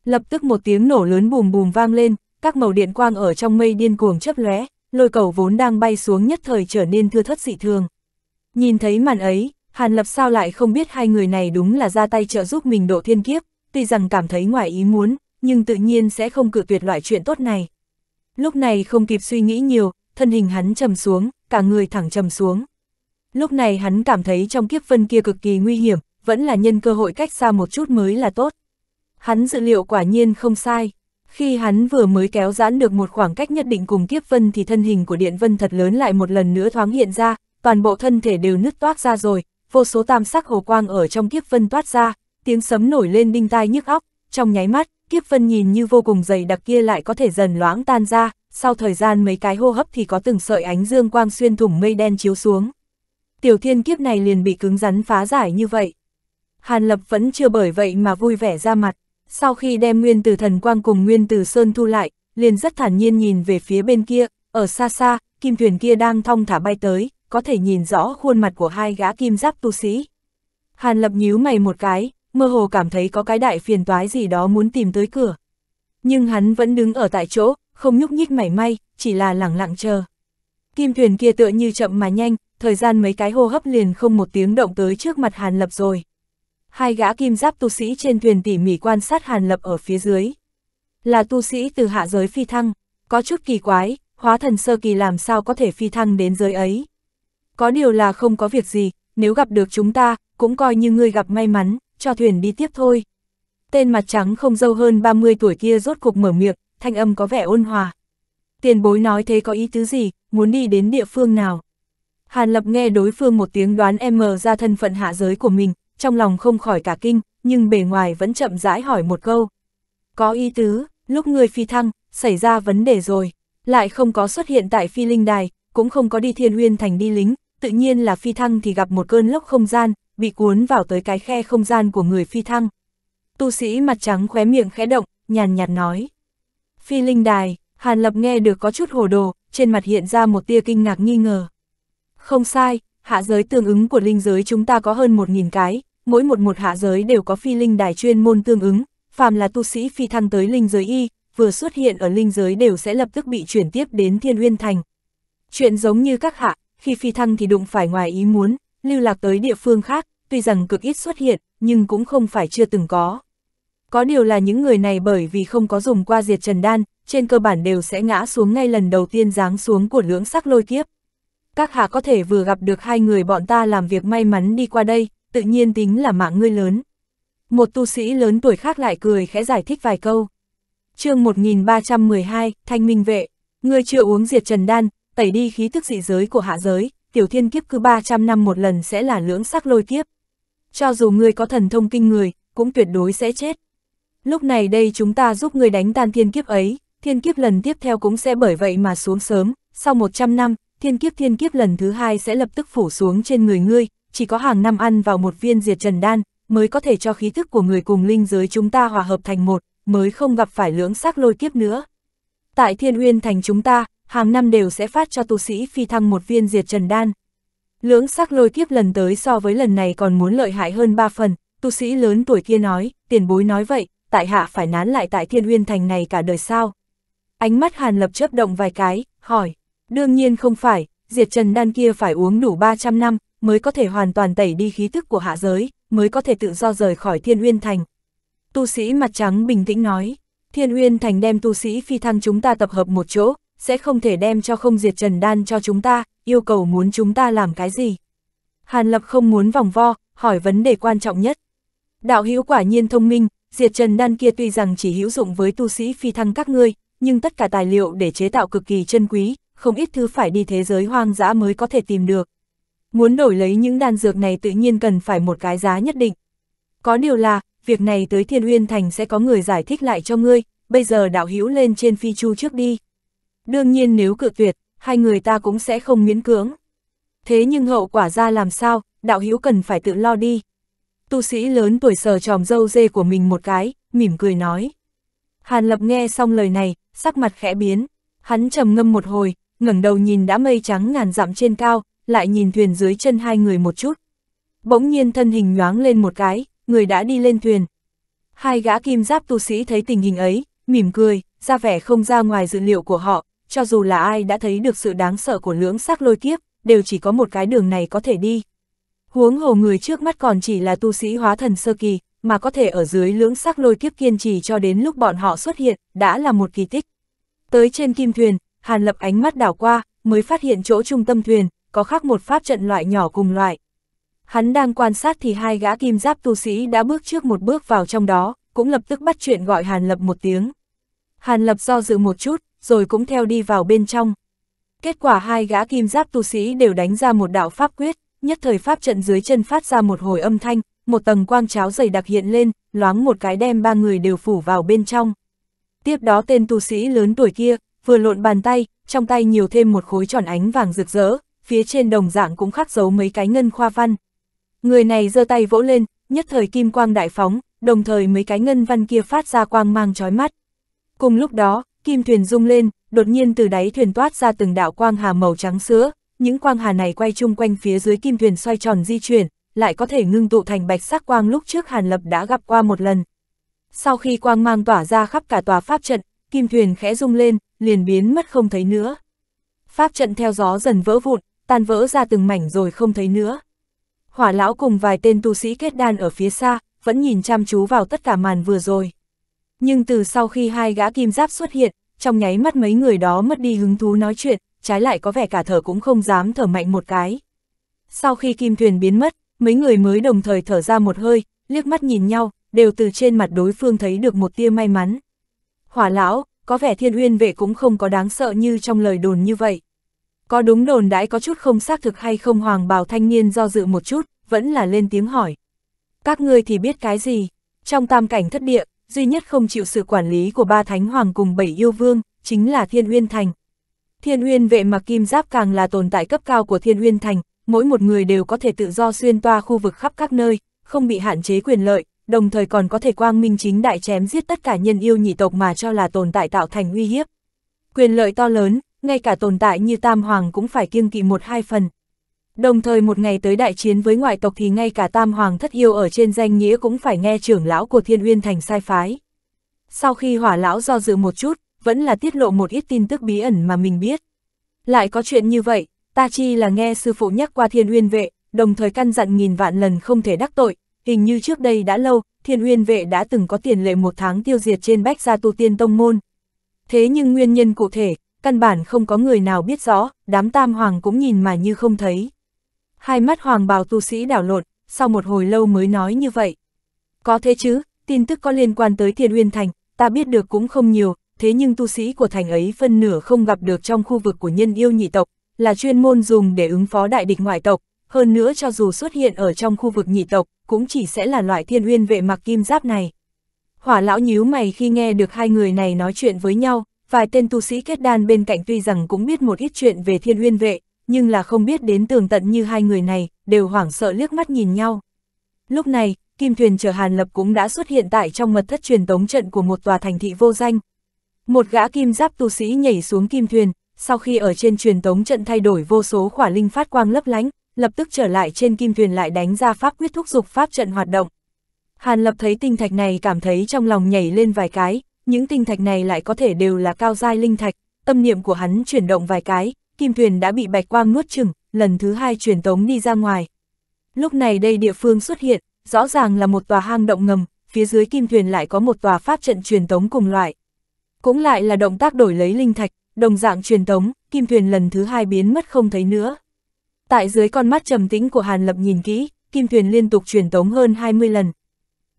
Lập tức một tiếng nổ lớn bùm bùm vang lên, các màu điện quang ở trong mây điên cuồng chớp lóe, lôi cầu vốn đang bay xuống nhất thời trở nên thưa thất dị thường. Nhìn thấy màn ấy, Hàn Lập sao lại không biết hai người này đúng là ra tay trợ giúp mình độ thiên kiếp, tuy rằng cảm thấy ngoài ý muốn, nhưng tự nhiên sẽ không cử tuyệt loại chuyện tốt này. Lúc này không kịp suy nghĩ nhiều, thân hình hắn trầm xuống, cả người thẳng trầm xuống. Lúc này hắn cảm thấy trong kiếp vân kia cực kỳ nguy hiểm, vẫn là nhân cơ hội cách xa một chút mới là tốt. Hắn dự liệu quả nhiên không sai. Khi hắn vừa mới kéo giãn được một khoảng cách nhất định cùng kiếp vân thì thân hình của điện vân thật lớn lại một lần nữa thoáng hiện ra, toàn bộ thân thể đều nứt toát ra rồi, vô số tam sắc hồ quang ở trong kiếp vân toát ra, tiếng sấm nổi lên đinh tai nhức óc, trong nháy mắt, kiếp vân nhìn như vô cùng dày đặc kia lại có thể dần loãng tan ra, sau thời gian mấy cái hô hấp thì có từng sợi ánh dương quang xuyên thủng mây đen chiếu xuống. Tiểu thiên kiếp này liền bị cứng rắn phá giải như vậy. Hàn Lập vẫn chưa bởi vậy mà vui vẻ ra mặt, sau khi đem nguyên từ thần quang cùng nguyên từ sơn thu lại, liền rất thản nhiên nhìn về phía bên kia, ở xa xa, kim thuyền kia đang thong thả bay tới, có thể nhìn rõ khuôn mặt của hai gã kim giáp tu sĩ. Hàn Lập nhíu mày một cái, mơ hồ cảm thấy có cái đại phiền toái gì đó muốn tìm tới cửa. Nhưng hắn vẫn đứng ở tại chỗ, không nhúc nhích mảy may, chỉ là lẳng lặng chờ. Kim thuyền kia tựa như chậm mà nhanh, thời gian mấy cái hô hấp liền không một tiếng động tới trước mặt Hàn Lập rồi. Hai gã kim giáp tu sĩ trên thuyền tỉ mỉ quan sát Hàn Lập ở phía dưới. Là tu sĩ từ hạ giới phi thăng, có chút kỳ quái, hóa thần sơ kỳ làm sao có thể phi thăng đến giới ấy có điều là không có việc gì, nếu gặp được chúng ta, cũng coi như ngươi gặp may mắn, cho thuyền đi tiếp thôi. Tên mặt trắng không dâu hơn 30 tuổi kia rốt cuộc mở miệng, thanh âm có vẻ ôn hòa. Tiền bối nói thế có ý tứ gì, muốn đi đến địa phương nào? Hàn Lập nghe đối phương một tiếng đoán em mờ ra thân phận hạ giới của mình, trong lòng không khỏi cả kinh, nhưng bề ngoài vẫn chậm rãi hỏi một câu. Có ý tứ, lúc người phi thăng, xảy ra vấn đề rồi, lại không có xuất hiện tại phi linh đài, cũng không có đi thiên huyên thành đi lính, tự nhiên là phi thăng thì gặp một cơn lốc không gian, bị cuốn vào tới cái khe không gian của người phi thăng. Tu sĩ mặt trắng khóe miệng khẽ động, nhàn nhạt nói. Phi linh đài, Hàn Lập nghe được có chút hồ đồ, trên mặt hiện ra một tia kinh ngạc nghi ngờ. Không sai, hạ giới tương ứng của linh giới chúng ta có hơn một nghìn cái, mỗi một một hạ giới đều có phi linh đài chuyên môn tương ứng, phàm là tu sĩ phi thăng tới linh giới y, vừa xuất hiện ở linh giới đều sẽ lập tức bị chuyển tiếp đến thiên uyên thành. Chuyện giống như các hạ, khi phi thăng thì đụng phải ngoài ý muốn, lưu lạc tới địa phương khác, tuy rằng cực ít xuất hiện, nhưng cũng không phải chưa từng có. Có điều là những người này bởi vì không có dùng qua diệt trần đan, trên cơ bản đều sẽ ngã xuống ngay lần đầu tiên giáng xuống của lưỡng sắc lôi kiếp. Các hạ có thể vừa gặp được hai người bọn ta làm việc may mắn đi qua đây, tự nhiên tính là mạng ngươi lớn. Một tu sĩ lớn tuổi khác lại cười khẽ giải thích vài câu. chương 1312, Thanh Minh Vệ, ngươi chưa uống diệt trần đan, tẩy đi khí thức dị giới của hạ giới, tiểu thiên kiếp cứ 300 năm một lần sẽ là lưỡng sắc lôi kiếp. Cho dù ngươi có thần thông kinh người, cũng tuyệt đối sẽ chết. Lúc này đây chúng ta giúp ngươi đánh tan thiên kiếp ấy, thiên kiếp lần tiếp theo cũng sẽ bởi vậy mà xuống sớm, sau 100 năm, thiên kiếp thiên kiếp lần thứ hai sẽ lập tức phủ xuống trên người ngươi, chỉ có hàng năm ăn vào một viên diệt trần đan, mới có thể cho khí thức của người cùng linh giới chúng ta hòa hợp thành một, mới không gặp phải lưỡng sắc lôi kiếp nữa. Tại thiên uyên thành chúng ta, hàng năm đều sẽ phát cho tu sĩ phi thăng một viên diệt trần đan. Lưỡng sắc lôi kiếp lần tới so với lần này còn muốn lợi hại hơn ba phần, tu sĩ lớn tuổi kia nói, tiền bối nói vậy, tại hạ phải nán lại tại thiên uyên thành này cả đời sao. Ánh mắt Hàn Lập chớp động vài cái, hỏi, đương nhiên không phải, diệt trần đan kia phải uống đủ 300 năm, mới có thể hoàn toàn tẩy đi khí tức của hạ giới, mới có thể tự do rời khỏi thiên uyên thành. Tu sĩ mặt trắng bình tĩnh nói, thiên uyên thành đem tu sĩ phi thăng chúng ta tập hợp một chỗ, sẽ không thể đem cho không diệt trần đan cho chúng ta, yêu cầu muốn chúng ta làm cái gì. Hàn Lập không muốn vòng vo, hỏi vấn đề quan trọng nhất. Đạo hữu quả nhiên thông minh, diệt trần đan kia tuy rằng chỉ hữu dụng với tu sĩ phi thăng các ngươi, nhưng tất cả tài liệu để chế tạo cực kỳ chân quý, không ít thứ phải đi thế giới hoang dã mới có thể tìm được. Muốn đổi lấy những đan dược này tự nhiên cần phải một cái giá nhất định. Có điều là, việc này tới Thiên Uyên Thành sẽ có người giải thích lại cho ngươi, bây giờ đạo hữu lên trên phi chu trước đi. Đương nhiên nếu cự tuyệt, hai người ta cũng sẽ không miễn cưỡng. Thế nhưng hậu quả ra làm sao, đạo hữu cần phải tự lo đi. Tu sĩ lớn tuổi sờ tròm dâu dê của mình một cái, mỉm cười nói. Hàn Lập nghe xong lời này, sắc mặt khẽ biến, hắn trầm ngâm một hồi, ngẩng đầu nhìn đã mây trắng ngàn dặm trên cao, lại nhìn thuyền dưới chân hai người một chút. Bỗng nhiên thân hình nhoáng lên một cái, người đã đi lên thuyền. Hai gã kim giáp tu sĩ thấy tình hình ấy, mỉm cười, ra vẻ không ra ngoài dự liệu của họ, cho dù là ai đã thấy được sự đáng sợ của lưỡng sắc lôi kiếp, đều chỉ có một cái đường này có thể đi. Huống hồ người trước mắt còn chỉ là tu sĩ hóa thần sơ kỳ, mà có thể ở dưới lưỡng sắc lôi kiếp kiên trì cho đến lúc bọn họ xuất hiện, đã là một kỳ tích. Tới trên kim thuyền, Hàn Lập ánh mắt đảo qua, mới phát hiện chỗ trung tâm thuyền, có khác một pháp trận loại nhỏ cùng loại. Hắn đang quan sát thì hai gã kim giáp tu sĩ đã bước trước một bước vào trong đó, cũng lập tức bắt chuyện gọi Hàn Lập một tiếng. Hàn Lập do dự một chút, rồi cũng theo đi vào bên trong. Kết quả hai gã kim giáp tu sĩ đều đánh ra một đạo pháp quyết, nhất thời pháp trận dưới chân phát ra một hồi âm thanh, một tầng quang cháo dày đặc hiện lên, loáng một cái đem ba người đều phủ vào bên trong. Tiếp đó tên tu sĩ lớn tuổi kia, vừa lộn bàn tay, trong tay nhiều thêm một khối tròn ánh vàng rực rỡ, phía trên đồng dạng cũng khắc dấu mấy cái ngân khoa văn. Người này giơ tay vỗ lên, nhất thời kim quang đại phóng, đồng thời mấy cái ngân văn kia phát ra quang mang chói mắt. Cùng lúc đó, kim thuyền rung lên, đột nhiên từ đáy thuyền toát ra từng đạo quang hà màu trắng sữa, những quang hà này quay chung quanh phía dưới kim thuyền xoay tròn di chuyển, lại có thể ngưng tụ thành bạch sắc quang lúc trước Hàn Lập đã gặp qua một lần. Sau khi quang mang tỏa ra khắp cả tòa pháp trận, kim thuyền khẽ rung lên, liền biến mất không thấy nữa. Pháp trận theo gió dần vỡ vụn, tan vỡ ra từng mảnh rồi không thấy nữa. Hỏa lão cùng vài tên tu sĩ kết đan ở phía xa, vẫn nhìn chăm chú vào tất cả màn vừa rồi. Nhưng từ sau khi hai gã kim giáp xuất hiện, trong nháy mắt mấy người đó mất đi hứng thú nói chuyện, trái lại có vẻ cả thở cũng không dám thở mạnh một cái. Sau khi kim thuyền biến mất, mấy người mới đồng thời thở ra một hơi, liếc mắt nhìn nhau, đều từ trên mặt đối phương thấy được một tia may mắn. Hỏa lão, có vẻ thiên uyên vệ cũng không có đáng sợ như trong lời đồn như vậy. Có đúng đồn đãi có chút không xác thực hay không hoàng bào thanh niên do dự một chút, vẫn là lên tiếng hỏi. Các ngươi thì biết cái gì? Trong tam cảnh thất địa, duy nhất không chịu sự quản lý của ba thánh hoàng cùng bảy yêu vương, chính là Thiên Uyên Thành. Thiên Uyên vệ mặc kim giáp càng là tồn tại cấp cao của Thiên Uyên Thành, mỗi một người đều có thể tự do xuyên toa khu vực khắp các nơi, không bị hạn chế quyền lợi, đồng thời còn có thể quang minh chính đại chém giết tất cả nhân yêu nhị tộc mà cho là tồn tại tạo thành uy hiếp. Quyền lợi to lớn, ngay cả tồn tại như Tam Hoàng cũng phải kiêng kỵ một hai phần. Đồng thời một ngày tới đại chiến với ngoại tộc thì ngay cả Tam Hoàng Thất Yêu ở trên danh nghĩa cũng phải nghe trưởng lão của Thiên Uyên Thành sai phái. Sau khi hỏa lão do dự một chút, vẫn là tiết lộ một ít tin tức bí ẩn mà mình biết. Lại có chuyện như vậy, ta chi là nghe sư phụ nhắc qua Thiên Uyên Vệ, đồng thời căn dặn nghìn vạn lần không thể đắc tội, hình như trước đây đã lâu, Thiên Uyên Vệ đã từng có tiền lệ một tháng tiêu diệt trên bách gia tu tiên tông môn. Thế nhưng nguyên nhân cụ thể, căn bản không có người nào biết rõ, đám tam hoàng cũng nhìn mà như không thấy. Hai mắt hoàng bào tu sĩ đảo lộn, sau một hồi lâu mới nói như vậy. Có thế chứ, tin tức có liên quan tới Thiên Uyên Thành, ta biết được cũng không nhiều, thế nhưng tu sĩ của thành ấy phân nửa không gặp được trong khu vực của nhân yêu nhị tộc, là chuyên môn dùng để ứng phó đại địch ngoại tộc, hơn nữa cho dù xuất hiện ở trong khu vực nhị tộc, cũng chỉ sẽ là loại thiên uyên vệ mặc kim giáp này. Hỏa lão nhíu mày khi nghe được hai người này nói chuyện với nhau, vài tên tu sĩ kết đan bên cạnh tuy rằng cũng biết một ít chuyện về thiên uyên vệ, nhưng là không biết đến tường tận như hai người này, đều hoảng sợ liếc mắt nhìn nhau. Lúc này, kim thuyền chở Hàn Lập cũng đã xuất hiện tại trong mật thất truyền tống trận của một tòa thành thị vô danh. Một gã kim giáp tu sĩ nhảy xuống kim thuyền, sau khi ở trên truyền tống trận thay đổi vô số khỏa linh phát quang lấp lánh, lập tức trở lại trên kim thuyền lại đánh ra pháp quyết thúc dục pháp trận hoạt động. Hàn Lập thấy tinh thạch này cảm thấy trong lòng nhảy lên vài cái, những tinh thạch này lại có thể đều là cao giai linh thạch, tâm niệm của hắn chuyển động vài cái, kim thuyền đã bị bạch quang nuốt chừng, lần thứ hai truyền tống đi ra ngoài. Lúc này đây địa phương xuất hiện, rõ ràng là một tòa hang động ngầm, phía dưới kim thuyền lại có một tòa pháp trận truyền tống cùng loại. Cũng lại là động tác đổi lấy linh thạch, đồng dạng truyền tống, kim thuyền lần thứ hai biến mất không thấy nữa. Tại dưới con mắt trầm tĩnh của Hàn Lập nhìn kỹ, kim thuyền liên tục truyền tống hơn 20 lần.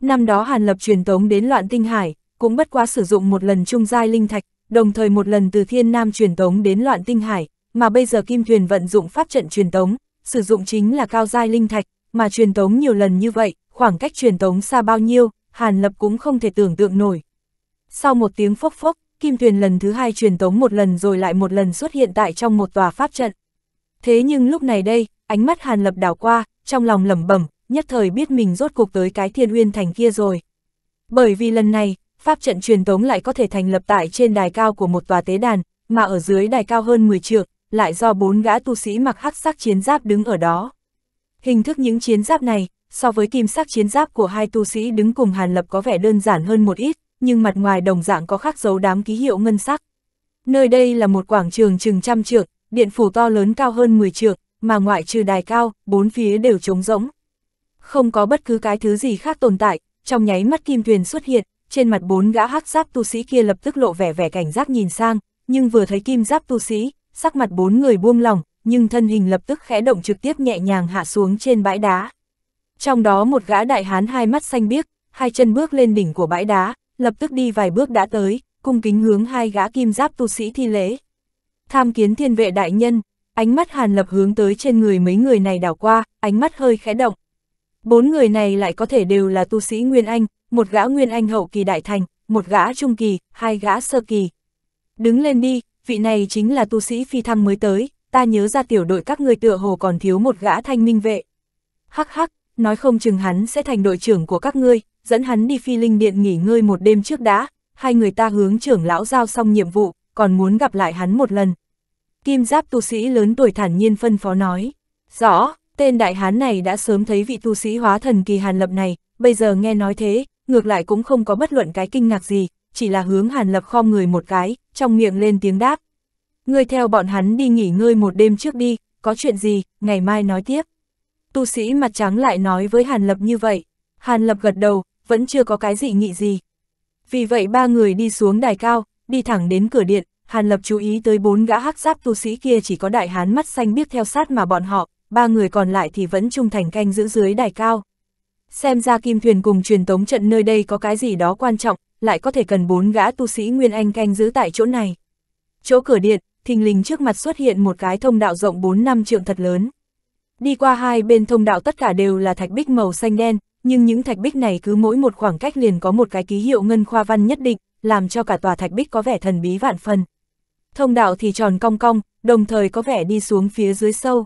Năm đó Hàn Lập truyền tống đến loạn tinh hải, cũng bất quá sử dụng một lần trung giai linh thạch, đồng thời một lần từ thiên nam truyền tống đến loạn tinh hải, mà bây giờ Kim Thuyền vận dụng pháp trận truyền tống, sử dụng chính là cao giai linh thạch, mà truyền tống nhiều lần như vậy, khoảng cách truyền tống xa bao nhiêu, Hàn Lập cũng không thể tưởng tượng nổi. Sau một tiếng phốc phốc, Kim Thuyền lần thứ hai truyền tống một lần rồi lại một lần xuất hiện tại trong một tòa pháp trận. Thế nhưng lúc này đây, ánh mắt Hàn Lập đảo qua, trong lòng lẩm bẩm, nhất thời biết mình rốt cuộc tới cái thiên uyên thành kia rồi. Bởi vì lần này, pháp trận truyền tống lại có thể thành lập tại trên đài cao của một tòa tế đàn, mà ở dưới đài cao hơn 10 trượng, lại do bốn gã tu sĩ mặc hắc sắc chiến giáp đứng ở đó. Hình thức những chiến giáp này, so với kim sắc chiến giáp của hai tu sĩ đứng cùng Hàn Lập có vẻ đơn giản hơn một ít, nhưng mặt ngoài đồng dạng có khắc dấu đám ký hiệu ngân sắc. Nơi đây là một quảng trường chừng trăm trượng, điện phủ to lớn cao hơn 10 trượng, mà ngoại trừ đài cao, bốn phía đều trống rỗng. Không có bất cứ cái thứ gì khác tồn tại, trong nháy mắt kim thuyền xuất hiện, trên mặt bốn gã hắc giáp tu sĩ kia lập tức lộ vẻ vẻ cảnh giác nhìn sang, nhưng vừa thấy kim giáp tu sĩ, sắc mặt bốn người buông lỏng, nhưng thân hình lập tức khẽ động trực tiếp nhẹ nhàng hạ xuống trên bãi đá. Trong đó một gã đại hán hai mắt xanh biếc, hai chân bước lên đỉnh của bãi đá, lập tức đi vài bước đã tới, cung kính hướng hai gã kim giáp tu sĩ thi lễ. Tham kiến thiên vệ đại nhân, ánh mắt hàn lập hướng tới trên người mấy người này đảo qua, ánh mắt hơi khẽ động. Bốn người này lại có thể đều là tu sĩ Nguyên Anh, một gã Nguyên Anh hậu kỳ đại thành, một gã trung kỳ, hai gã sơ kỳ. Đứng lên đi, vị này chính là tu sĩ phi thăng mới tới, ta nhớ ra tiểu đội các ngươi tựa hồ còn thiếu một gã thanh minh vệ. Hắc hắc, nói không chừng hắn sẽ thành đội trưởng của các ngươi, dẫn hắn đi phi linh điện nghỉ ngơi một đêm trước đã, hai người ta hướng trưởng lão giao xong nhiệm vụ, còn muốn gặp lại hắn một lần. Kim giáp tu sĩ lớn tuổi thản nhiên phân phó nói, rõ, tên đại hán này đã sớm thấy vị tu sĩ hóa thần kỳ hàn lập này, bây giờ nghe nói thế, ngược lại cũng không có bất luận cái kinh ngạc gì, chỉ là hướng hàn lập kho người một cái, trong miệng lên tiếng đáp. Ngươi theo bọn hắn đi nghỉ ngơi một đêm trước đi, có chuyện gì, ngày mai nói tiếp. Tu sĩ mặt trắng lại nói với Hàn Lập như vậy. Hàn Lập gật đầu, vẫn chưa có cái gì nghị gì. Vì vậy ba người đi xuống đài cao, đi thẳng đến cửa điện, Hàn Lập chú ý tới bốn gã hắc giáp tu sĩ kia chỉ có đại hán mắt xanh biết theo sát mà bọn họ, ba người còn lại thì vẫn trung thành canh giữ dưới đài cao. Xem ra kim thuyền cùng truyền tống trận nơi đây có cái gì đó quan trọng, lại có thể cần bốn gã tu sĩ Nguyên Anh canh giữ tại chỗ này. Chỗ cửa điện, thình lình trước mặt xuất hiện một cái thông đạo rộng 4 năm trượng thật lớn. Đi qua hai bên thông đạo tất cả đều là thạch bích màu xanh đen, nhưng những thạch bích này cứ mỗi một khoảng cách liền có một cái ký hiệu ngân khoa văn nhất định, làm cho cả tòa thạch bích có vẻ thần bí vạn phần. Thông đạo thì tròn cong cong, đồng thời có vẻ đi xuống phía dưới sâu.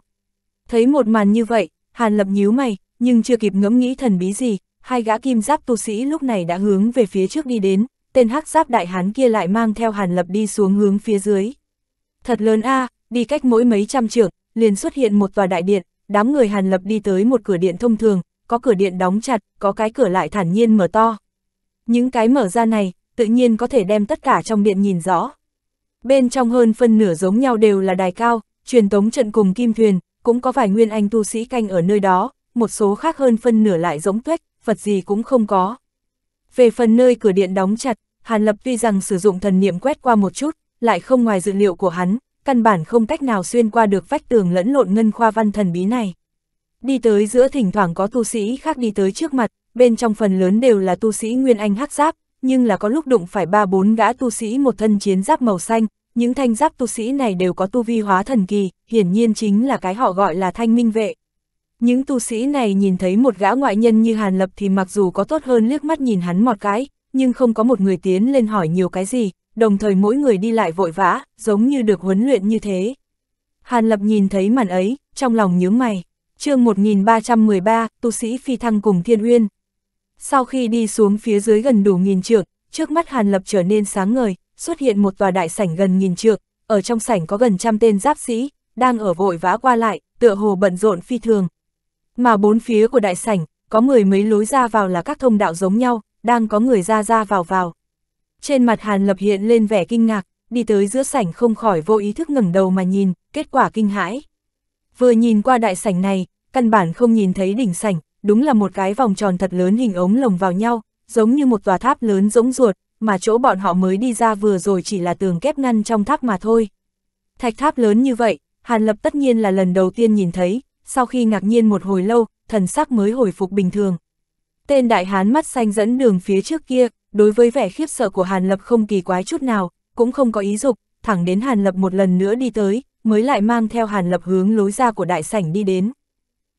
Thấy một màn như vậy, Hàn Lập nhíu mày, nhưng chưa kịp ngẫm nghĩ thần bí gì, hai gã kim giáp tu sĩ lúc này đã hướng về phía trước đi đến, tên hắc giáp đại hán kia lại mang theo hàn lập đi xuống hướng phía dưới. Thật lớn a đi cách mỗi mấy trăm trượng, liền xuất hiện một tòa đại điện, đám người hàn lập đi tới một cửa điện thông thường, có cửa điện đóng chặt, có cái cửa lại thản nhiên mở to. Những cái mở ra này, tự nhiên có thể đem tất cả trong điện nhìn rõ. Bên trong hơn phân nửa giống nhau đều là đài cao, truyền tống trận cùng kim thuyền, cũng có vài nguyên anh tu sĩ canh ở nơi đó, một số khác hơn phân nửa lại giống tuếch, vật gì cũng không có. Về phần nơi cửa điện đóng chặt, Hàn Lập tuy rằng sử dụng thần niệm quét qua một chút, lại không ngoài dự liệu của hắn, căn bản không cách nào xuyên qua được vách tường lẫn lộn ngân khoa văn thần bí này. Đi tới giữa thỉnh thoảng có tu sĩ khác đi tới trước mặt, bên trong phần lớn đều là tu sĩ Nguyên Anh hắc giáp, nhưng là có lúc đụng phải ba bốn gã tu sĩ một thân chiến giáp màu xanh, những thanh giáp tu sĩ này đều có tu vi hóa thần kỳ, hiển nhiên chính là cái họ gọi là thanh minh vệ. Những tu sĩ này nhìn thấy một gã ngoại nhân như Hàn Lập thì mặc dù có tốt hơn liếc mắt nhìn hắn một cái, nhưng không có một người tiến lên hỏi nhiều cái gì, đồng thời mỗi người đi lại vội vã, giống như được huấn luyện như thế. Hàn Lập nhìn thấy màn ấy, trong lòng nhớ mày. chương 1313, tu sĩ phi thăng cùng thiên uyên. Sau khi đi xuống phía dưới gần đủ nghìn trượng, trước mắt Hàn Lập trở nên sáng ngời, xuất hiện một tòa đại sảnh gần nghìn trượng, ở trong sảnh có gần trăm tên giáp sĩ, đang ở vội vã qua lại, tựa hồ bận rộn phi thường, mà bốn phía của đại sảnh, có mười mấy lối ra vào là các thông đạo giống nhau, đang có người ra ra vào vào. Trên mặt Hàn Lập hiện lên vẻ kinh ngạc, đi tới giữa sảnh không khỏi vô ý thức ngẩng đầu mà nhìn, kết quả kinh hãi. Vừa nhìn qua đại sảnh này, căn bản không nhìn thấy đỉnh sảnh, đúng là một cái vòng tròn thật lớn hình ống lồng vào nhau, giống như một tòa tháp lớn rỗng ruột, mà chỗ bọn họ mới đi ra vừa rồi chỉ là tường kép ngăn trong tháp mà thôi. Thạch tháp lớn như vậy, Hàn Lập tất nhiên là lần đầu tiên nhìn thấy, sau khi ngạc nhiên một hồi lâu, thần sắc mới hồi phục bình thường. Tên đại hán mắt xanh dẫn đường phía trước kia, đối với vẻ khiếp sợ của Hàn Lập không kỳ quái chút nào, cũng không có ý dục, thẳng đến Hàn Lập một lần nữa đi tới, mới lại mang theo Hàn Lập hướng lối ra của đại sảnh đi đến.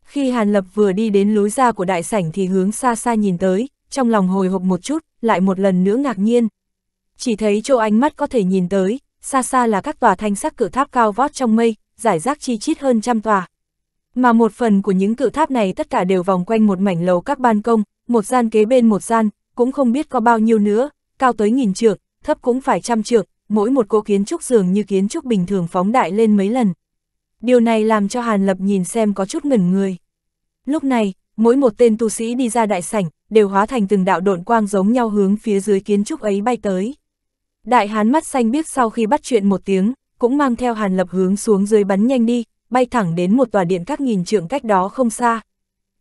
Khi Hàn Lập vừa đi đến lối ra của đại sảnh thì hướng xa xa nhìn tới, trong lòng hồi hộp một chút, lại một lần nữa ngạc nhiên. Chỉ thấy chỗ ánh mắt có thể nhìn tới, xa xa là các tòa thanh sắc cửa tháp cao vót trong mây, giải rác chi chít hơn trăm tòa, mà một phần của những cự tháp này tất cả đều vòng quanh một mảnh lầu các ban công, một gian kế bên một gian, cũng không biết có bao nhiêu nữa, cao tới nghìn trượng, thấp cũng phải trăm trượng, mỗi một cỗ kiến trúc dường như kiến trúc bình thường phóng đại lên mấy lần. Điều này làm cho Hàn Lập nhìn xem có chút ngẩn người. Lúc này, mỗi một tên tu sĩ đi ra đại sảnh, đều hóa thành từng đạo độn quang giống nhau hướng phía dưới kiến trúc ấy bay tới. Đại hán mắt xanh biết sau khi bắt chuyện một tiếng, cũng mang theo Hàn Lập hướng xuống dưới bắn nhanh đi, bay thẳng đến một tòa điện các nghìn trượng cách đó không xa.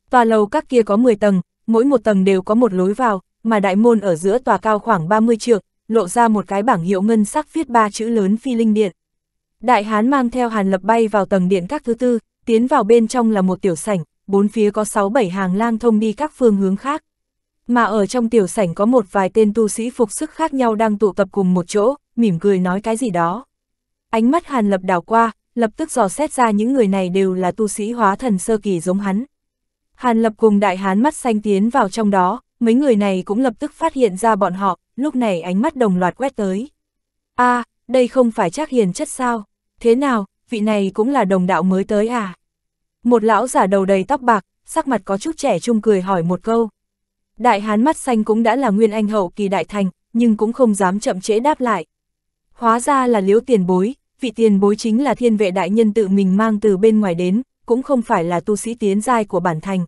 Tòa lầu các kia có 10 tầng, mỗi một tầng đều có một lối vào, mà đại môn ở giữa tòa cao khoảng 30 trượng, lộ ra một cái bảng hiệu ngân sắc viết ba chữ lớn phi linh điện. Đại hán mang theo hàn lập bay vào tầng điện các thứ tư, tiến vào bên trong là một tiểu sảnh, bốn phía có 6-7 hàng lang thông đi các phương hướng khác. Mà ở trong tiểu sảnh có một vài tên tu sĩ phục sức khác nhau đang tụ tập cùng một chỗ, mỉm cười nói cái gì đó. Ánh mắt hàn lập đảo qua, lập tức dò xét ra những người này đều là tu sĩ hóa thần sơ kỳ giống hắn. Hàn Lập cùng đại hán mắt xanh tiến vào trong đó, mấy người này cũng lập tức phát hiện ra bọn họ, lúc này ánh mắt đồng loạt quét tới. a à, đây không phải chắc hiền chất sao, thế nào, vị này cũng là đồng đạo mới tới à? Một lão giả đầu đầy tóc bạc, sắc mặt có chút trẻ trung cười hỏi một câu. Đại hán mắt xanh cũng đã là nguyên anh hậu kỳ đại thành, nhưng cũng không dám chậm trễ đáp lại. Hóa ra là liễu tiền bối, vị tiền bối chính là thiên vệ đại nhân tự mình mang từ bên ngoài đến, cũng không phải là tu sĩ tiến giai của bản thành.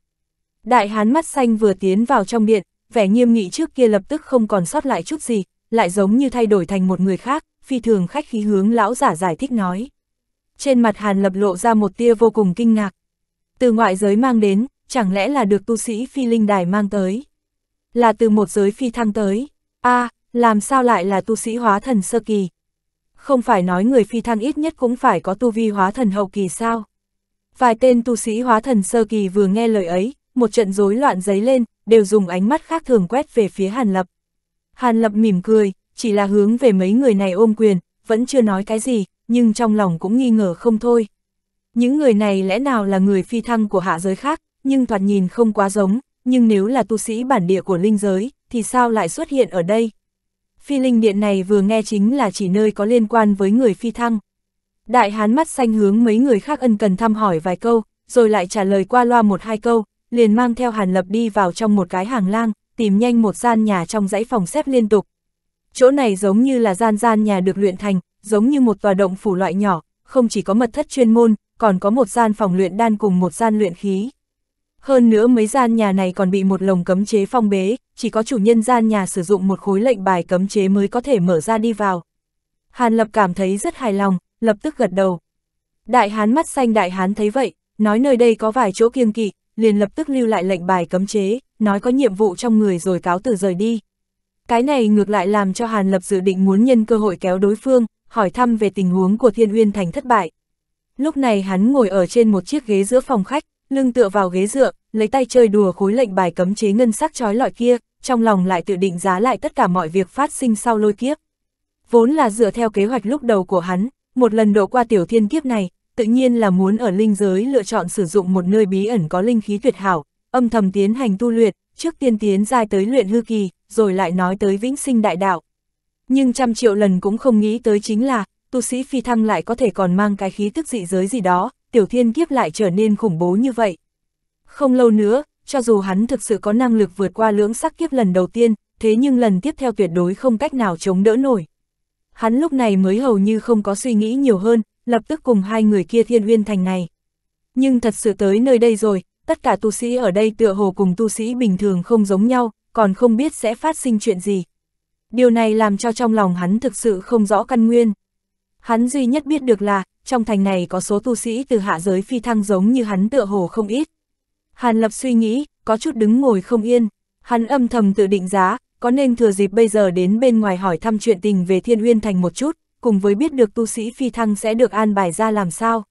Đại hán mắt xanh vừa tiến vào trong điện, vẻ nghiêm nghị trước kia lập tức không còn sót lại chút gì, lại giống như thay đổi thành một người khác, phi thường khách khí hướng lão giả giải thích nói. Trên mặt hàn lập lộ ra một tia vô cùng kinh ngạc. Từ ngoại giới mang đến, chẳng lẽ là được tu sĩ phi linh đài mang tới? Là từ một giới phi thăng tới? a à, làm sao lại là tu sĩ hóa thần sơ kỳ? không phải nói người phi thăng ít nhất cũng phải có tu vi hóa thần hậu kỳ sao. Vài tên tu sĩ hóa thần sơ kỳ vừa nghe lời ấy, một trận rối loạn giấy lên, đều dùng ánh mắt khác thường quét về phía Hàn Lập. Hàn Lập mỉm cười, chỉ là hướng về mấy người này ôm quyền, vẫn chưa nói cái gì, nhưng trong lòng cũng nghi ngờ không thôi. Những người này lẽ nào là người phi thăng của hạ giới khác, nhưng thoạt nhìn không quá giống, nhưng nếu là tu sĩ bản địa của linh giới, thì sao lại xuất hiện ở đây, Phi linh điện này vừa nghe chính là chỉ nơi có liên quan với người phi thăng. Đại hán mắt xanh hướng mấy người khác ân cần thăm hỏi vài câu, rồi lại trả lời qua loa một hai câu, liền mang theo Hàn Lập đi vào trong một cái hàng lang, tìm nhanh một gian nhà trong dãy phòng xếp liên tục. Chỗ này giống như là gian gian nhà được luyện thành, giống như một tòa động phủ loại nhỏ, không chỉ có mật thất chuyên môn, còn có một gian phòng luyện đan cùng một gian luyện khí. Hơn nữa mấy gian nhà này còn bị một lồng cấm chế phong bế, chỉ có chủ nhân gian nhà sử dụng một khối lệnh bài cấm chế mới có thể mở ra đi vào. Hàn Lập cảm thấy rất hài lòng, lập tức gật đầu. Đại hán mắt xanh đại hán thấy vậy, nói nơi đây có vài chỗ kiêng kỵ, liền lập tức lưu lại lệnh bài cấm chế, nói có nhiệm vụ trong người rồi cáo từ rời đi. Cái này ngược lại làm cho Hàn Lập dự định muốn nhân cơ hội kéo đối phương, hỏi thăm về tình huống của Thiên Uyên Thành thất bại. Lúc này hắn ngồi ở trên một chiếc ghế giữa phòng khách, lưng tựa vào ghế dựa, lấy tay chơi đùa khối lệnh bài cấm chế ngân sắc trói lọi kia, trong lòng lại tự định giá lại tất cả mọi việc phát sinh sau lôi kiếp. Vốn là dựa theo kế hoạch lúc đầu của hắn, một lần độ qua tiểu thiên kiếp này, tự nhiên là muốn ở linh giới lựa chọn sử dụng một nơi bí ẩn có linh khí tuyệt hảo, âm thầm tiến hành tu luyện, trước tiên tiến giai tới luyện hư kỳ, rồi lại nói tới vĩnh sinh đại đạo. Nhưng trăm triệu lần cũng không nghĩ tới chính là, tu sĩ phi thăng lại có thể còn mang cái khí tức dị giới gì đó, tiểu thiên kiếp lại trở nên khủng bố như vậy. Không lâu nữa, cho dù hắn thực sự có năng lực vượt qua lưỡng sắc kiếp lần đầu tiên, thế nhưng lần tiếp theo tuyệt đối không cách nào chống đỡ nổi. Hắn lúc này mới hầu như không có suy nghĩ nhiều hơn, lập tức cùng hai người kia thiên uyên thành này. Nhưng thật sự tới nơi đây rồi, tất cả tu sĩ ở đây tựa hồ cùng tu sĩ bình thường không giống nhau, còn không biết sẽ phát sinh chuyện gì. Điều này làm cho trong lòng hắn thực sự không rõ căn nguyên. Hắn duy nhất biết được là, trong thành này có số tu sĩ từ hạ giới phi thăng giống như hắn tựa hồ không ít. Hàn Lập suy nghĩ, có chút đứng ngồi không yên, hắn âm thầm tự định giá, có nên thừa dịp bây giờ đến bên ngoài hỏi thăm chuyện tình về Thiên Uyên Thành một chút, cùng với biết được tu sĩ phi thăng sẽ được an bài ra làm sao.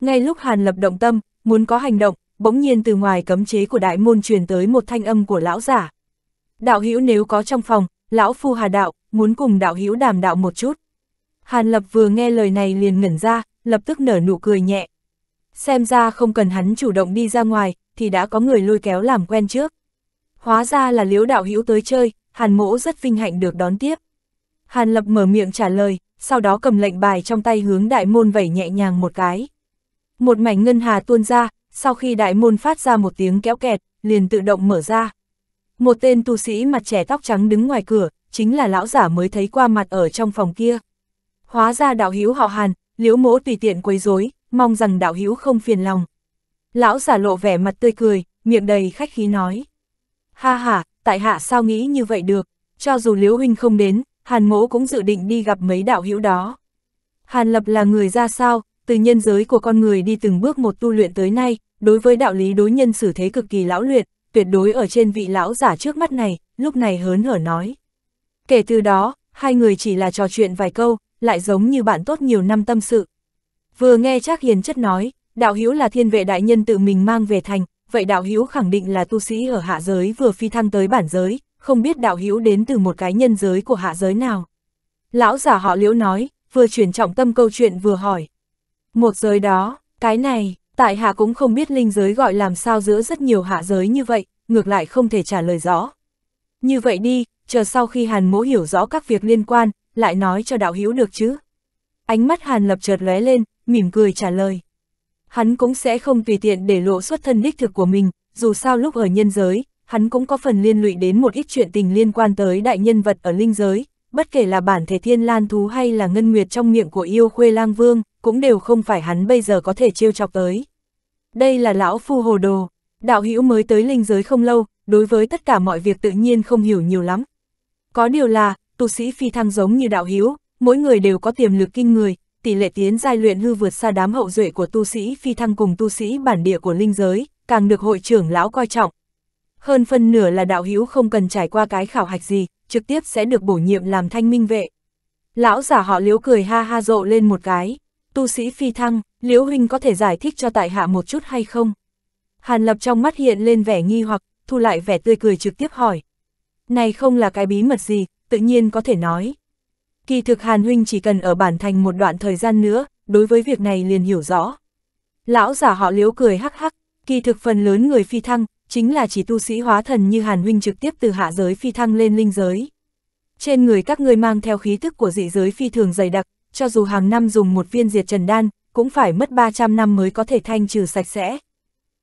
Ngay lúc Hàn Lập động tâm, muốn có hành động, bỗng nhiên từ ngoài cấm chế của đại môn truyền tới một thanh âm của lão giả. Đạo hữu nếu có trong phòng, lão phu Hà Đạo, muốn cùng đạo hữu đàm đạo một chút. Hàn Lập vừa nghe lời này liền ngẩn ra, lập tức nở nụ cười nhẹ. Xem ra không cần hắn chủ động đi ra ngoài, thì đã có người lôi kéo làm quen trước. Hóa ra là liễu đạo hữu tới chơi, Hàn mỗ rất vinh hạnh được đón tiếp. Hàn Lập mở miệng trả lời, sau đó cầm lệnh bài trong tay hướng đại môn vẩy nhẹ nhàng một cái. Một mảnh ngân hà tuôn ra, sau khi đại môn phát ra một tiếng kéo kẹt, liền tự động mở ra. Một tên tu sĩ mặt trẻ tóc trắng đứng ngoài cửa, chính là lão giả mới thấy qua mặt ở trong phòng kia hóa ra đạo hữu họ hàn, liễu mỗ tùy tiện quấy rối, mong rằng đạo hữu không phiền lòng. Lão giả lộ vẻ mặt tươi cười, miệng đầy khách khí nói. Ha ha, tại hạ sao nghĩ như vậy được, cho dù liễu huynh không đến, hàn mỗ cũng dự định đi gặp mấy đạo hữu đó. Hàn lập là người ra sao, từ nhân giới của con người đi từng bước một tu luyện tới nay, đối với đạo lý đối nhân xử thế cực kỳ lão luyện, tuyệt đối ở trên vị lão giả trước mắt này, lúc này hớn hở nói. Kể từ đó, hai người chỉ là trò chuyện vài câu, lại giống như bạn tốt nhiều năm tâm sự. Vừa nghe Trác Hiền chất nói, đạo hữu là thiên vệ đại nhân tự mình mang về thành, vậy đạo hữu khẳng định là tu sĩ ở hạ giới vừa phi thăng tới bản giới, không biết đạo hữu đến từ một cái nhân giới của hạ giới nào. Lão giả họ liễu nói, vừa chuyển trọng tâm câu chuyện vừa hỏi. Một giới đó, cái này, tại hạ cũng không biết linh giới gọi làm sao giữa rất nhiều hạ giới như vậy, ngược lại không thể trả lời rõ. Như vậy đi, chờ sau khi Hàn Mỗ hiểu rõ các việc liên quan, lại nói cho đạo hữu được chứ. Ánh mắt Hàn Lập chợt lóe lên, mỉm cười trả lời. Hắn cũng sẽ không tùy tiện để lộ xuất thân đích thực của mình, dù sao lúc ở nhân giới, hắn cũng có phần liên lụy đến một ít chuyện tình liên quan tới đại nhân vật ở linh giới, bất kể là bản thể thiên lan thú hay là ngân nguyệt trong miệng của yêu khuê lang vương, cũng đều không phải hắn bây giờ có thể trêu chọc tới. Đây là lão phu hồ đồ, đạo hữu mới tới linh giới không lâu, đối với tất cả mọi việc tự nhiên không hiểu nhiều lắm. Có điều là, tu sĩ phi thăng giống như đạo hiếu, mỗi người đều có tiềm lực kinh người, tỷ lệ tiến giai luyện hư vượt xa đám hậu duệ của tu sĩ phi thăng cùng tu sĩ bản địa của linh giới, càng được hội trưởng lão coi trọng. Hơn phân nửa là đạo hữu không cần trải qua cái khảo hạch gì, trực tiếp sẽ được bổ nhiệm làm thanh minh vệ. Lão giả họ Liễu cười ha ha rộ lên một cái, tu sĩ phi thăng, liễu huynh có thể giải thích cho tại hạ một chút hay không? Hàn lập trong mắt hiện lên vẻ nghi hoặc, thu lại vẻ tươi cười trực tiếp hỏi. Này không là cái bí mật gì, tự nhiên có thể nói. Kỳ thực Hàn Huynh chỉ cần ở bản thành một đoạn thời gian nữa, đối với việc này liền hiểu rõ. Lão giả họ liếu cười hắc hắc, kỳ thực phần lớn người phi thăng, chính là chỉ tu sĩ hóa thần như Hàn Huynh trực tiếp từ hạ giới phi thăng lên linh giới. Trên người các ngươi mang theo khí thức của dị giới phi thường dày đặc, cho dù hàng năm dùng một viên diệt trần đan, cũng phải mất 300 năm mới có thể thanh trừ sạch sẽ.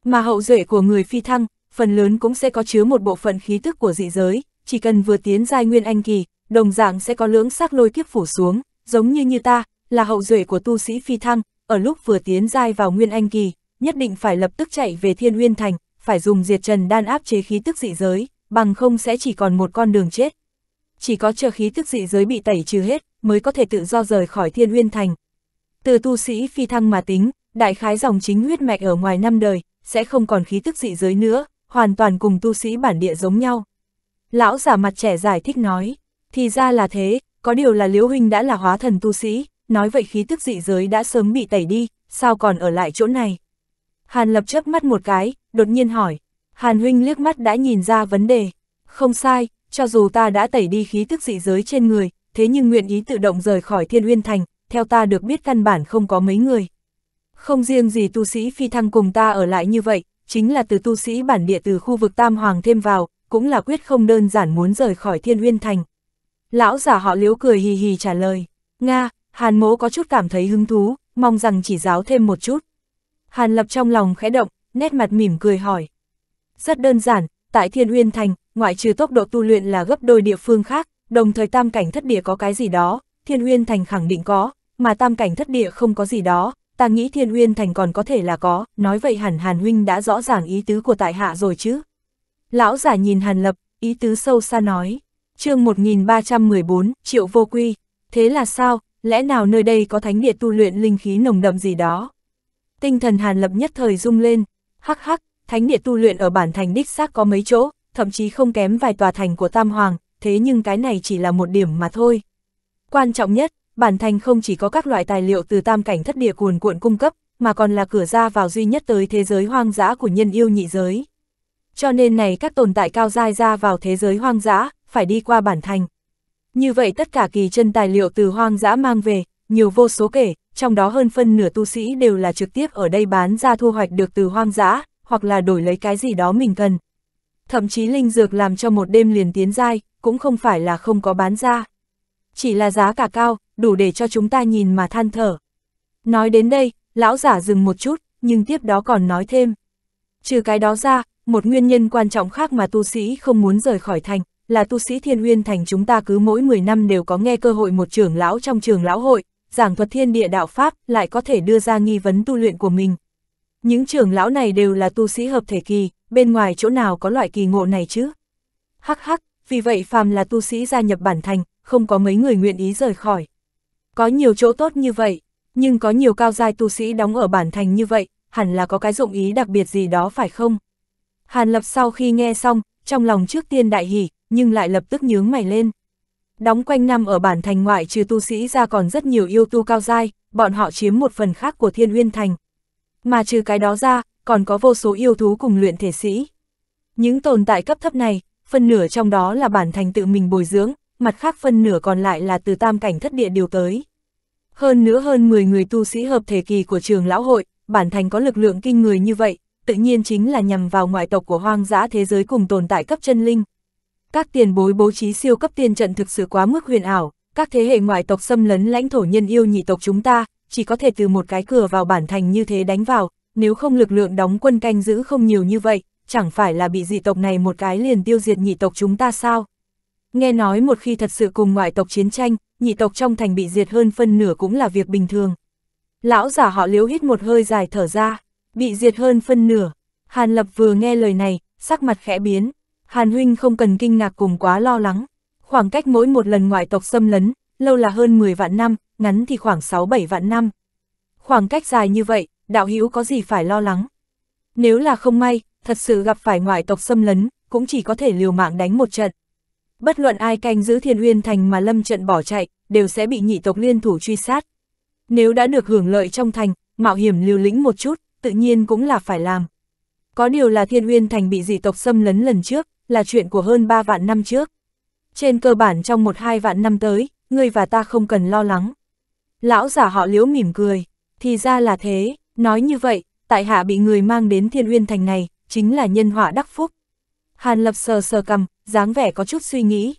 Mà hậu duệ của người phi thăng, phần lớn cũng sẽ có chứa một bộ phận khí tức của dị giới, chỉ cần vừa tiến giai nguyên anh kỳ, đồng dạng sẽ có lưỡng sắc lôi kiếp phủ xuống, giống như như ta, là hậu duệ của tu sĩ phi thăng, ở lúc vừa tiến giai vào nguyên anh kỳ, nhất định phải lập tức chạy về Thiên Nguyên Thành, phải dùng diệt trần đan áp chế khí tức dị giới, bằng không sẽ chỉ còn một con đường chết. Chỉ có chờ khí tức dị giới bị tẩy trừ hết, mới có thể tự do rời khỏi Thiên Nguyên Thành. Từ tu sĩ phi thăng mà tính, đại khái dòng chính huyết mạch ở ngoài năm đời, sẽ không còn khí tức dị giới nữa, hoàn toàn cùng tu sĩ bản địa giống nhau. Lão giả mặt trẻ giải thích nói, thì ra là thế, có điều là Liễu Huynh đã là hóa thần tu sĩ, nói vậy khí tức dị giới đã sớm bị tẩy đi, sao còn ở lại chỗ này? Hàn Lập chớp mắt một cái, đột nhiên hỏi, Hàn Huynh liếc mắt đã nhìn ra vấn đề, không sai, cho dù ta đã tẩy đi khí tức dị giới trên người, thế nhưng nguyện ý tự động rời khỏi Thiên Uyên Thành, theo ta được biết căn bản không có mấy người. Không riêng gì tu sĩ phi thăng cùng ta ở lại như vậy, chính là từ tu sĩ bản địa từ khu vực Tam Hoàng thêm vào, cũng là quyết không đơn giản muốn rời khỏi thiên uyên thành. Lão giả họ liếu cười hì hì trả lời, Nga, Hàn mỗ có chút cảm thấy hứng thú, mong rằng chỉ giáo thêm một chút. Hàn lập trong lòng khẽ động, nét mặt mỉm cười hỏi. Rất đơn giản, tại thiên uyên thành, ngoại trừ tốc độ tu luyện là gấp đôi địa phương khác, đồng thời tam cảnh thất địa có cái gì đó, thiên uyên thành khẳng định có, mà tam cảnh thất địa không có gì đó, ta nghĩ thiên uyên thành còn có thể là có, nói vậy hẳn Hàn huynh đã rõ ràng ý tứ của tại hạ rồi chứ. Lão giả nhìn Hàn Lập, ý tứ sâu xa nói. chương 1314, triệu vô quy. Thế là sao, lẽ nào nơi đây có thánh địa tu luyện linh khí nồng đậm gì đó? Tinh thần Hàn Lập nhất thời rung lên. Hắc hắc, thánh địa tu luyện ở bản thành đích xác có mấy chỗ, thậm chí không kém vài tòa thành của Tam Hoàng, thế nhưng cái này chỉ là một điểm mà thôi. Quan trọng nhất, bản thành không chỉ có các loại tài liệu từ tam cảnh thất địa cuồn cuộn cung cấp, mà còn là cửa ra vào duy nhất tới thế giới hoang dã của nhân yêu nhị giới cho nên này các tồn tại cao dai ra vào thế giới hoang dã, phải đi qua bản thành. Như vậy tất cả kỳ chân tài liệu từ hoang dã mang về, nhiều vô số kể, trong đó hơn phân nửa tu sĩ đều là trực tiếp ở đây bán ra thu hoạch được từ hoang dã, hoặc là đổi lấy cái gì đó mình cần. Thậm chí linh dược làm cho một đêm liền tiến dai, cũng không phải là không có bán ra. Chỉ là giá cả cao, đủ để cho chúng ta nhìn mà than thở. Nói đến đây, lão giả dừng một chút, nhưng tiếp đó còn nói thêm. Trừ cái đó ra, một nguyên nhân quan trọng khác mà tu sĩ không muốn rời khỏi thành, là tu sĩ thiên uyên thành chúng ta cứ mỗi 10 năm đều có nghe cơ hội một trưởng lão trong trường lão hội, giảng thuật thiên địa đạo Pháp lại có thể đưa ra nghi vấn tu luyện của mình. Những trưởng lão này đều là tu sĩ hợp thể kỳ, bên ngoài chỗ nào có loại kỳ ngộ này chứ? Hắc hắc, vì vậy phàm là tu sĩ gia nhập bản thành, không có mấy người nguyện ý rời khỏi. Có nhiều chỗ tốt như vậy, nhưng có nhiều cao giai tu sĩ đóng ở bản thành như vậy, hẳn là có cái dụng ý đặc biệt gì đó phải không? Hàn Lập sau khi nghe xong, trong lòng trước tiên đại hỉ, nhưng lại lập tức nhướng mày lên. Đóng quanh năm ở bản thành ngoại trừ tu sĩ ra còn rất nhiều yêu tu cao dai, bọn họ chiếm một phần khác của thiên uyên thành. Mà trừ cái đó ra, còn có vô số yêu thú cùng luyện thể sĩ. Những tồn tại cấp thấp này, phân nửa trong đó là bản thành tự mình bồi dưỡng, mặt khác phân nửa còn lại là từ tam cảnh thất địa điều tới. Hơn nữa hơn 10 người tu sĩ hợp thể kỳ của trường lão hội, bản thành có lực lượng kinh người như vậy, tự nhiên chính là nhằm vào ngoại tộc của hoang dã thế giới cùng tồn tại cấp chân linh. Các tiền bối bố trí siêu cấp tiên trận thực sự quá mức huyền ảo, các thế hệ ngoại tộc xâm lấn lãnh thổ nhân yêu nhị tộc chúng ta, chỉ có thể từ một cái cửa vào bản thành như thế đánh vào, nếu không lực lượng đóng quân canh giữ không nhiều như vậy, chẳng phải là bị dị tộc này một cái liền tiêu diệt nhị tộc chúng ta sao? Nghe nói một khi thật sự cùng ngoại tộc chiến tranh, nhị tộc trong thành bị diệt hơn phân nửa cũng là việc bình thường. Lão giả họ liếu hít một hơi dài thở ra bị diệt hơn phân nửa. Hàn Lập vừa nghe lời này, sắc mặt khẽ biến. Hàn Huynh không cần kinh ngạc cùng quá lo lắng. Khoảng cách mỗi một lần ngoại tộc xâm lấn, lâu là hơn 10 vạn năm, ngắn thì khoảng 6-7 vạn năm. Khoảng cách dài như vậy, đạo hữu có gì phải lo lắng. Nếu là không may, thật sự gặp phải ngoại tộc xâm lấn, cũng chỉ có thể liều mạng đánh một trận. Bất luận ai canh giữ thiên uyên thành mà lâm trận bỏ chạy, đều sẽ bị nhị tộc liên thủ truy sát. Nếu đã được hưởng lợi trong thành, mạo hiểm liều lĩnh một chút, tự nhiên cũng là phải làm. Có điều là thiên uyên thành bị dị tộc xâm lấn lần trước, là chuyện của hơn 3 vạn năm trước. Trên cơ bản trong một hai vạn năm tới, ngươi và ta không cần lo lắng. Lão giả họ liễu mỉm cười, thì ra là thế, nói như vậy, tại hạ bị người mang đến thiên uyên thành này, chính là nhân họa đắc phúc. Hàn lập sờ sờ cầm, dáng vẻ có chút suy nghĩ.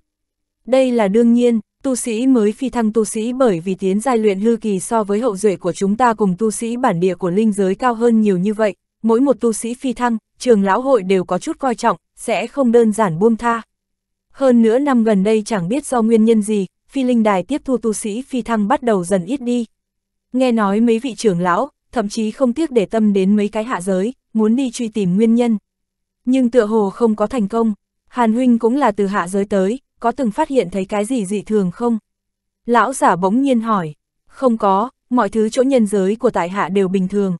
Đây là đương nhiên, Tu sĩ mới phi thăng tu sĩ bởi vì tiến giai luyện hư kỳ so với hậu duệ của chúng ta cùng tu sĩ bản địa của linh giới cao hơn nhiều như vậy, mỗi một tu sĩ phi thăng, trường lão hội đều có chút coi trọng, sẽ không đơn giản buông tha. Hơn nữa năm gần đây chẳng biết do nguyên nhân gì, phi linh đài tiếp thu tu sĩ phi thăng bắt đầu dần ít đi. Nghe nói mấy vị trưởng lão, thậm chí không tiếc để tâm đến mấy cái hạ giới, muốn đi truy tìm nguyên nhân. Nhưng tựa hồ không có thành công, Hàn Huynh cũng là từ hạ giới tới, có từng phát hiện thấy cái gì dị thường không? Lão giả bỗng nhiên hỏi, không có, mọi thứ chỗ nhân giới của tại hạ đều bình thường.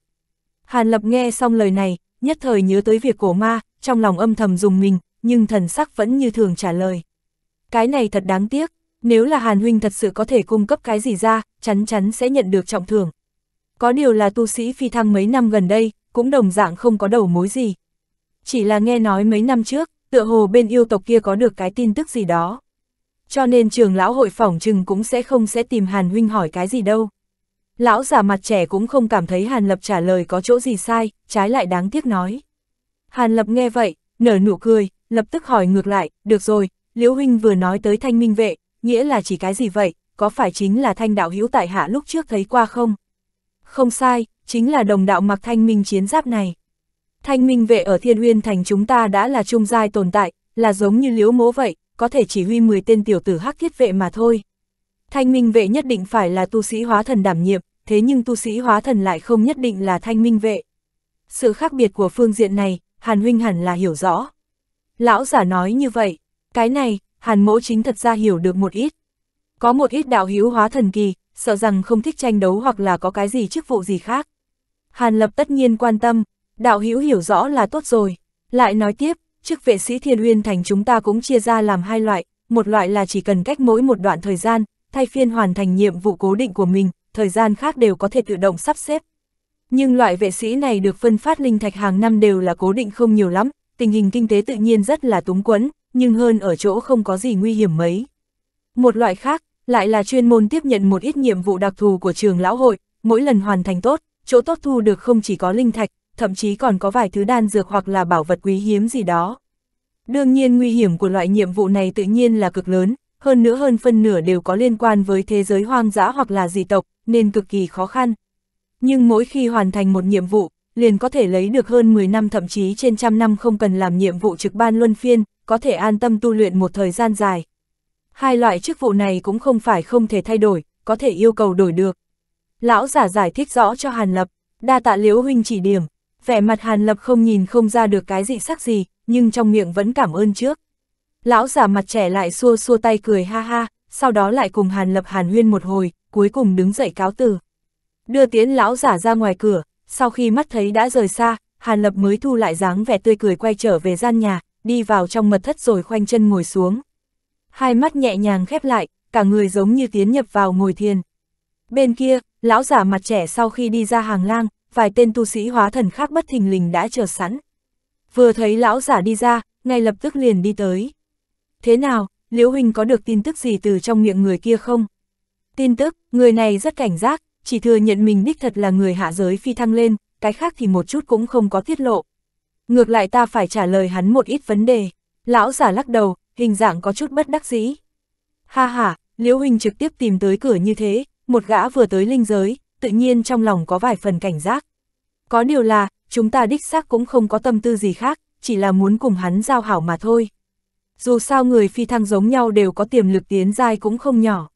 Hàn Lập nghe xong lời này, nhất thời nhớ tới việc cổ ma, trong lòng âm thầm dùng mình, nhưng thần sắc vẫn như thường trả lời. Cái này thật đáng tiếc, nếu là Hàn Huynh thật sự có thể cung cấp cái gì ra, chắn chắn sẽ nhận được trọng thưởng. Có điều là tu sĩ phi thăng mấy năm gần đây, cũng đồng dạng không có đầu mối gì. Chỉ là nghe nói mấy năm trước, tựa hồ bên yêu tộc kia có được cái tin tức gì đó. Cho nên trường lão hội phỏng chừng cũng sẽ không sẽ tìm Hàn Huynh hỏi cái gì đâu. Lão già mặt trẻ cũng không cảm thấy Hàn Lập trả lời có chỗ gì sai, trái lại đáng tiếc nói. Hàn Lập nghe vậy, nở nụ cười, lập tức hỏi ngược lại, được rồi, Liễu Huynh vừa nói tới thanh minh vệ, nghĩa là chỉ cái gì vậy, có phải chính là thanh đạo hữu tại hạ lúc trước thấy qua không? Không sai, chính là đồng đạo mặc thanh minh chiến giáp này. Thanh minh vệ ở thiên huyên thành chúng ta đã là trung giai tồn tại, là giống như liếu mố vậy, có thể chỉ huy 10 tên tiểu tử hắc thiết vệ mà thôi. Thanh minh vệ nhất định phải là tu sĩ hóa thần đảm nhiệm, thế nhưng tu sĩ hóa thần lại không nhất định là thanh minh vệ. Sự khác biệt của phương diện này, Hàn Huynh hẳn là hiểu rõ. Lão giả nói như vậy, cái này, Hàn mỗ chính thật ra hiểu được một ít. Có một ít đạo hữu hóa thần kỳ, sợ rằng không thích tranh đấu hoặc là có cái gì chức vụ gì khác. Hàn lập tất nhiên quan tâm, đạo hữu hiểu rõ là tốt rồi. Lại nói tiếp, chức vệ sĩ thiên uyên thành chúng ta cũng chia ra làm hai loại, một loại là chỉ cần cách mỗi một đoạn thời gian, thay phiên hoàn thành nhiệm vụ cố định của mình, thời gian khác đều có thể tự động sắp xếp. Nhưng loại vệ sĩ này được phân phát linh thạch hàng năm đều là cố định không nhiều lắm, tình hình kinh tế tự nhiên rất là túng quẫn, nhưng hơn ở chỗ không có gì nguy hiểm mấy. Một loại khác, lại là chuyên môn tiếp nhận một ít nhiệm vụ đặc thù của trường lão hội, mỗi lần hoàn thành tốt, chỗ tốt thu được không chỉ có linh thạch, thậm chí còn có vài thứ đan dược hoặc là bảo vật quý hiếm gì đó. Đương nhiên nguy hiểm của loại nhiệm vụ này tự nhiên là cực lớn, hơn nữa hơn phân nửa đều có liên quan với thế giới hoang dã hoặc là dị tộc, nên cực kỳ khó khăn. Nhưng mỗi khi hoàn thành một nhiệm vụ, liền có thể lấy được hơn 10 năm thậm chí trên trăm năm không cần làm nhiệm vụ trực ban luân phiên, có thể an tâm tu luyện một thời gian dài. Hai loại chức vụ này cũng không phải không thể thay đổi, có thể yêu cầu đổi được. Lão giả giải thích rõ cho Hàn Lập, đa tạ liễu huynh chỉ điểm vẻ mặt Hàn Lập không nhìn không ra được cái dị sắc gì, nhưng trong miệng vẫn cảm ơn trước. Lão giả mặt trẻ lại xua xua tay cười ha ha, sau đó lại cùng Hàn Lập Hàn Huyên một hồi, cuối cùng đứng dậy cáo từ. Đưa tiến lão giả ra ngoài cửa, sau khi mắt thấy đã rời xa, Hàn Lập mới thu lại dáng vẻ tươi cười quay trở về gian nhà, đi vào trong mật thất rồi khoanh chân ngồi xuống. Hai mắt nhẹ nhàng khép lại, cả người giống như tiến nhập vào ngồi thiền. Bên kia, lão giả mặt trẻ sau khi đi ra hàng lang, vài tên tu sĩ hóa thần khác bất thình lình đã chờ sẵn. Vừa thấy lão giả đi ra, ngay lập tức liền đi tới. Thế nào, Liễu Huỳnh có được tin tức gì từ trong miệng người kia không? Tin tức, người này rất cảnh giác, chỉ thừa nhận mình đích thật là người hạ giới phi thăng lên, cái khác thì một chút cũng không có tiết lộ. Ngược lại ta phải trả lời hắn một ít vấn đề. Lão giả lắc đầu, hình dạng có chút bất đắc dĩ. Ha ha, Liễu Huỳnh trực tiếp tìm tới cửa như thế, một gã vừa tới linh giới, tự nhiên trong lòng có vài phần cảnh giác. Có điều là, chúng ta đích xác cũng không có tâm tư gì khác, chỉ là muốn cùng hắn giao hảo mà thôi. Dù sao người phi thăng giống nhau đều có tiềm lực tiến dai cũng không nhỏ.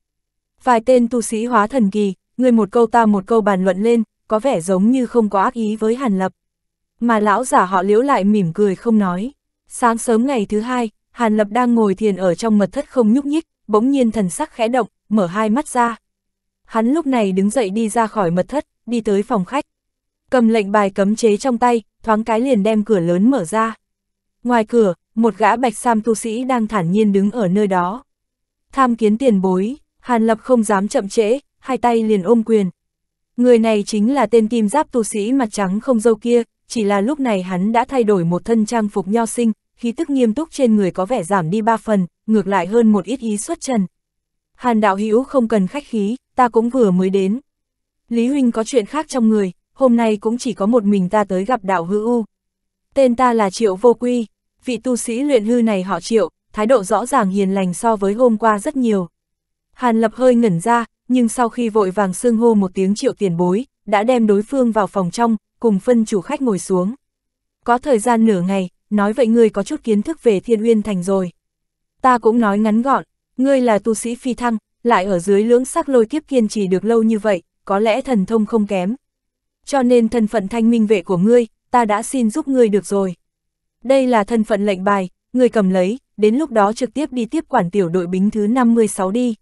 Vài tên tu sĩ hóa thần kỳ, người một câu ta một câu bàn luận lên, có vẻ giống như không có ác ý với Hàn Lập. Mà lão giả họ liễu lại mỉm cười không nói. Sáng sớm ngày thứ hai, Hàn Lập đang ngồi thiền ở trong mật thất không nhúc nhích, bỗng nhiên thần sắc khẽ động, mở hai mắt ra. Hắn lúc này đứng dậy đi ra khỏi mật thất, đi tới phòng khách cầm lệnh bài cấm chế trong tay, thoáng cái liền đem cửa lớn mở ra. Ngoài cửa, một gã bạch sam tu sĩ đang thản nhiên đứng ở nơi đó. Tham kiến tiền bối, Hàn Lập không dám chậm trễ, hai tay liền ôm quyền. Người này chính là tên kim giáp tu sĩ mặt trắng không dâu kia, chỉ là lúc này hắn đã thay đổi một thân trang phục nho sinh, khí tức nghiêm túc trên người có vẻ giảm đi ba phần, ngược lại hơn một ít ý xuất trần. Hàn đạo hữu không cần khách khí, ta cũng vừa mới đến. Lý huynh có chuyện khác trong người, hôm nay cũng chỉ có một mình ta tới gặp đạo hư u. Tên ta là Triệu Vô Quy, vị tu sĩ luyện hư này họ Triệu, thái độ rõ ràng hiền lành so với hôm qua rất nhiều. Hàn Lập hơi ngẩn ra, nhưng sau khi vội vàng xương hô một tiếng Triệu tiền bối, đã đem đối phương vào phòng trong, cùng phân chủ khách ngồi xuống. Có thời gian nửa ngày, nói vậy ngươi có chút kiến thức về Thiên Uyên Thành rồi. Ta cũng nói ngắn gọn, ngươi là tu sĩ phi thăng, lại ở dưới lưỡng sắc lôi kiếp kiên trì được lâu như vậy, có lẽ thần thông không kém cho nên thân phận thanh minh vệ của ngươi, ta đã xin giúp ngươi được rồi. Đây là thân phận lệnh bài, ngươi cầm lấy, đến lúc đó trực tiếp đi tiếp quản tiểu đội bính thứ 56 đi.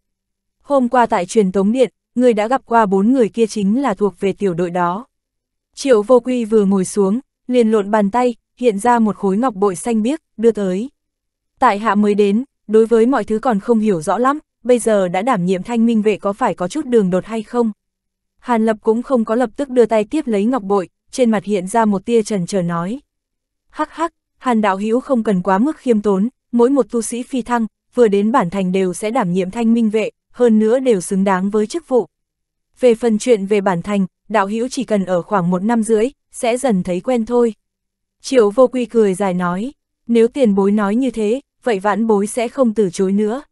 Hôm qua tại truyền tống điện, ngươi đã gặp qua bốn người kia chính là thuộc về tiểu đội đó. Triệu vô quy vừa ngồi xuống, liền lộn bàn tay, hiện ra một khối ngọc bội xanh biếc, đưa tới. Tại hạ mới đến, đối với mọi thứ còn không hiểu rõ lắm, bây giờ đã đảm nhiệm thanh minh vệ có phải có chút đường đột hay không? Hàn Lập cũng không có lập tức đưa tay tiếp lấy ngọc bội, trên mặt hiện ra một tia trần chờ nói. Hắc hắc, Hàn đạo hữu không cần quá mức khiêm tốn, mỗi một tu sĩ phi thăng, vừa đến bản thành đều sẽ đảm nhiệm thanh minh vệ, hơn nữa đều xứng đáng với chức vụ. Về phần chuyện về bản thành, đạo hữu chỉ cần ở khoảng một năm rưỡi, sẽ dần thấy quen thôi. Triệu vô quy cười dài nói, nếu tiền bối nói như thế, vậy vãn bối sẽ không từ chối nữa.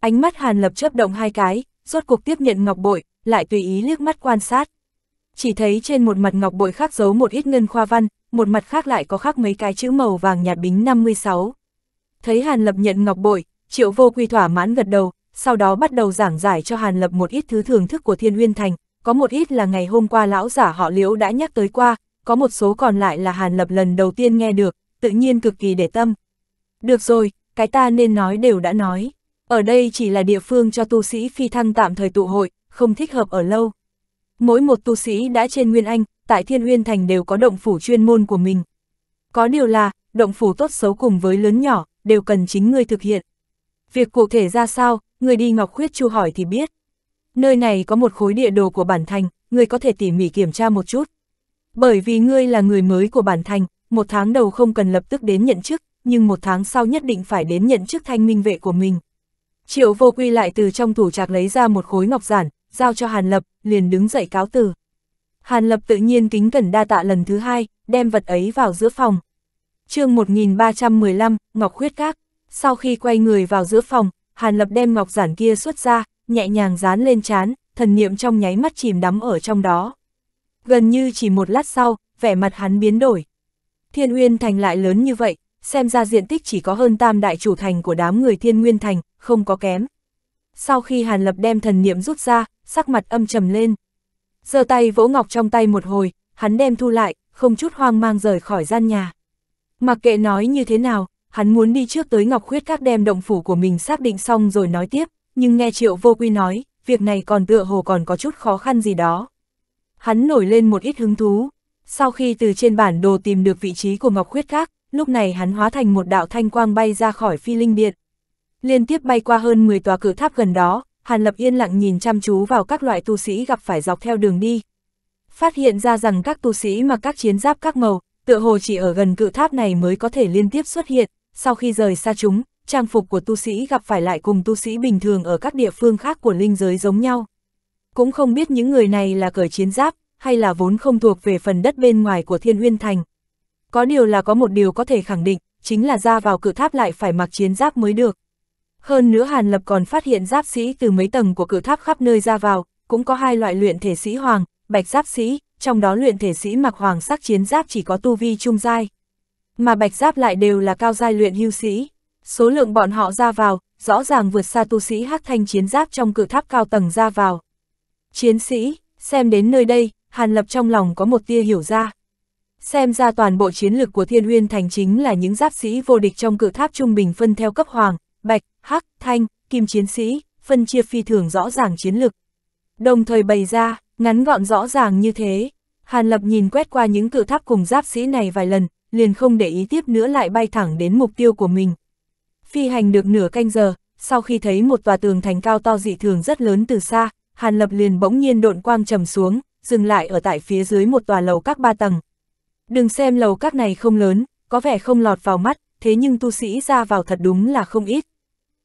Ánh mắt Hàn Lập chớp động hai cái, rốt cuộc tiếp nhận ngọc bội, lại tùy ý liếc mắt quan sát. Chỉ thấy trên một mặt ngọc bội khắc giấu một ít ngân khoa văn, một mặt khác lại có khắc mấy cái chữ màu vàng nhạt bính 56. Thấy Hàn Lập nhận ngọc bội, Triệu Vô Quy thỏa mãn gật đầu, sau đó bắt đầu giảng giải cho Hàn Lập một ít thứ thưởng thức của Thiên Uyên Thành, có một ít là ngày hôm qua lão giả họ Liễu đã nhắc tới qua, có một số còn lại là Hàn Lập lần đầu tiên nghe được, tự nhiên cực kỳ để tâm. Được rồi, cái ta nên nói đều đã nói. Ở đây chỉ là địa phương cho tu sĩ phi thăng tạm thời tụ hội, không thích hợp ở lâu. Mỗi một tu sĩ đã trên Nguyên Anh, tại Thiên Uyên Thành đều có động phủ chuyên môn của mình. Có điều là, động phủ tốt xấu cùng với lớn nhỏ, đều cần chính người thực hiện. Việc cụ thể ra sao, người đi Ngọc Khuyết Chu hỏi thì biết. Nơi này có một khối địa đồ của bản thành, người có thể tỉ mỉ kiểm tra một chút. Bởi vì ngươi là người mới của bản thành, một tháng đầu không cần lập tức đến nhận chức, nhưng một tháng sau nhất định phải đến nhận chức thanh minh vệ của mình. Triệu vô quy lại từ trong tủ trạc lấy ra một khối ngọc giản, giao cho Hàn Lập, liền đứng dậy cáo từ. Hàn Lập tự nhiên kính cẩn đa tạ lần thứ hai, đem vật ấy vào giữa phòng. chương 1315, Ngọc Khuyết Các, sau khi quay người vào giữa phòng, Hàn Lập đem ngọc giản kia xuất ra, nhẹ nhàng dán lên chán, thần niệm trong nháy mắt chìm đắm ở trong đó. Gần như chỉ một lát sau, vẻ mặt hắn biến đổi. Thiên Uyên Thành lại lớn như vậy, xem ra diện tích chỉ có hơn tam đại chủ thành của đám người Thiên Nguyên Thành, không có kém sau khi Hàn Lập đem thần niệm rút ra, sắc mặt âm trầm lên. giơ tay vỗ ngọc trong tay một hồi, hắn đem thu lại, không chút hoang mang rời khỏi gian nhà. Mặc kệ nói như thế nào, hắn muốn đi trước tới Ngọc Khuyết các đem động phủ của mình xác định xong rồi nói tiếp, nhưng nghe Triệu Vô Quy nói, việc này còn tựa hồ còn có chút khó khăn gì đó. Hắn nổi lên một ít hứng thú, sau khi từ trên bản đồ tìm được vị trí của Ngọc Khuyết các, lúc này hắn hóa thành một đạo thanh quang bay ra khỏi phi linh điện liên tiếp bay qua hơn 10 tòa cửa tháp gần đó, Hàn Lập yên lặng nhìn chăm chú vào các loại tu sĩ gặp phải dọc theo đường đi. Phát hiện ra rằng các tu sĩ mặc các chiến giáp các màu, tựa hồ chỉ ở gần cự tháp này mới có thể liên tiếp xuất hiện, sau khi rời xa chúng, trang phục của tu sĩ gặp phải lại cùng tu sĩ bình thường ở các địa phương khác của linh giới giống nhau. Cũng không biết những người này là cởi chiến giáp, hay là vốn không thuộc về phần đất bên ngoài của Thiên Uyên Thành. Có điều là có một điều có thể khẳng định, chính là ra vào cự tháp lại phải mặc chiến giáp mới được. Hơn nữa Hàn Lập còn phát hiện giáp sĩ từ mấy tầng của cửa tháp khắp nơi ra vào, cũng có hai loại luyện thể sĩ hoàng, bạch giáp sĩ, trong đó luyện thể sĩ mặc hoàng sắc chiến giáp chỉ có tu vi trung giai. Mà bạch giáp lại đều là cao giai luyện hưu sĩ. Số lượng bọn họ ra vào, rõ ràng vượt xa tu sĩ hắc thanh chiến giáp trong cửa tháp cao tầng ra vào. Chiến sĩ, xem đến nơi đây, Hàn Lập trong lòng có một tia hiểu ra. Xem ra toàn bộ chiến lược của Thiên Huyên Thành chính là những giáp sĩ vô địch trong cửa tháp trung bình phân theo cấp hoàng, bạch, Hắc, Thanh, Kim Chiến Sĩ, phân chia phi thường rõ ràng chiến lực. Đồng thời bày ra, ngắn gọn rõ ràng như thế. Hàn Lập nhìn quét qua những cự tháp cùng giáp sĩ này vài lần, liền không để ý tiếp nữa lại bay thẳng đến mục tiêu của mình. Phi hành được nửa canh giờ, sau khi thấy một tòa tường thành cao to dị thường rất lớn từ xa, Hàn Lập liền bỗng nhiên độn quang trầm xuống, dừng lại ở tại phía dưới một tòa lầu các ba tầng. Đừng xem lầu các này không lớn, có vẻ không lọt vào mắt, thế nhưng tu sĩ ra vào thật đúng là không ít,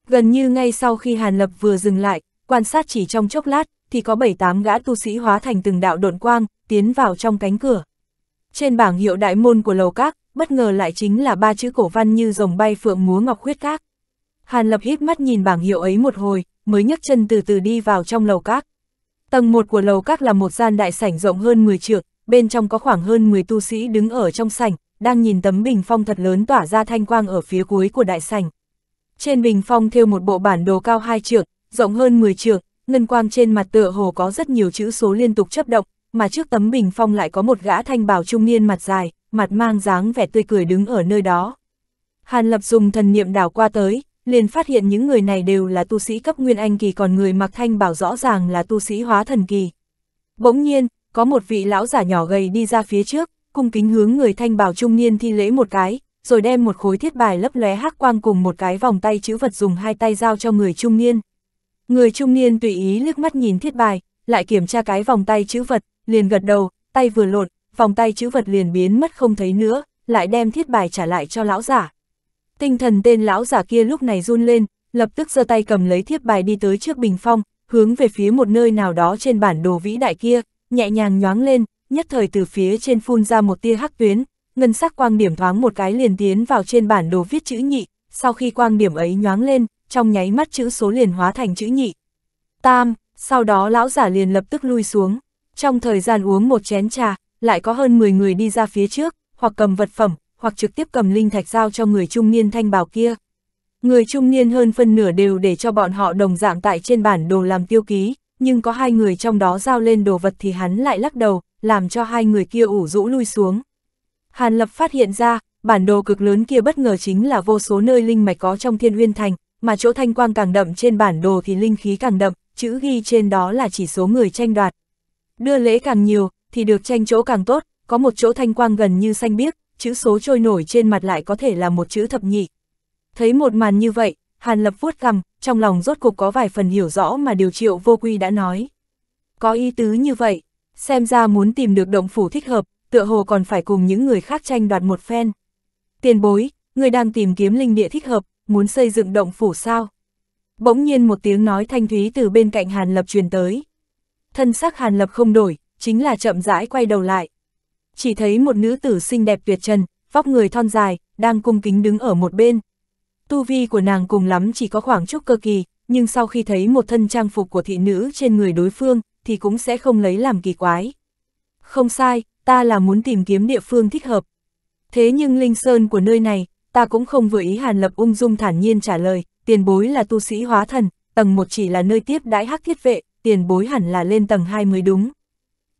Gần như ngay sau khi Hàn Lập vừa dừng lại, quan sát chỉ trong chốc lát, thì có 7-8 gã tu sĩ hóa thành từng đạo độn quang, tiến vào trong cánh cửa. Trên bảng hiệu đại môn của lầu các, bất ngờ lại chính là ba chữ cổ văn như rồng bay phượng múa ngọc khuyết các. Hàn Lập hít mắt nhìn bảng hiệu ấy một hồi, mới nhấc chân từ từ đi vào trong lầu các. Tầng 1 của lầu các là một gian đại sảnh rộng hơn 10 trượng, bên trong có khoảng hơn 10 tu sĩ đứng ở trong sảnh, đang nhìn tấm bình phong thật lớn tỏa ra thanh quang ở phía cuối của đại sảnh. Trên bình phong thêu một bộ bản đồ cao hai trượng, rộng hơn 10 trượng, ngân quang trên mặt tựa hồ có rất nhiều chữ số liên tục chấp động, mà trước tấm bình phong lại có một gã thanh bảo trung niên mặt dài, mặt mang dáng vẻ tươi cười đứng ở nơi đó. Hàn Lập dùng thần niệm đảo qua tới, liền phát hiện những người này đều là tu sĩ cấp nguyên anh kỳ còn người mặc thanh bảo rõ ràng là tu sĩ hóa thần kỳ. Bỗng nhiên, có một vị lão giả nhỏ gầy đi ra phía trước, cung kính hướng người thanh bảo trung niên thi lễ một cái, rồi đem một khối thiết bài lấp lóe hắc quang cùng một cái vòng tay chữ vật dùng hai tay giao cho người trung niên. Người trung niên tùy ý liếc mắt nhìn thiết bài, lại kiểm tra cái vòng tay chữ vật, liền gật đầu, tay vừa lột, vòng tay chữ vật liền biến mất không thấy nữa, lại đem thiết bài trả lại cho lão giả. Tinh thần tên lão giả kia lúc này run lên, lập tức giơ tay cầm lấy thiết bài đi tới trước bình phong, hướng về phía một nơi nào đó trên bản đồ vĩ đại kia, nhẹ nhàng nhoáng lên, nhất thời từ phía trên phun ra một tia hắc tuyến, ngân sắc quang điểm thoáng một cái liền tiến vào trên bản đồ viết chữ nhị, sau khi quang điểm ấy nhoáng lên, trong nháy mắt chữ số liền hóa thành chữ nhị. Tam, sau đó lão giả liền lập tức lui xuống, trong thời gian uống một chén trà, lại có hơn 10 người đi ra phía trước, hoặc cầm vật phẩm, hoặc trực tiếp cầm linh thạch giao cho người trung niên thanh bảo kia. Người trung niên hơn phân nửa đều để cho bọn họ đồng dạng tại trên bản đồ làm tiêu ký, nhưng có hai người trong đó giao lên đồ vật thì hắn lại lắc đầu, làm cho hai người kia ủ rũ lui xuống. Hàn Lập phát hiện ra, bản đồ cực lớn kia bất ngờ chính là vô số nơi linh mạch có trong thiên uyên thành, mà chỗ thanh quang càng đậm trên bản đồ thì linh khí càng đậm, chữ ghi trên đó là chỉ số người tranh đoạt. Đưa lễ càng nhiều, thì được tranh chỗ càng tốt, có một chỗ thanh quang gần như xanh biếc, chữ số trôi nổi trên mặt lại có thể là một chữ thập nhị. Thấy một màn như vậy, Hàn Lập vuốt cằm, trong lòng rốt cục có vài phần hiểu rõ mà điều triệu vô quy đã nói. Có ý tứ như vậy, xem ra muốn tìm được động phủ thích hợp, tựa hồ còn phải cùng những người khác tranh đoạt một phen. Tiền bối, người đang tìm kiếm linh địa thích hợp, muốn xây dựng động phủ sao? Bỗng nhiên một tiếng nói thanh thúy từ bên cạnh Hàn Lập truyền tới. Thân sắc Hàn Lập không đổi, chính là chậm rãi quay đầu lại. Chỉ thấy một nữ tử xinh đẹp tuyệt trần, vóc người thon dài, đang cung kính đứng ở một bên. Tu vi của nàng cùng lắm chỉ có khoảng chút cơ kỳ, nhưng sau khi thấy một thân trang phục của thị nữ trên người đối phương, thì cũng sẽ không lấy làm kỳ quái. Không sai, ta là muốn tìm kiếm địa phương thích hợp. Thế nhưng linh sơn của nơi này, ta cũng không vừa ý Hàn Lập ung dung thản nhiên trả lời, tiền bối là tu sĩ hóa thần, tầng 1 chỉ là nơi tiếp đãi hắc thiết vệ, tiền bối hẳn là lên tầng 2 mới đúng.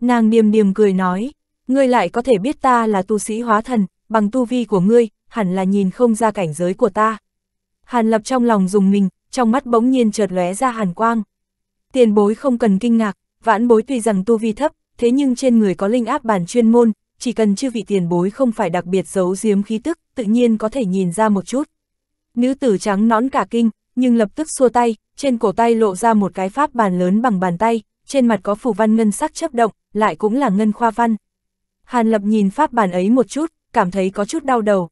Nàng điềm điềm cười nói, ngươi lại có thể biết ta là tu sĩ hóa thần, bằng tu vi của ngươi, hẳn là nhìn không ra cảnh giới của ta. Hàn Lập trong lòng dùng mình, trong mắt bỗng nhiên chợt lóe ra hàn quang. Tiền bối không cần kinh ngạc, vãn bối tuy rằng tu vi thấp, thế nhưng trên người có linh áp bản chuyên môn, chỉ cần chư vị tiền bối không phải đặc biệt giấu giếm khí tức, tự nhiên có thể nhìn ra một chút. Nữ tử trắng nõn cả kinh, nhưng lập tức xua tay, trên cổ tay lộ ra một cái pháp bàn lớn bằng bàn tay, trên mặt có phù văn ngân sắc chấp động, lại cũng là ngân khoa văn. Hàn Lập nhìn pháp bàn ấy một chút, cảm thấy có chút đau đầu.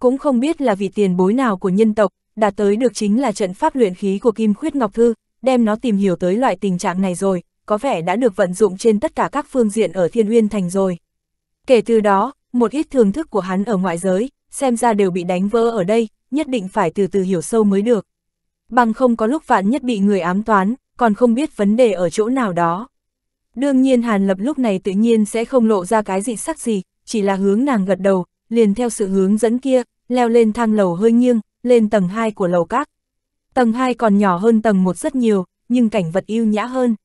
Cũng không biết là vị tiền bối nào của nhân tộc, đã tới được chính là trận pháp luyện khí của Kim Khuyết Ngọc Thư, đem nó tìm hiểu tới loại tình trạng này rồi, có vẻ đã được vận dụng trên tất cả các phương diện ở Thiên Uyên Thành rồi. Kể từ đó, một ít thưởng thức của hắn ở ngoại giới, xem ra đều bị đánh vỡ ở đây, nhất định phải từ từ hiểu sâu mới được. Bằng không có lúc vạn nhất bị người ám toán, còn không biết vấn đề ở chỗ nào đó. Đương nhiên Hàn Lập lúc này tự nhiên sẽ không lộ ra cái gì sắc gì, chỉ là hướng nàng gật đầu, liền theo sự hướng dẫn kia, leo lên thang lầu hơi nghiêng, lên tầng 2 của lầu các. Tầng 2 còn nhỏ hơn tầng 1 rất nhiều, nhưng cảnh vật yêu nhã hơn.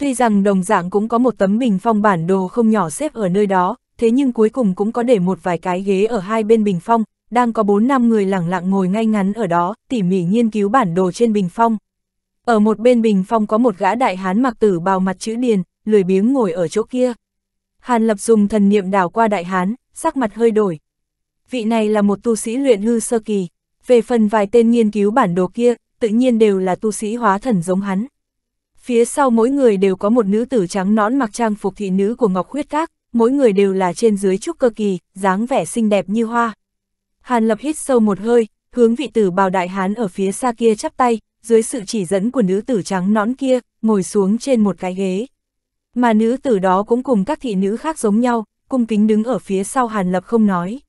Tuy rằng đồng dạng cũng có một tấm bình phong bản đồ không nhỏ xếp ở nơi đó, thế nhưng cuối cùng cũng có để một vài cái ghế ở hai bên bình phong, đang có bốn năm người lẳng lặng ngồi ngay ngắn ở đó, tỉ mỉ nghiên cứu bản đồ trên bình phong. Ở một bên bình phong có một gã đại hán mặc tử bào mặt chữ điền, lười biếng ngồi ở chỗ kia. Hàn Lập dùng thần niệm đảo qua đại hán, sắc mặt hơi đổi. Vị này là một tu sĩ luyện hư sơ kỳ, về phần vài tên nghiên cứu bản đồ kia, tự nhiên đều là tu sĩ hóa thần giống hắn. Phía sau mỗi người đều có một nữ tử trắng nõn mặc trang phục thị nữ của Ngọc Khuyết Các, mỗi người đều là trên dưới trúc cơ kỳ, dáng vẻ xinh đẹp như hoa. Hàn Lập hít sâu một hơi, hướng vị tử bào đại hán ở phía xa kia chắp tay, dưới sự chỉ dẫn của nữ tử trắng nõn kia, ngồi xuống trên một cái ghế. Mà nữ tử đó cũng cùng các thị nữ khác giống nhau, cung kính đứng ở phía sau Hàn Lập không nói.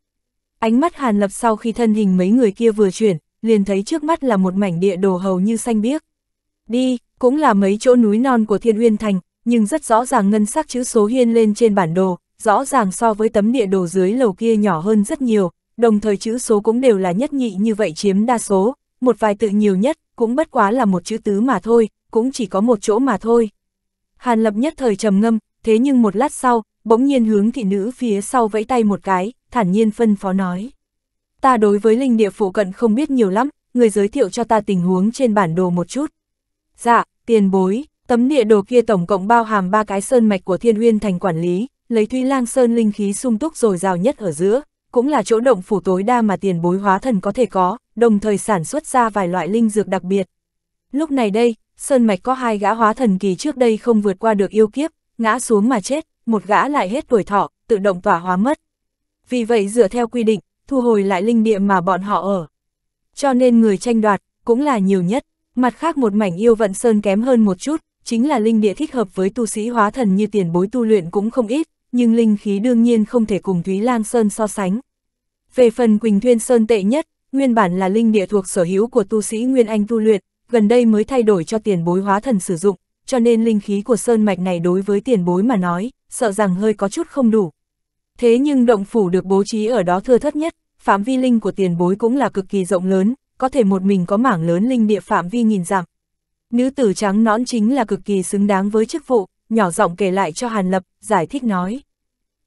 Ánh mắt Hàn Lập sau khi thân hình mấy người kia vừa chuyển, liền thấy trước mắt là một mảnh địa đồ hầu như xanh biếc. Đi, cũng là mấy chỗ núi non của Thiên Uyên Thành, nhưng rất rõ ràng ngân sắc chữ số hiên lên trên bản đồ, rõ ràng so với tấm địa đồ dưới lầu kia nhỏ hơn rất nhiều, đồng thời chữ số cũng đều là nhất nhị như vậy chiếm đa số, một vài tự nhiều nhất, cũng bất quá là một chữ tứ mà thôi, cũng chỉ có một chỗ mà thôi. Hàn Lập nhất thời trầm ngâm, thế nhưng một lát sau, bỗng nhiên hướng thị nữ phía sau vẫy tay một cái, thản nhiên phân phó nói. Ta đối với linh địa phụ cận không biết nhiều lắm, người giới thiệu cho ta tình huống trên bản đồ một chút. Dạ, tiền bối, tấm địa đồ kia tổng cộng bao hàm ba cái sơn mạch của Thiên Uyên thành quản lý, lấy thuy Lang Sơn linh khí sung túc rồi rào nhất ở giữa, cũng là chỗ động phủ tối đa mà tiền bối hóa thần có thể có, đồng thời sản xuất ra vài loại linh dược đặc biệt. Lúc này đây, sơn mạch có hai gã hóa thần kỳ trước đây không vượt qua được yêu kiếp, ngã xuống mà chết, một gã lại hết tuổi thọ, tự động tỏa hóa mất. Vì vậy dựa theo quy định, thu hồi lại linh địa mà bọn họ ở. Cho nên người tranh đoạt cũng là nhiều nhất. Mặt khác một mảnh yêu vận sơn kém hơn một chút, chính là linh địa thích hợp với tu sĩ hóa thần như tiền bối tu luyện cũng không ít, nhưng linh khí đương nhiên không thể cùng Thúy Lang Sơn so sánh. Về phần Quỳnh Thuyên Sơn tệ nhất, nguyên bản là linh địa thuộc sở hữu của tu sĩ Nguyên Anh tu luyện, gần đây mới thay đổi cho tiền bối hóa thần sử dụng, cho nên linh khí của sơn mạch này đối với tiền bối mà nói, sợ rằng hơi có chút không đủ. Thế nhưng động phủ được bố trí ở đó thưa thất nhất, phạm vi linh của tiền bối cũng là cực kỳ rộng lớn, có thể một mình có mảng lớn linh địa phạm vi nghìn dặm. Nữ tử trắng nõn chính là cực kỳ xứng đáng với chức vụ, nhỏ giọng kể lại cho Hàn Lập, giải thích nói.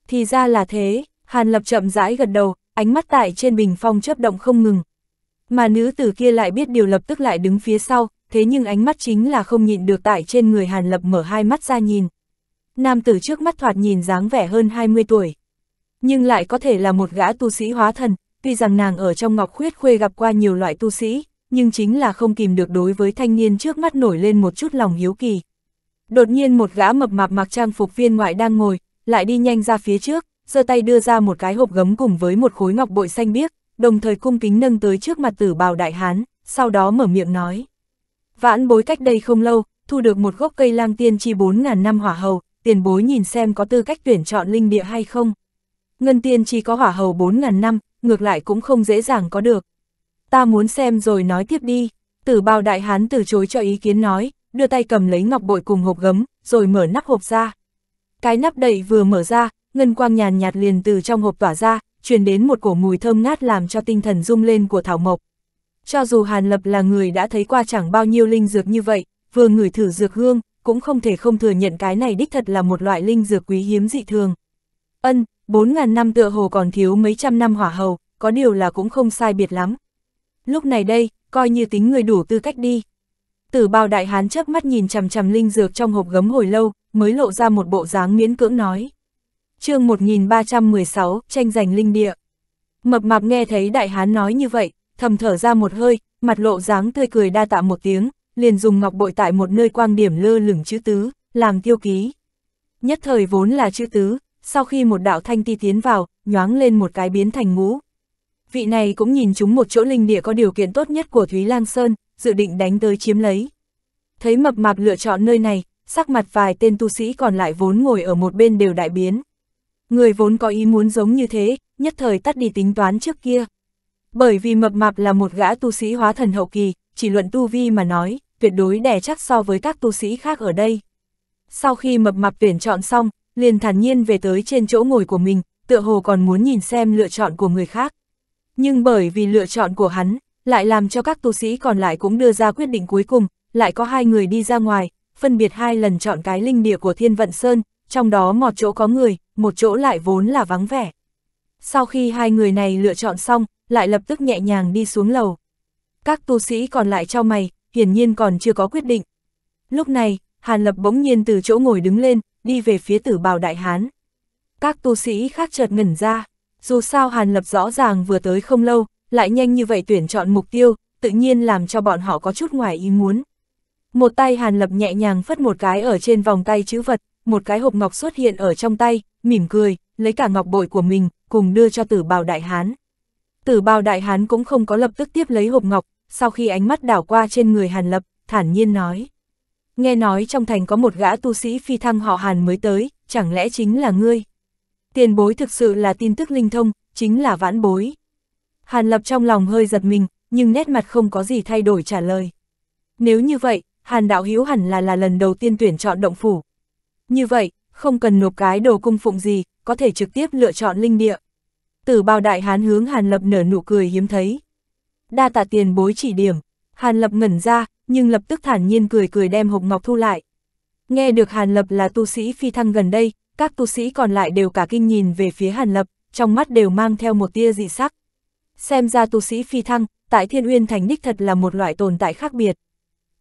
Thì ra là thế, Hàn Lập chậm rãi gật đầu, ánh mắt tại trên bình phong chớp động không ngừng. Mà nữ tử kia lại biết điều lập tức lại đứng phía sau, thế nhưng ánh mắt chính là không nhịn được tại trên người Hàn Lập mở hai mắt ra nhìn. Nam tử trước mắt thoạt nhìn dáng vẻ hơn 20 tuổi, nhưng lại có thể là một gã tu sĩ hóa thần, tuy rằng nàng ở trong ngọc khuyết khuê gặp qua nhiều loại tu sĩ, nhưng chính là không kìm được đối với thanh niên trước mắt nổi lên một chút lòng hiếu kỳ. Đột nhiên một gã mập mạp mặc trang phục viên ngoại đang ngồi, lại đi nhanh ra phía trước, giơ tay đưa ra một cái hộp gấm cùng với một khối ngọc bội xanh biếc, đồng thời cung kính nâng tới trước mặt tử bào đại hán, sau đó mở miệng nói. Vãn bối cách đây không lâu, thu được một gốc cây lang tiên chi 4.000 năm hỏa hầu, tiền bối nhìn xem có tư cách tuyển chọn linh địa hay không. Ngân tiên chi có hỏa hầu 4.000 năm, ngược lại cũng không dễ dàng có được. Ta muốn xem rồi nói tiếp đi, tử bao đại hán từ chối cho ý kiến nói, đưa tay cầm lấy ngọc bội cùng hộp gấm, rồi mở nắp hộp ra. Cái nắp đậy vừa mở ra, ngân quang nhàn nhạt liền từ trong hộp tỏa ra, truyền đến một cổ mùi thơm ngát làm cho tinh thần rung lên của thảo mộc. Cho dù Hàn Lập là người đã thấy qua chẳng bao nhiêu linh dược như vậy, vừa ngửi thử dược hương, cũng không thể không thừa nhận cái này đích thật là một loại linh dược quý hiếm dị thường. Ân, bốn ngàn năm tựa hồ còn thiếu mấy trăm năm hỏa hầu, có điều là cũng không sai biệt lắm. Lúc này đây, coi như tính người đủ tư cách đi. Tử bao đại hán chớp mắt nhìn chằm chằm linh dược trong hộp gấm hồi lâu, mới lộ ra một bộ dáng miễn cưỡng nói. chương 1316, tranh giành linh địa. Mập mạp nghe thấy đại hán nói như vậy, thầm thở ra một hơi, mặt lộ dáng tươi cười đa tạ một tiếng, liền dùng ngọc bội tại một nơi quang điểm lơ lửng chữ tứ, làm tiêu ký. Nhất thời vốn là chữ tứ, sau khi một đạo thanh ti tiến vào, nhoáng lên một cái biến thành ngũ. Vị này cũng nhìn chúng một chỗ linh địa có điều kiện tốt nhất của Thúy Lan Sơn, dự định đánh tới chiếm lấy. Thấy mập mạp lựa chọn nơi này, sắc mặt vài tên tu sĩ còn lại vốn ngồi ở một bên đều đại biến. Người vốn có ý muốn giống như thế, nhất thời tắt đi tính toán trước kia. Bởi vì mập mạp là một gã tu sĩ hóa thần hậu kỳ, chỉ luận tu vi mà nói, tuyệt đối đẻ chắc so với các tu sĩ khác ở đây. Sau khi mập mạp tuyển chọn xong, liền thản nhiên về tới trên chỗ ngồi của mình, tựa hồ còn muốn nhìn xem lựa chọn của người khác. Nhưng bởi vì lựa chọn của hắn, lại làm cho các tu sĩ còn lại cũng đưa ra quyết định cuối cùng, lại có hai người đi ra ngoài, phân biệt hai lần chọn cái linh địa của Thiên Vận Sơn, trong đó một chỗ có người, một chỗ lại vốn là vắng vẻ. Sau khi hai người này lựa chọn xong, lại lập tức nhẹ nhàng đi xuống lầu. Các tu sĩ còn lại cho mày, hiển nhiên còn chưa có quyết định. Lúc này, Hàn Lập bỗng nhiên từ chỗ ngồi đứng lên, đi về phía tử bào đại hán. Các tu sĩ khác chợt ngẩn ra, dù sao Hàn Lập rõ ràng vừa tới không lâu, lại nhanh như vậy tuyển chọn mục tiêu, tự nhiên làm cho bọn họ có chút ngoài ý muốn. Một tay Hàn Lập nhẹ nhàng phất một cái ở trên vòng tay chữ vật, một cái hộp ngọc xuất hiện ở trong tay, mỉm cười, lấy cả ngọc bội của mình, cùng đưa cho tử bào đại hán. Tử bào đại hán cũng không có lập tức tiếp lấy hộp ngọc, sau khi ánh mắt đảo qua trên người Hàn Lập, thản nhiên nói nghe nói trong thành có một gã tu sĩ phi thăng họ Hàn mới tới, chẳng lẽ chính là ngươi? Tiền bối thực sự là tin tức linh thông, chính là vãn bối. Hàn Lập trong lòng hơi giật mình, nhưng nét mặt không có gì thay đổi trả lời. Nếu như vậy, Hàn Đạo Hiếu hẳn là là lần đầu tiên tuyển chọn động phủ. Như vậy, không cần nộp cái đồ cung phụng gì, có thể trực tiếp lựa chọn linh địa. Tử bao đại hán hướng Hàn Lập nở nụ cười hiếm thấy. Đa tạ tiền bối chỉ điểm, Hàn Lập ngẩn ra, nhưng lập tức thản nhiên cười cười đem hộp ngọc thu lại. Nghe được Hàn Lập là tu sĩ phi thăng gần đây, các tu sĩ còn lại đều cả kinh nhìn về phía Hàn Lập, trong mắt đều mang theo một tia dị sắc. Xem ra tu sĩ phi thăng, tại Thiên Uyên Thành đích thật là một loại tồn tại khác biệt.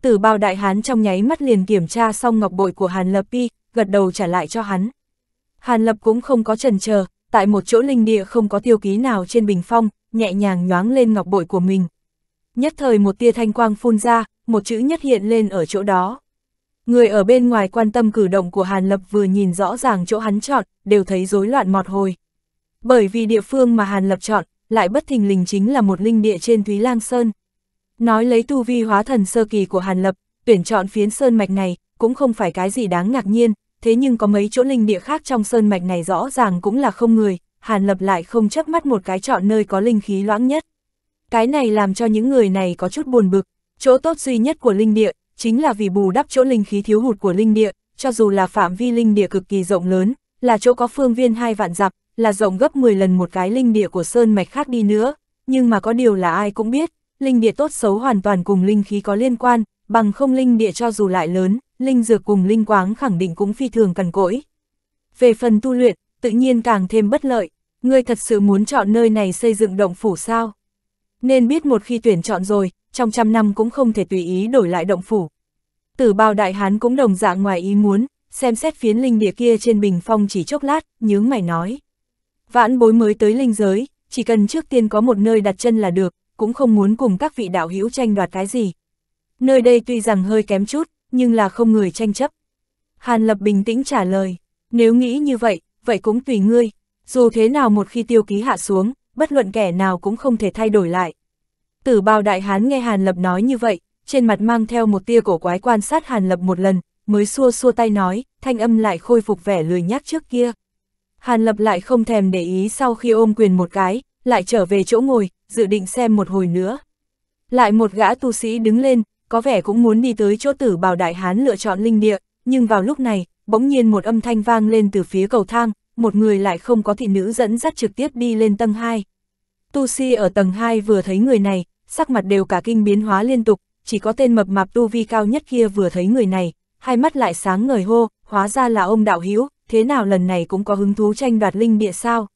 Tử bao đại hán trong nháy mắt liền kiểm tra xong ngọc bội của Hàn Lập y, gật đầu trả lại cho hắn. Hàn Lập cũng không có trần chờ, tại một chỗ linh địa không có tiêu ký nào trên bình phong, nhẹ nhàng nhoáng lên ngọc bội của mình. Nhất thời một tia thanh quang phun ra, một chữ nhất hiện lên ở chỗ đó. Người ở bên ngoài quan tâm cử động của Hàn Lập vừa nhìn rõ ràng chỗ hắn chọn, đều thấy rối loạn mọt hồi. Bởi vì địa phương mà Hàn Lập chọn, lại bất thình lình chính là một linh địa trên Thúy Lang Sơn. Nói lấy tu vi hóa thần sơ kỳ của Hàn Lập, tuyển chọn phiến sơn mạch này, cũng không phải cái gì đáng ngạc nhiên, thế nhưng có mấy chỗ linh địa khác trong sơn mạch này rõ ràng cũng là không người, Hàn Lập lại không chấp mắt một cái chọn nơi có linh khí loãng nhất. Cái này làm cho những người này có chút buồn bực, Chỗ tốt duy nhất của linh địa, chính là vì bù đắp chỗ linh khí thiếu hụt của linh địa, cho dù là phạm vi linh địa cực kỳ rộng lớn, là chỗ có phương viên hai vạn dặm, là rộng gấp 10 lần một cái linh địa của sơn mạch khác đi nữa, nhưng mà có điều là ai cũng biết, linh địa tốt xấu hoàn toàn cùng linh khí có liên quan, bằng không linh địa cho dù lại lớn, linh dược cùng linh quáng khẳng định cũng phi thường cần cỗi. Về phần tu luyện, tự nhiên càng thêm bất lợi, ngươi thật sự muốn chọn nơi này xây dựng động phủ sao? Nên biết một khi tuyển chọn rồi, trong trăm năm cũng không thể tùy ý đổi lại động phủ. Tử bao đại hán cũng đồng dạng ngoài ý muốn, xem xét phiến linh địa kia trên bình phong chỉ chốc lát, nhướng mày nói. Vãn bối mới tới linh giới, chỉ cần trước tiên có một nơi đặt chân là được, cũng không muốn cùng các vị đạo hữu tranh đoạt cái gì. Nơi đây tuy rằng hơi kém chút, nhưng là không người tranh chấp. Hàn Lập bình tĩnh trả lời, nếu nghĩ như vậy, vậy cũng tùy ngươi, dù thế nào một khi tiêu ký hạ xuống, bất luận kẻ nào cũng không thể thay đổi lại. Tử bào đại hán nghe Hàn Lập nói như vậy, trên mặt mang theo một tia cổ quái quan sát Hàn Lập một lần, mới xua xua tay nói, thanh âm lại khôi phục vẻ lười nhác trước kia. Hàn Lập lại không thèm để ý sau khi ôm quyền một cái, lại trở về chỗ ngồi, dự định xem một hồi nữa. Lại một gã tu sĩ đứng lên, có vẻ cũng muốn đi tới chỗ tử bào đại hán lựa chọn linh địa, nhưng vào lúc này, bỗng nhiên một âm thanh vang lên từ phía cầu thang, một người lại không có thị nữ dẫn dắt trực tiếp đi lên tầng 2. Tu sĩ ở tầng 2 vừa thấy người này, sắc mặt đều cả kinh biến hóa liên tục, chỉ có tên mập mạp tu vi cao nhất kia vừa thấy người này, hai mắt lại sáng ngời hô, hóa ra là ông đạo hữu thế nào lần này cũng có hứng thú tranh đoạt linh địa sao.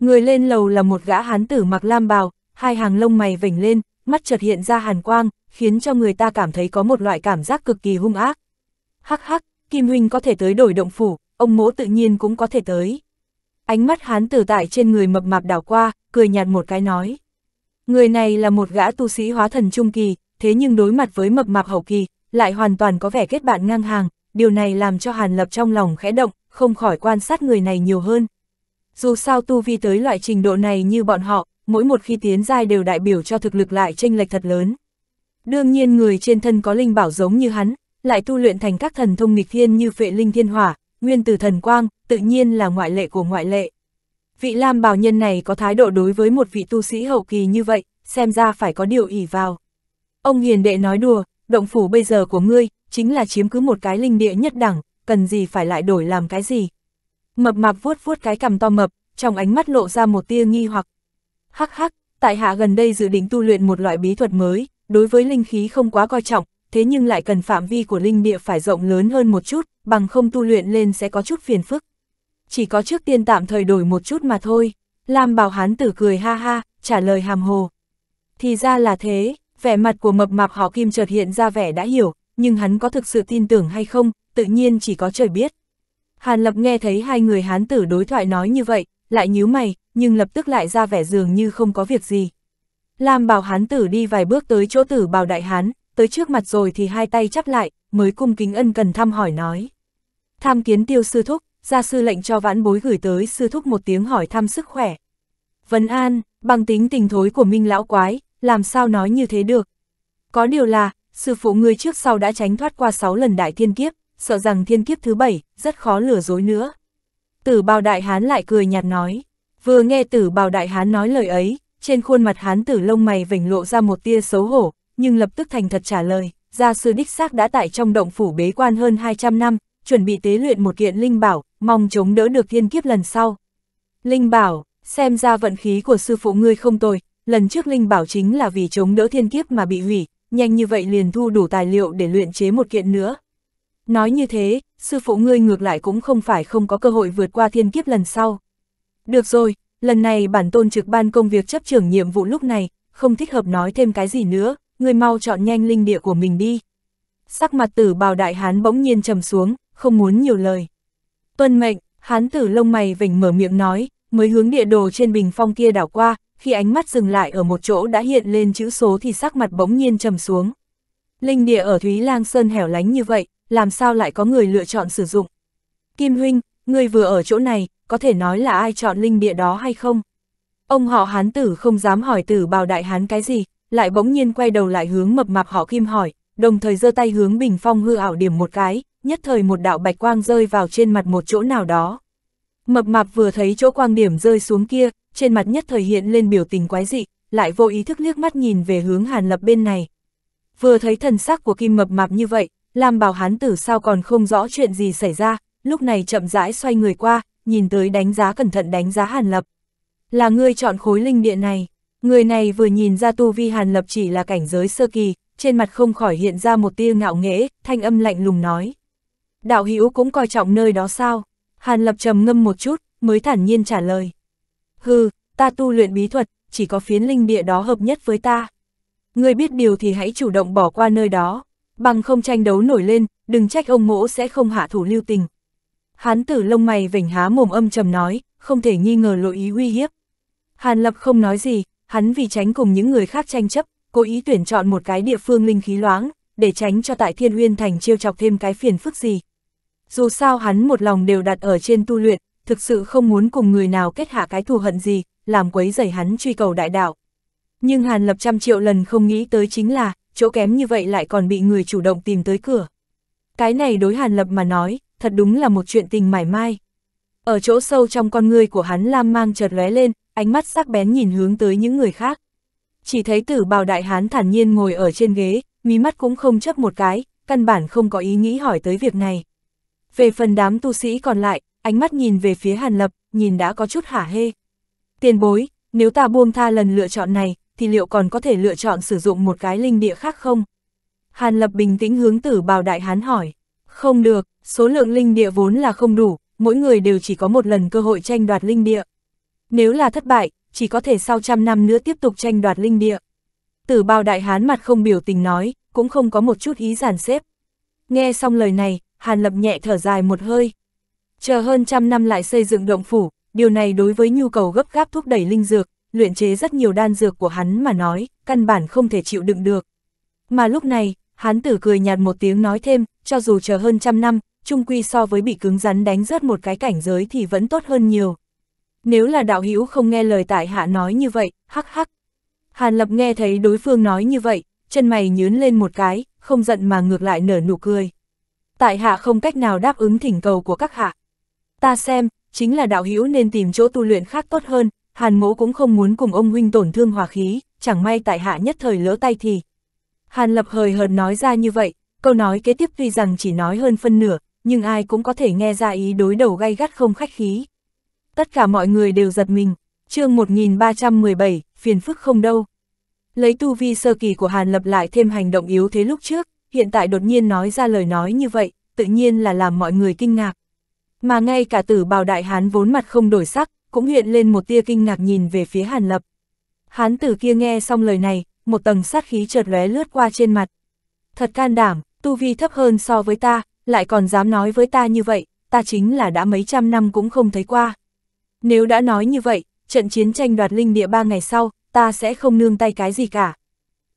Người lên lầu là một gã hán tử mặc lam bào, hai hàng lông mày vểnh lên, mắt chợt hiện ra hàn quang, khiến cho người ta cảm thấy có một loại cảm giác cực kỳ hung ác. Hắc hắc, Kim Huynh có thể tới đổi động phủ, ông mỗ tự nhiên cũng có thể tới. Ánh mắt hán tử tại trên người mập mạp đảo qua, cười nhạt một cái nói. Người này là một gã tu sĩ hóa thần trung kỳ, thế nhưng đối mặt với mập mạp hậu kỳ, lại hoàn toàn có vẻ kết bạn ngang hàng, điều này làm cho Hàn Lập trong lòng khẽ động, không khỏi quan sát người này nhiều hơn. Dù sao tu vi tới loại trình độ này như bọn họ, mỗi một khi tiến giai đều đại biểu cho thực lực lại chênh lệch thật lớn. Đương nhiên người trên thân có linh bảo giống như hắn, lại tu luyện thành các thần thông nghịch thiên như phệ linh thiên hỏa, nguyên từ thần quang, tự nhiên là ngoại lệ của ngoại lệ vị Lam Bảo Nhân này có thái độ đối với một vị tu sĩ hậu kỳ như vậy, xem ra phải có điều ỉ vào. Ông hiền đệ nói đùa, động phủ bây giờ của ngươi, chính là chiếm cứ một cái linh địa nhất đẳng, cần gì phải lại đổi làm cái gì. Mập mạp vuốt vuốt cái cằm to mập, trong ánh mắt lộ ra một tia nghi hoặc. Hắc hắc, tại hạ gần đây dự định tu luyện một loại bí thuật mới, đối với linh khí không quá coi trọng, thế nhưng lại cần phạm vi của linh địa phải rộng lớn hơn một chút, bằng không tu luyện lên sẽ có chút phiền phức chỉ có trước tiên tạm thời đổi một chút mà thôi. Lam bảo hán tử cười ha ha, trả lời hàm hồ. Thì ra là thế, vẻ mặt của mập mạp họ kim chợt hiện ra vẻ đã hiểu, nhưng hắn có thực sự tin tưởng hay không, tự nhiên chỉ có trời biết. Hàn lập nghe thấy hai người hán tử đối thoại nói như vậy, lại nhíu mày, nhưng lập tức lại ra vẻ dường như không có việc gì. Lam bảo hán tử đi vài bước tới chỗ tử bào đại hán, tới trước mặt rồi thì hai tay chắp lại, mới cung kính ân cần thăm hỏi nói. Tham kiến tiêu sư thúc, gia sư lệnh cho vãn bối gửi tới sư thúc một tiếng hỏi thăm sức khỏe. Vấn an, bằng tính tình thối của Minh lão quái, làm sao nói như thế được. Có điều là, sư phụ ngươi trước sau đã tránh thoát qua 6 lần đại thiên kiếp, sợ rằng thiên kiếp thứ 7, rất khó lừa dối nữa. Tử bào đại hán lại cười nhạt nói, vừa nghe tử bào đại hán nói lời ấy, trên khuôn mặt hán tử lông mày vểnh lộ ra một tia xấu hổ, nhưng lập tức thành thật trả lời, gia sư đích xác đã tại trong động phủ bế quan hơn 200 năm, chuẩn bị tế luyện một kiện linh bảo, mong chống đỡ được thiên kiếp lần sau. Linh bảo, xem ra vận khí của sư phụ ngươi không tồi, lần trước Linh bảo chính là vì chống đỡ thiên kiếp mà bị hủy, nhanh như vậy liền thu đủ tài liệu để luyện chế một kiện nữa. Nói như thế, sư phụ ngươi ngược lại cũng không phải không có cơ hội vượt qua thiên kiếp lần sau. Được rồi, lần này bản tôn trực ban công việc chấp trưởng nhiệm vụ lúc này, không thích hợp nói thêm cái gì nữa, ngươi mau chọn nhanh linh địa của mình đi. Sắc mặt tử bào đại hán bỗng nhiên trầm xuống, không muốn nhiều lời. Tuân mệnh, hán tử lông mày vỉnh mở miệng nói, mới hướng địa đồ trên bình phong kia đảo qua, khi ánh mắt dừng lại ở một chỗ đã hiện lên chữ số thì sắc mặt bỗng nhiên trầm xuống. Linh địa ở Thúy Lang Sơn hẻo lánh như vậy, làm sao lại có người lựa chọn sử dụng? Kim Huynh, người vừa ở chỗ này, có thể nói là ai chọn linh địa đó hay không? Ông họ hán tử không dám hỏi tử bào đại hán cái gì, lại bỗng nhiên quay đầu lại hướng mập mạp họ Kim hỏi, đồng thời giơ tay hướng bình phong hư ảo điểm một cái, nhất thời một đạo bạch quang rơi vào trên mặt một chỗ nào đó. Mập mạp vừa thấy chỗ quang điểm rơi xuống kia, trên mặt nhất thời hiện lên biểu tình quái dị, lại vô ý thức liếc mắt nhìn về hướng Hàn Lập bên này. Vừa thấy thần sắc của Kim Mập mạp như vậy, làm Bảo Hán Tử sao còn không rõ chuyện gì xảy ra, lúc này chậm rãi xoay người qua, nhìn tới đánh giá cẩn thận đánh giá Hàn Lập. Là người chọn khối linh địa này, người này vừa nhìn ra tu vi Hàn Lập chỉ là cảnh giới sơ kỳ, trên mặt không khỏi hiện ra một tia ngạo nghễ, thanh âm lạnh lùng nói đạo hữu cũng coi trọng nơi đó sao? Hàn Lập trầm ngâm một chút, mới thản nhiên trả lời. Hừ, ta tu luyện bí thuật, chỉ có phiến linh địa đó hợp nhất với ta. Ngươi biết điều thì hãy chủ động bỏ qua nơi đó, bằng không tranh đấu nổi lên, đừng trách ông mỗ sẽ không hạ thủ lưu tình. Hán tử lông mày vểnh há mồm âm trầm nói, không thể nghi ngờ lộ ý uy hiếp. Hàn Lập không nói gì, hắn vì tránh cùng những người khác tranh chấp, cố ý tuyển chọn một cái địa phương linh khí loáng, để tránh cho tại Thiên Uyên Thành chiêu chọc thêm cái phiền phức gì. Dù sao hắn một lòng đều đặt ở trên tu luyện, thực sự không muốn cùng người nào kết hạ cái thù hận gì, làm quấy rầy hắn truy cầu đại đạo. Nhưng Hàn Lập trăm triệu lần không nghĩ tới chính là, chỗ kém như vậy lại còn bị người chủ động tìm tới cửa. Cái này đối Hàn Lập mà nói, thật đúng là một chuyện tình mải mai. Ở chỗ sâu trong con người của hắn Lam mang chợt lóe lên, ánh mắt sắc bén nhìn hướng tới những người khác. Chỉ thấy tử bào đại hán thản nhiên ngồi ở trên ghế, mí mắt cũng không chấp một cái, căn bản không có ý nghĩ hỏi tới việc này. Về phần đám tu sĩ còn lại, ánh mắt nhìn về phía Hàn Lập, nhìn đã có chút hả hê. Tiền bối, nếu ta buông tha lần lựa chọn này, thì liệu còn có thể lựa chọn sử dụng một cái linh địa khác không? Hàn Lập bình tĩnh hướng tử bào đại hán hỏi. Không được, số lượng linh địa vốn là không đủ, mỗi người đều chỉ có một lần cơ hội tranh đoạt linh địa. Nếu là thất bại, chỉ có thể sau trăm năm nữa tiếp tục tranh đoạt linh địa. Tử bào đại hán mặt không biểu tình nói, cũng không có một chút ý giản xếp. Nghe xong lời này, Hàn Lập nhẹ thở dài một hơi. Chờ hơn trăm năm lại xây dựng động phủ, điều này đối với nhu cầu gấp gáp thúc đẩy linh dược, luyện chế rất nhiều đan dược của hắn mà nói, căn bản không thể chịu đựng được. Mà lúc này, hắn tử cười nhạt một tiếng nói thêm, cho dù chờ hơn trăm năm, trung quy so với bị cứng rắn đánh rớt một cái cảnh giới thì vẫn tốt hơn nhiều. Nếu là đạo hữu không nghe lời tại hạ nói như vậy, hắc hắc. Hàn Lập nghe thấy đối phương nói như vậy, chân mày nhướn lên một cái, không giận mà ngược lại nở nụ cười. Tại hạ không cách nào đáp ứng thỉnh cầu của các hạ. Ta xem, chính là đạo hữu nên tìm chỗ tu luyện khác tốt hơn, hàn mỗ cũng không muốn cùng ông huynh tổn thương hòa khí, chẳng may tại hạ nhất thời lỡ tay thì. Hàn lập hời hợt nói ra như vậy, câu nói kế tiếp tuy rằng chỉ nói hơn phân nửa, nhưng ai cũng có thể nghe ra ý đối đầu gay gắt không khách khí. Tất cả mọi người đều giật mình, chương 1317, phiền phức không đâu. Lấy tu vi sơ kỳ của Hàn Lập lại thêm hành động yếu thế lúc trước, hiện tại đột nhiên nói ra lời nói như vậy, tự nhiên là làm mọi người kinh ngạc. Mà ngay cả tử bào đại hán vốn mặt không đổi sắc, cũng hiện lên một tia kinh ngạc nhìn về phía Hàn Lập. Hán tử kia nghe xong lời này, một tầng sát khí chợt lóe lướt qua trên mặt. Thật can đảm, tu vi thấp hơn so với ta, lại còn dám nói với ta như vậy, ta chính là đã mấy trăm năm cũng không thấy qua. Nếu đã nói như vậy, trận chiến tranh đoạt linh địa ba ngày sau, ta sẽ không nương tay cái gì cả.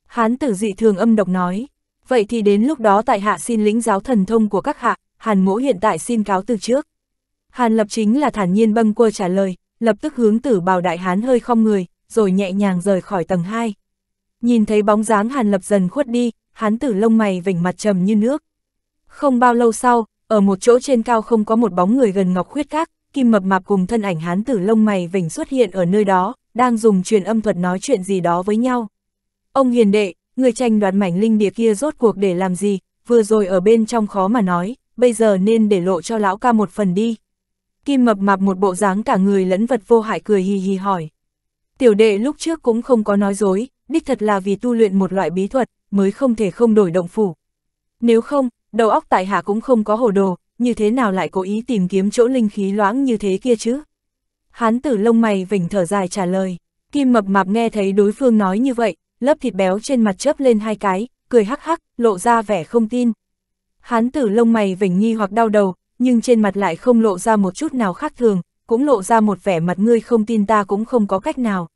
Hán tử dị thường âm độc nói, vậy thì đến lúc đó tại hạ xin lĩnh giáo thần thông của các hạ, hàn mỗ hiện tại xin cáo từ trước. Hàn lập chính là thản nhiên bâng quơ trả lời, lập tức hướng tử bào đại hán hơi không người, rồi nhẹ nhàng rời khỏi tầng 2. Nhìn thấy bóng dáng hàn lập dần khuất đi, hán tử lông mày vỉnh mặt trầm như nước. Không bao lâu sau, ở một chỗ trên cao không có một bóng người gần ngọc khuyết các, kim mập mạp cùng thân ảnh hán tử lông mày vỉnh xuất hiện ở nơi đó, đang dùng truyền âm thuật nói chuyện gì đó với nhau. Ông hiền đệ, người tranh đoạt mảnh linh địa kia rốt cuộc để làm gì, vừa rồi ở bên trong khó mà nói, bây giờ nên để lộ cho lão ca một phần đi. Kim mập mạp một bộ dáng cả người lẫn vật vô hại cười hì hì hỏi. Tiểu đệ lúc trước cũng không có nói dối, đích thật là vì tu luyện một loại bí thuật, mới không thể không đổi động phủ. Nếu không, đầu óc tại hạ cũng không có hồ đồ, như thế nào lại cố ý tìm kiếm chỗ linh khí loãng như thế kia chứ? Hán tử lông mày vỉnh thở dài trả lời. Kim mập mạp nghe thấy đối phương nói như vậy, lớp thịt béo trên mặt chớp lên hai cái, cười hắc hắc, lộ ra vẻ không tin. Hán tử lông mày vỉnh nghi hoặc đau đầu, nhưng trên mặt lại không lộ ra một chút nào khác thường, cũng lộ ra một vẻ mặt ngươi không tin ta cũng không có cách nào.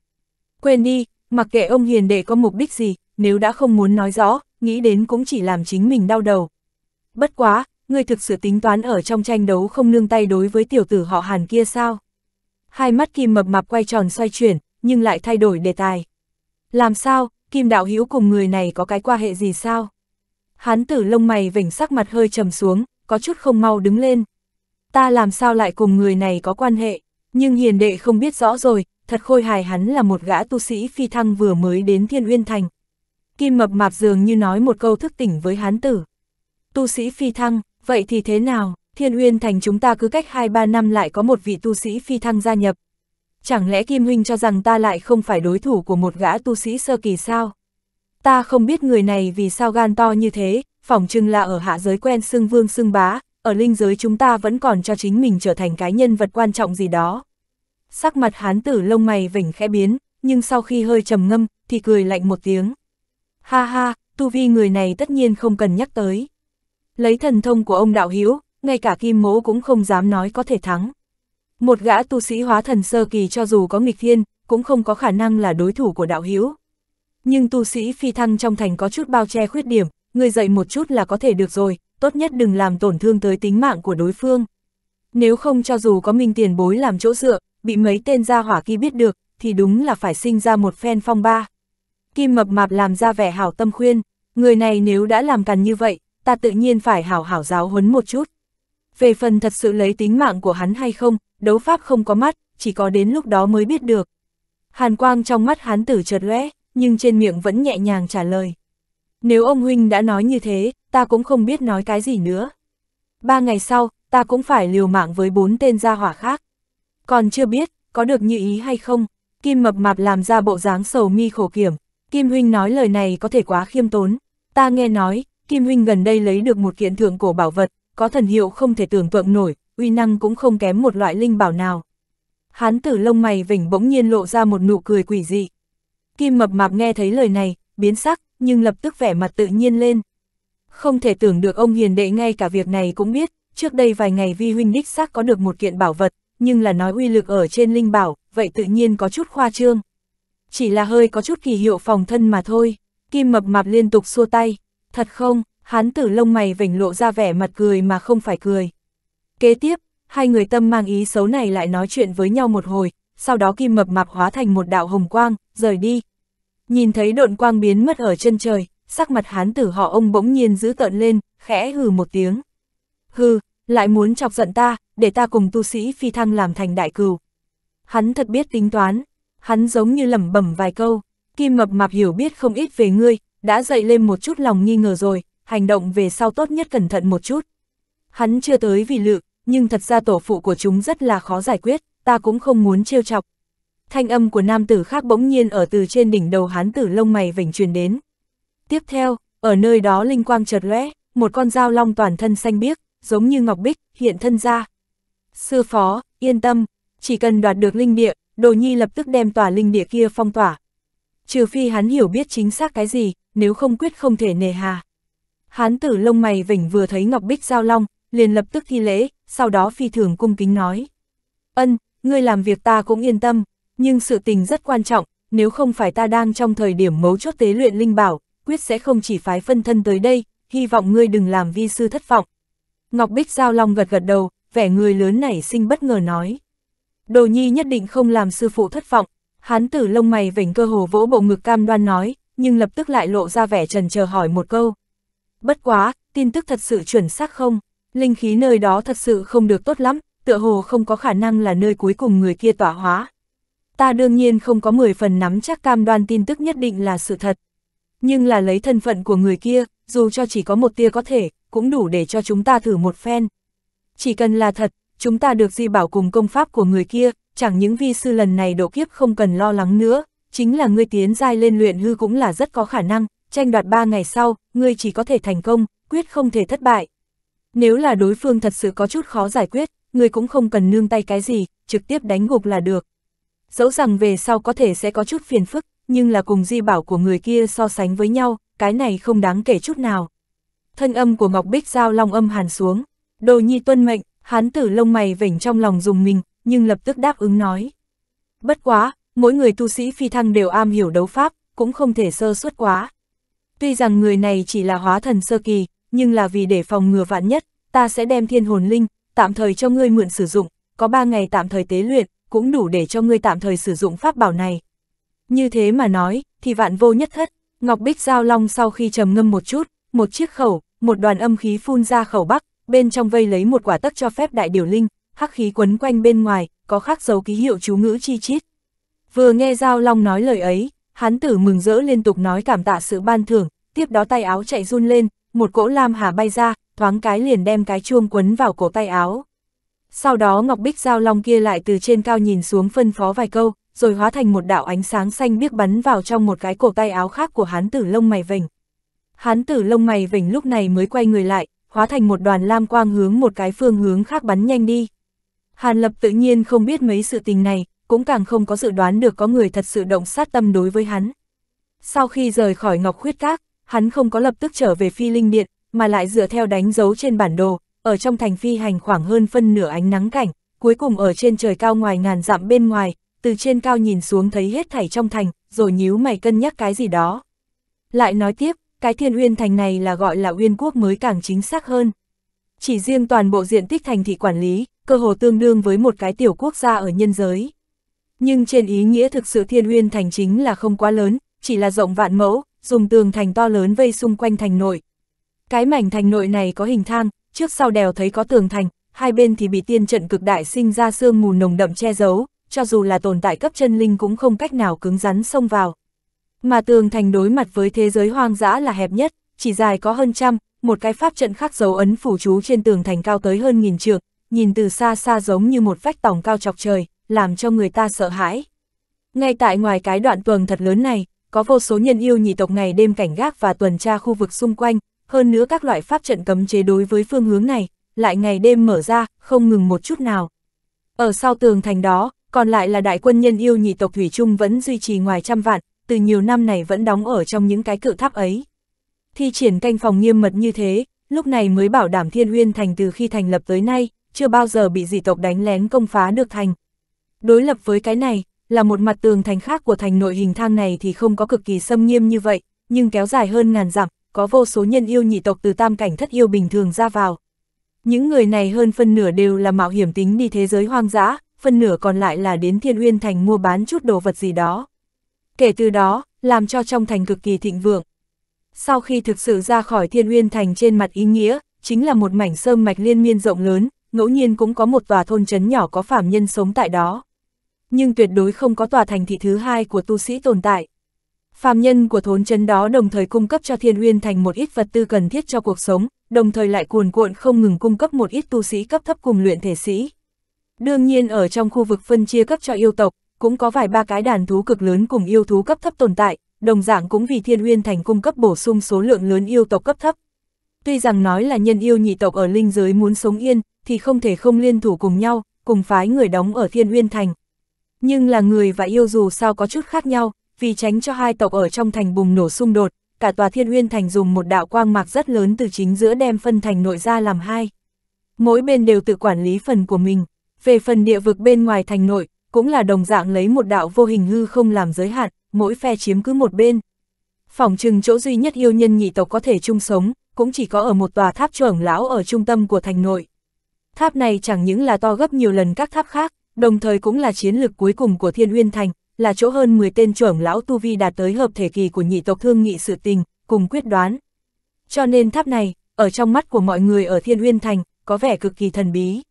Quên đi, mặc kệ ông hiền đệ có mục đích gì, nếu đã không muốn nói rõ, nghĩ đến cũng chỉ làm chính mình đau đầu. Bất quá, ngươi thực sự tính toán ở trong tranh đấu không nương tay đối với tiểu tử họ hàn kia sao? hai mắt Kim mập mạp quay tròn xoay chuyển, nhưng lại thay đổi đề tài. Làm sao, Kim đạo hữu cùng người này có cái quan hệ gì sao? Hán tử lông mày vỉnh sắc mặt hơi trầm xuống, có chút không mau đứng lên. Ta làm sao lại cùng người này có quan hệ, nhưng hiền đệ không biết rõ rồi, thật khôi hài hắn là một gã tu sĩ phi thăng vừa mới đến Thiên Uyên Thành. Kim mập mạp dường như nói một câu thức tỉnh với hán tử. Tu sĩ phi thăng, vậy thì thế nào? thiên huyên thành chúng ta cứ cách 2-3 năm lại có một vị tu sĩ phi thăng gia nhập. Chẳng lẽ Kim Huynh cho rằng ta lại không phải đối thủ của một gã tu sĩ sơ kỳ sao? Ta không biết người này vì sao gan to như thế, phỏng chừng là ở hạ giới quen xưng vương xưng bá, ở linh giới chúng ta vẫn còn cho chính mình trở thành cái nhân vật quan trọng gì đó. Sắc mặt hán tử lông mày vỉnh khẽ biến, nhưng sau khi hơi trầm ngâm, thì cười lạnh một tiếng. Ha ha, tu vi người này tất nhiên không cần nhắc tới. Lấy thần thông của ông đạo hiếu ngay cả kim mẫu cũng không dám nói có thể thắng. Một gã tu sĩ hóa thần sơ kỳ cho dù có nghịch thiên, cũng không có khả năng là đối thủ của đạo hữu Nhưng tu sĩ phi thăng trong thành có chút bao che khuyết điểm, người dậy một chút là có thể được rồi, tốt nhất đừng làm tổn thương tới tính mạng của đối phương. Nếu không cho dù có minh tiền bối làm chỗ dựa, bị mấy tên gia hỏa kia biết được, thì đúng là phải sinh ra một phen phong ba. Kim mập mạp làm ra vẻ hảo tâm khuyên, người này nếu đã làm cằn như vậy, ta tự nhiên phải hảo hảo giáo huấn một chút về phần thật sự lấy tính mạng của hắn hay không, đấu pháp không có mắt, chỉ có đến lúc đó mới biết được. Hàn quang trong mắt hán tử chợt lóe, nhưng trên miệng vẫn nhẹ nhàng trả lời. Nếu ông huynh đã nói như thế, ta cũng không biết nói cái gì nữa. Ba ngày sau, ta cũng phải liều mạng với bốn tên gia hỏa khác. Còn chưa biết, có được như ý hay không, Kim mập mạp làm ra bộ dáng sầu mi khổ kiểm. Kim huynh nói lời này có thể quá khiêm tốn. Ta nghe nói, Kim huynh gần đây lấy được một kiện thượng cổ bảo vật, có thần hiệu không thể tưởng tượng nổi, uy năng cũng không kém một loại linh bảo nào. Hán tử lông mày vỉnh bỗng nhiên lộ ra một nụ cười quỷ dị. Kim mập mạp nghe thấy lời này, biến sắc, nhưng lập tức vẻ mặt tự nhiên lên. Không thể tưởng được ông hiền đệ ngay cả việc này cũng biết, trước đây vài ngày vi huynh đích xác có được một kiện bảo vật, nhưng là nói uy lực ở trên linh bảo, vậy tự nhiên có chút khoa trương. Chỉ là hơi có chút kỳ hiệu phòng thân mà thôi, kim mập mạp liên tục xua tay, thật không, hán tử lông mày vểnh lộ ra vẻ mặt cười mà không phải cười. Kế tiếp, hai người tâm mang ý xấu này lại nói chuyện với nhau một hồi, sau đó kim mập mạp hóa thành một đạo hồng quang, rời đi. Nhìn thấy độn quang biến mất ở chân trời, sắc mặt hán tử họ ông bỗng nhiên giữ tợn lên, khẽ hừ một tiếng. Hừ, lại muốn chọc giận ta, để ta cùng tu sĩ phi thăng làm thành đại cừu. Hắn thật biết tính toán, hắn giống như lẩm bẩm vài câu, kim mập mạp hiểu biết không ít về ngươi, đã dậy lên một chút lòng nghi ngờ rồi, hành động về sau tốt nhất cẩn thận một chút. Hắn chưa tới vì lự, nhưng thật ra tổ phụ của chúng rất là khó giải quyết, ta cũng không muốn trêu chọc. Thanh âm của nam tử khác bỗng nhiên ở từ trên đỉnh đầu hán tử lông mày vỉnh truyền đến. Tiếp theo, ở nơi đó linh quang chợt lóe, một con dao long toàn thân xanh biếc, giống như ngọc bích, hiện thân ra. Sư phó, yên tâm, chỉ cần đoạt được linh địa, đồ nhi lập tức đem tòa linh địa kia phong tỏa. Trừ phi hắn hiểu biết chính xác cái gì, nếu không quyết không thể nề hà. Hán tử lông mày vỉnh vừa thấy Ngọc Bích Giao Long, liền lập tức thi lễ, sau đó phi thường cung kính nói. Ân, ngươi làm việc ta cũng yên tâm, nhưng sự tình rất quan trọng, nếu không phải ta đang trong thời điểm mấu chốt tế luyện linh bảo, quyết sẽ không chỉ phái phân thân tới đây, hy vọng ngươi đừng làm vi sư thất vọng. Ngọc Bích Giao Long gật gật đầu, vẻ người lớn nảy sinh bất ngờ nói. Đồ nhi nhất định không làm sư phụ thất vọng, hán tử lông mày vểnh cơ hồ vỗ bộ ngực cam đoan nói, nhưng lập tức lại lộ ra vẻ trần chờ hỏi một câu, Bất quá, tin tức thật sự chuẩn xác không? Linh khí nơi đó thật sự không được tốt lắm, tựa hồ không có khả năng là nơi cuối cùng người kia tỏa hóa. Ta đương nhiên không có 10 phần nắm chắc cam đoan tin tức nhất định là sự thật. Nhưng là lấy thân phận của người kia, dù cho chỉ có một tia có thể, cũng đủ để cho chúng ta thử một phen. Chỉ cần là thật, chúng ta được di bảo cùng công pháp của người kia, chẳng những vi sư lần này độ kiếp không cần lo lắng nữa, chính là ngươi tiến giai lên luyện hư cũng là rất có khả năng, tranh đoạt 3 ngày sau, ngươi chỉ có thể thành công, quyết không thể thất bại. Nếu là đối phương thật sự có chút khó giải quyết, ngươi cũng không cần nương tay cái gì, trực tiếp đánh gục là được. Dẫu rằng về sau có thể sẽ có chút phiền phức, nhưng là cùng di bảo của người kia so sánh với nhau, cái này không đáng kể chút nào. Thân âm của Ngọc Bích Giao long âm hàn xuống, đồ nhi tuân mệnh, hán tử lông mày vểnh trong lòng dùng mình, nhưng lập tức đáp ứng nói. Bất quá, mỗi người tu sĩ phi thăng đều am hiểu đấu pháp, cũng không thể sơ suất quá. Tuy rằng người này chỉ là hóa thần sơ kỳ, nhưng là vì để phòng ngừa vạn nhất, ta sẽ đem thiên hồn linh, tạm thời cho ngươi mượn sử dụng, có ba ngày tạm thời tế luyện, cũng đủ để cho ngươi tạm thời sử dụng pháp bảo này. Như thế mà nói, thì vạn vô nhất thất, Ngọc Bích Giao Long sau khi trầm ngâm một chút, một chiếc khẩu, một đoàn âm khí phun ra khẩu bắc, bên trong vây lấy một quả tắc cho phép đại điều linh, hắc khí quấn quanh bên ngoài, có khắc dấu ký hiệu chú ngữ chi chít. Vừa nghe Giao Long nói lời ấy, Hán tử mừng rỡ liên tục nói cảm tạ sự ban thưởng, tiếp đó tay áo chạy run lên, một cỗ lam hà bay ra, thoáng cái liền đem cái chuông quấn vào cổ tay áo. Sau đó Ngọc Bích Giao Long kia lại từ trên cao nhìn xuống phân phó vài câu, rồi hóa thành một đạo ánh sáng xanh biếc bắn vào trong một cái cổ tay áo khác của hán tử lông mày vỉnh. Hán tử lông mày vỉnh lúc này mới quay người lại, hóa thành một đoàn lam quang hướng một cái phương hướng khác bắn nhanh đi. Hàn Lập tự nhiên không biết mấy sự tình này, cũng càng không có dự đoán được có người thật sự động sát tâm đối với hắn. Sau khi rời khỏi Ngọc Khuyết Các, hắn không có lập tức trở về Phi Linh Điện, mà lại dựa theo đánh dấu trên bản đồ, ở trong thành phi hành khoảng hơn phân nửa ánh nắng cảnh, cuối cùng ở trên trời cao ngoài ngàn dặm bên ngoài, từ trên cao nhìn xuống thấy hết thảy trong thành, rồi nhíu mày cân nhắc cái gì đó. Lại nói tiếp, cái thiên uyên thành này là gọi là uyên quốc mới càng chính xác hơn. Chỉ riêng toàn bộ diện tích thành thị quản lý, cơ hồ tương đương với một cái tiểu quốc gia ở nhân giới. Nhưng trên ý nghĩa thực sự thiên uyên thành chính là không quá lớn, chỉ là rộng vạn mẫu, dùng tường thành to lớn vây xung quanh thành nội. Cái mảnh thành nội này có hình thang, trước sau đèo thấy có tường thành, hai bên thì bị tiên trận cực đại sinh ra sương mù nồng đậm che giấu, cho dù là tồn tại cấp chân linh cũng không cách nào cứng rắn xông vào. Mà tường thành đối mặt với thế giới hoang dã là hẹp nhất, chỉ dài có hơn trăm, một cái pháp trận khắc dấu ấn phủ chú trên tường thành cao tới hơn nghìn trượng, nhìn từ xa xa giống như một vách tòng cao chọc trời làm cho người ta sợ hãi. Ngay tại ngoài cái đoạn tuần thật lớn này, có vô số nhân yêu nhị tộc ngày đêm cảnh gác và tuần tra khu vực xung quanh, hơn nữa các loại pháp trận cấm chế đối với phương hướng này, lại ngày đêm mở ra, không ngừng một chút nào. Ở sau tường thành đó, còn lại là đại quân nhân yêu nhị tộc Thủy chung vẫn duy trì ngoài trăm vạn, từ nhiều năm này vẫn đóng ở trong những cái cự tháp ấy. Thi triển canh phòng nghiêm mật như thế, lúc này mới bảo đảm Thiên Uyên Thành từ khi thành lập tới nay, chưa bao giờ bị dị tộc đánh lén công phá được thành, Đối lập với cái này, là một mặt tường thành khác của thành nội hình thang này thì không có cực kỳ xâm nghiêm như vậy, nhưng kéo dài hơn ngàn dặm, có vô số nhân yêu nhị tộc từ tam cảnh thất yêu bình thường ra vào. Những người này hơn phân nửa đều là mạo hiểm tính đi thế giới hoang dã, phân nửa còn lại là đến thiên uyên thành mua bán chút đồ vật gì đó. Kể từ đó, làm cho trong thành cực kỳ thịnh vượng. Sau khi thực sự ra khỏi thiên uyên thành trên mặt ý nghĩa, chính là một mảnh sơm mạch liên miên rộng lớn, ngẫu nhiên cũng có một tòa thôn trấn nhỏ có phạm nhân sống tại đó. Nhưng tuyệt đối không có tòa thành thị thứ hai của tu sĩ tồn tại. Phạm nhân của thôn trấn đó đồng thời cung cấp cho Thiên Uyên thành một ít vật tư cần thiết cho cuộc sống, đồng thời lại cuồn cuộn không ngừng cung cấp một ít tu sĩ cấp thấp cùng luyện thể sĩ. Đương nhiên ở trong khu vực phân chia cấp cho yêu tộc, cũng có vài ba cái đàn thú cực lớn cùng yêu thú cấp thấp tồn tại, đồng dạng cũng vì Thiên Uyên thành cung cấp bổ sung số lượng lớn yêu tộc cấp thấp. Tuy rằng nói là nhân yêu nhị tộc ở linh giới muốn sống yên, thì không thể không liên thủ cùng nhau, cùng phái người đóng ở Thiên Uyên Thành. Nhưng là người và yêu dù sao có chút khác nhau, vì tránh cho hai tộc ở trong thành bùng nổ xung đột, cả tòa Thiên Uyên Thành dùng một đạo quang mạc rất lớn từ chính giữa đem phân thành nội ra làm hai. Mỗi bên đều tự quản lý phần của mình, về phần địa vực bên ngoài thành nội, cũng là đồng dạng lấy một đạo vô hình hư không làm giới hạn, mỗi phe chiếm cứ một bên. Phòng trừng chỗ duy nhất yêu nhân nhị tộc có thể chung sống, cũng chỉ có ở một tòa tháp trưởng lão ở trung tâm của thành nội. Tháp này chẳng những là to gấp nhiều lần các tháp khác, đồng thời cũng là chiến lực cuối cùng của Thiên Uyên Thành, là chỗ hơn 10 tên trưởng lão Tu Vi đạt tới hợp thể kỳ của nhị tộc thương nghị sự tình, cùng quyết đoán. Cho nên tháp này, ở trong mắt của mọi người ở Thiên Uyên Thành, có vẻ cực kỳ thần bí.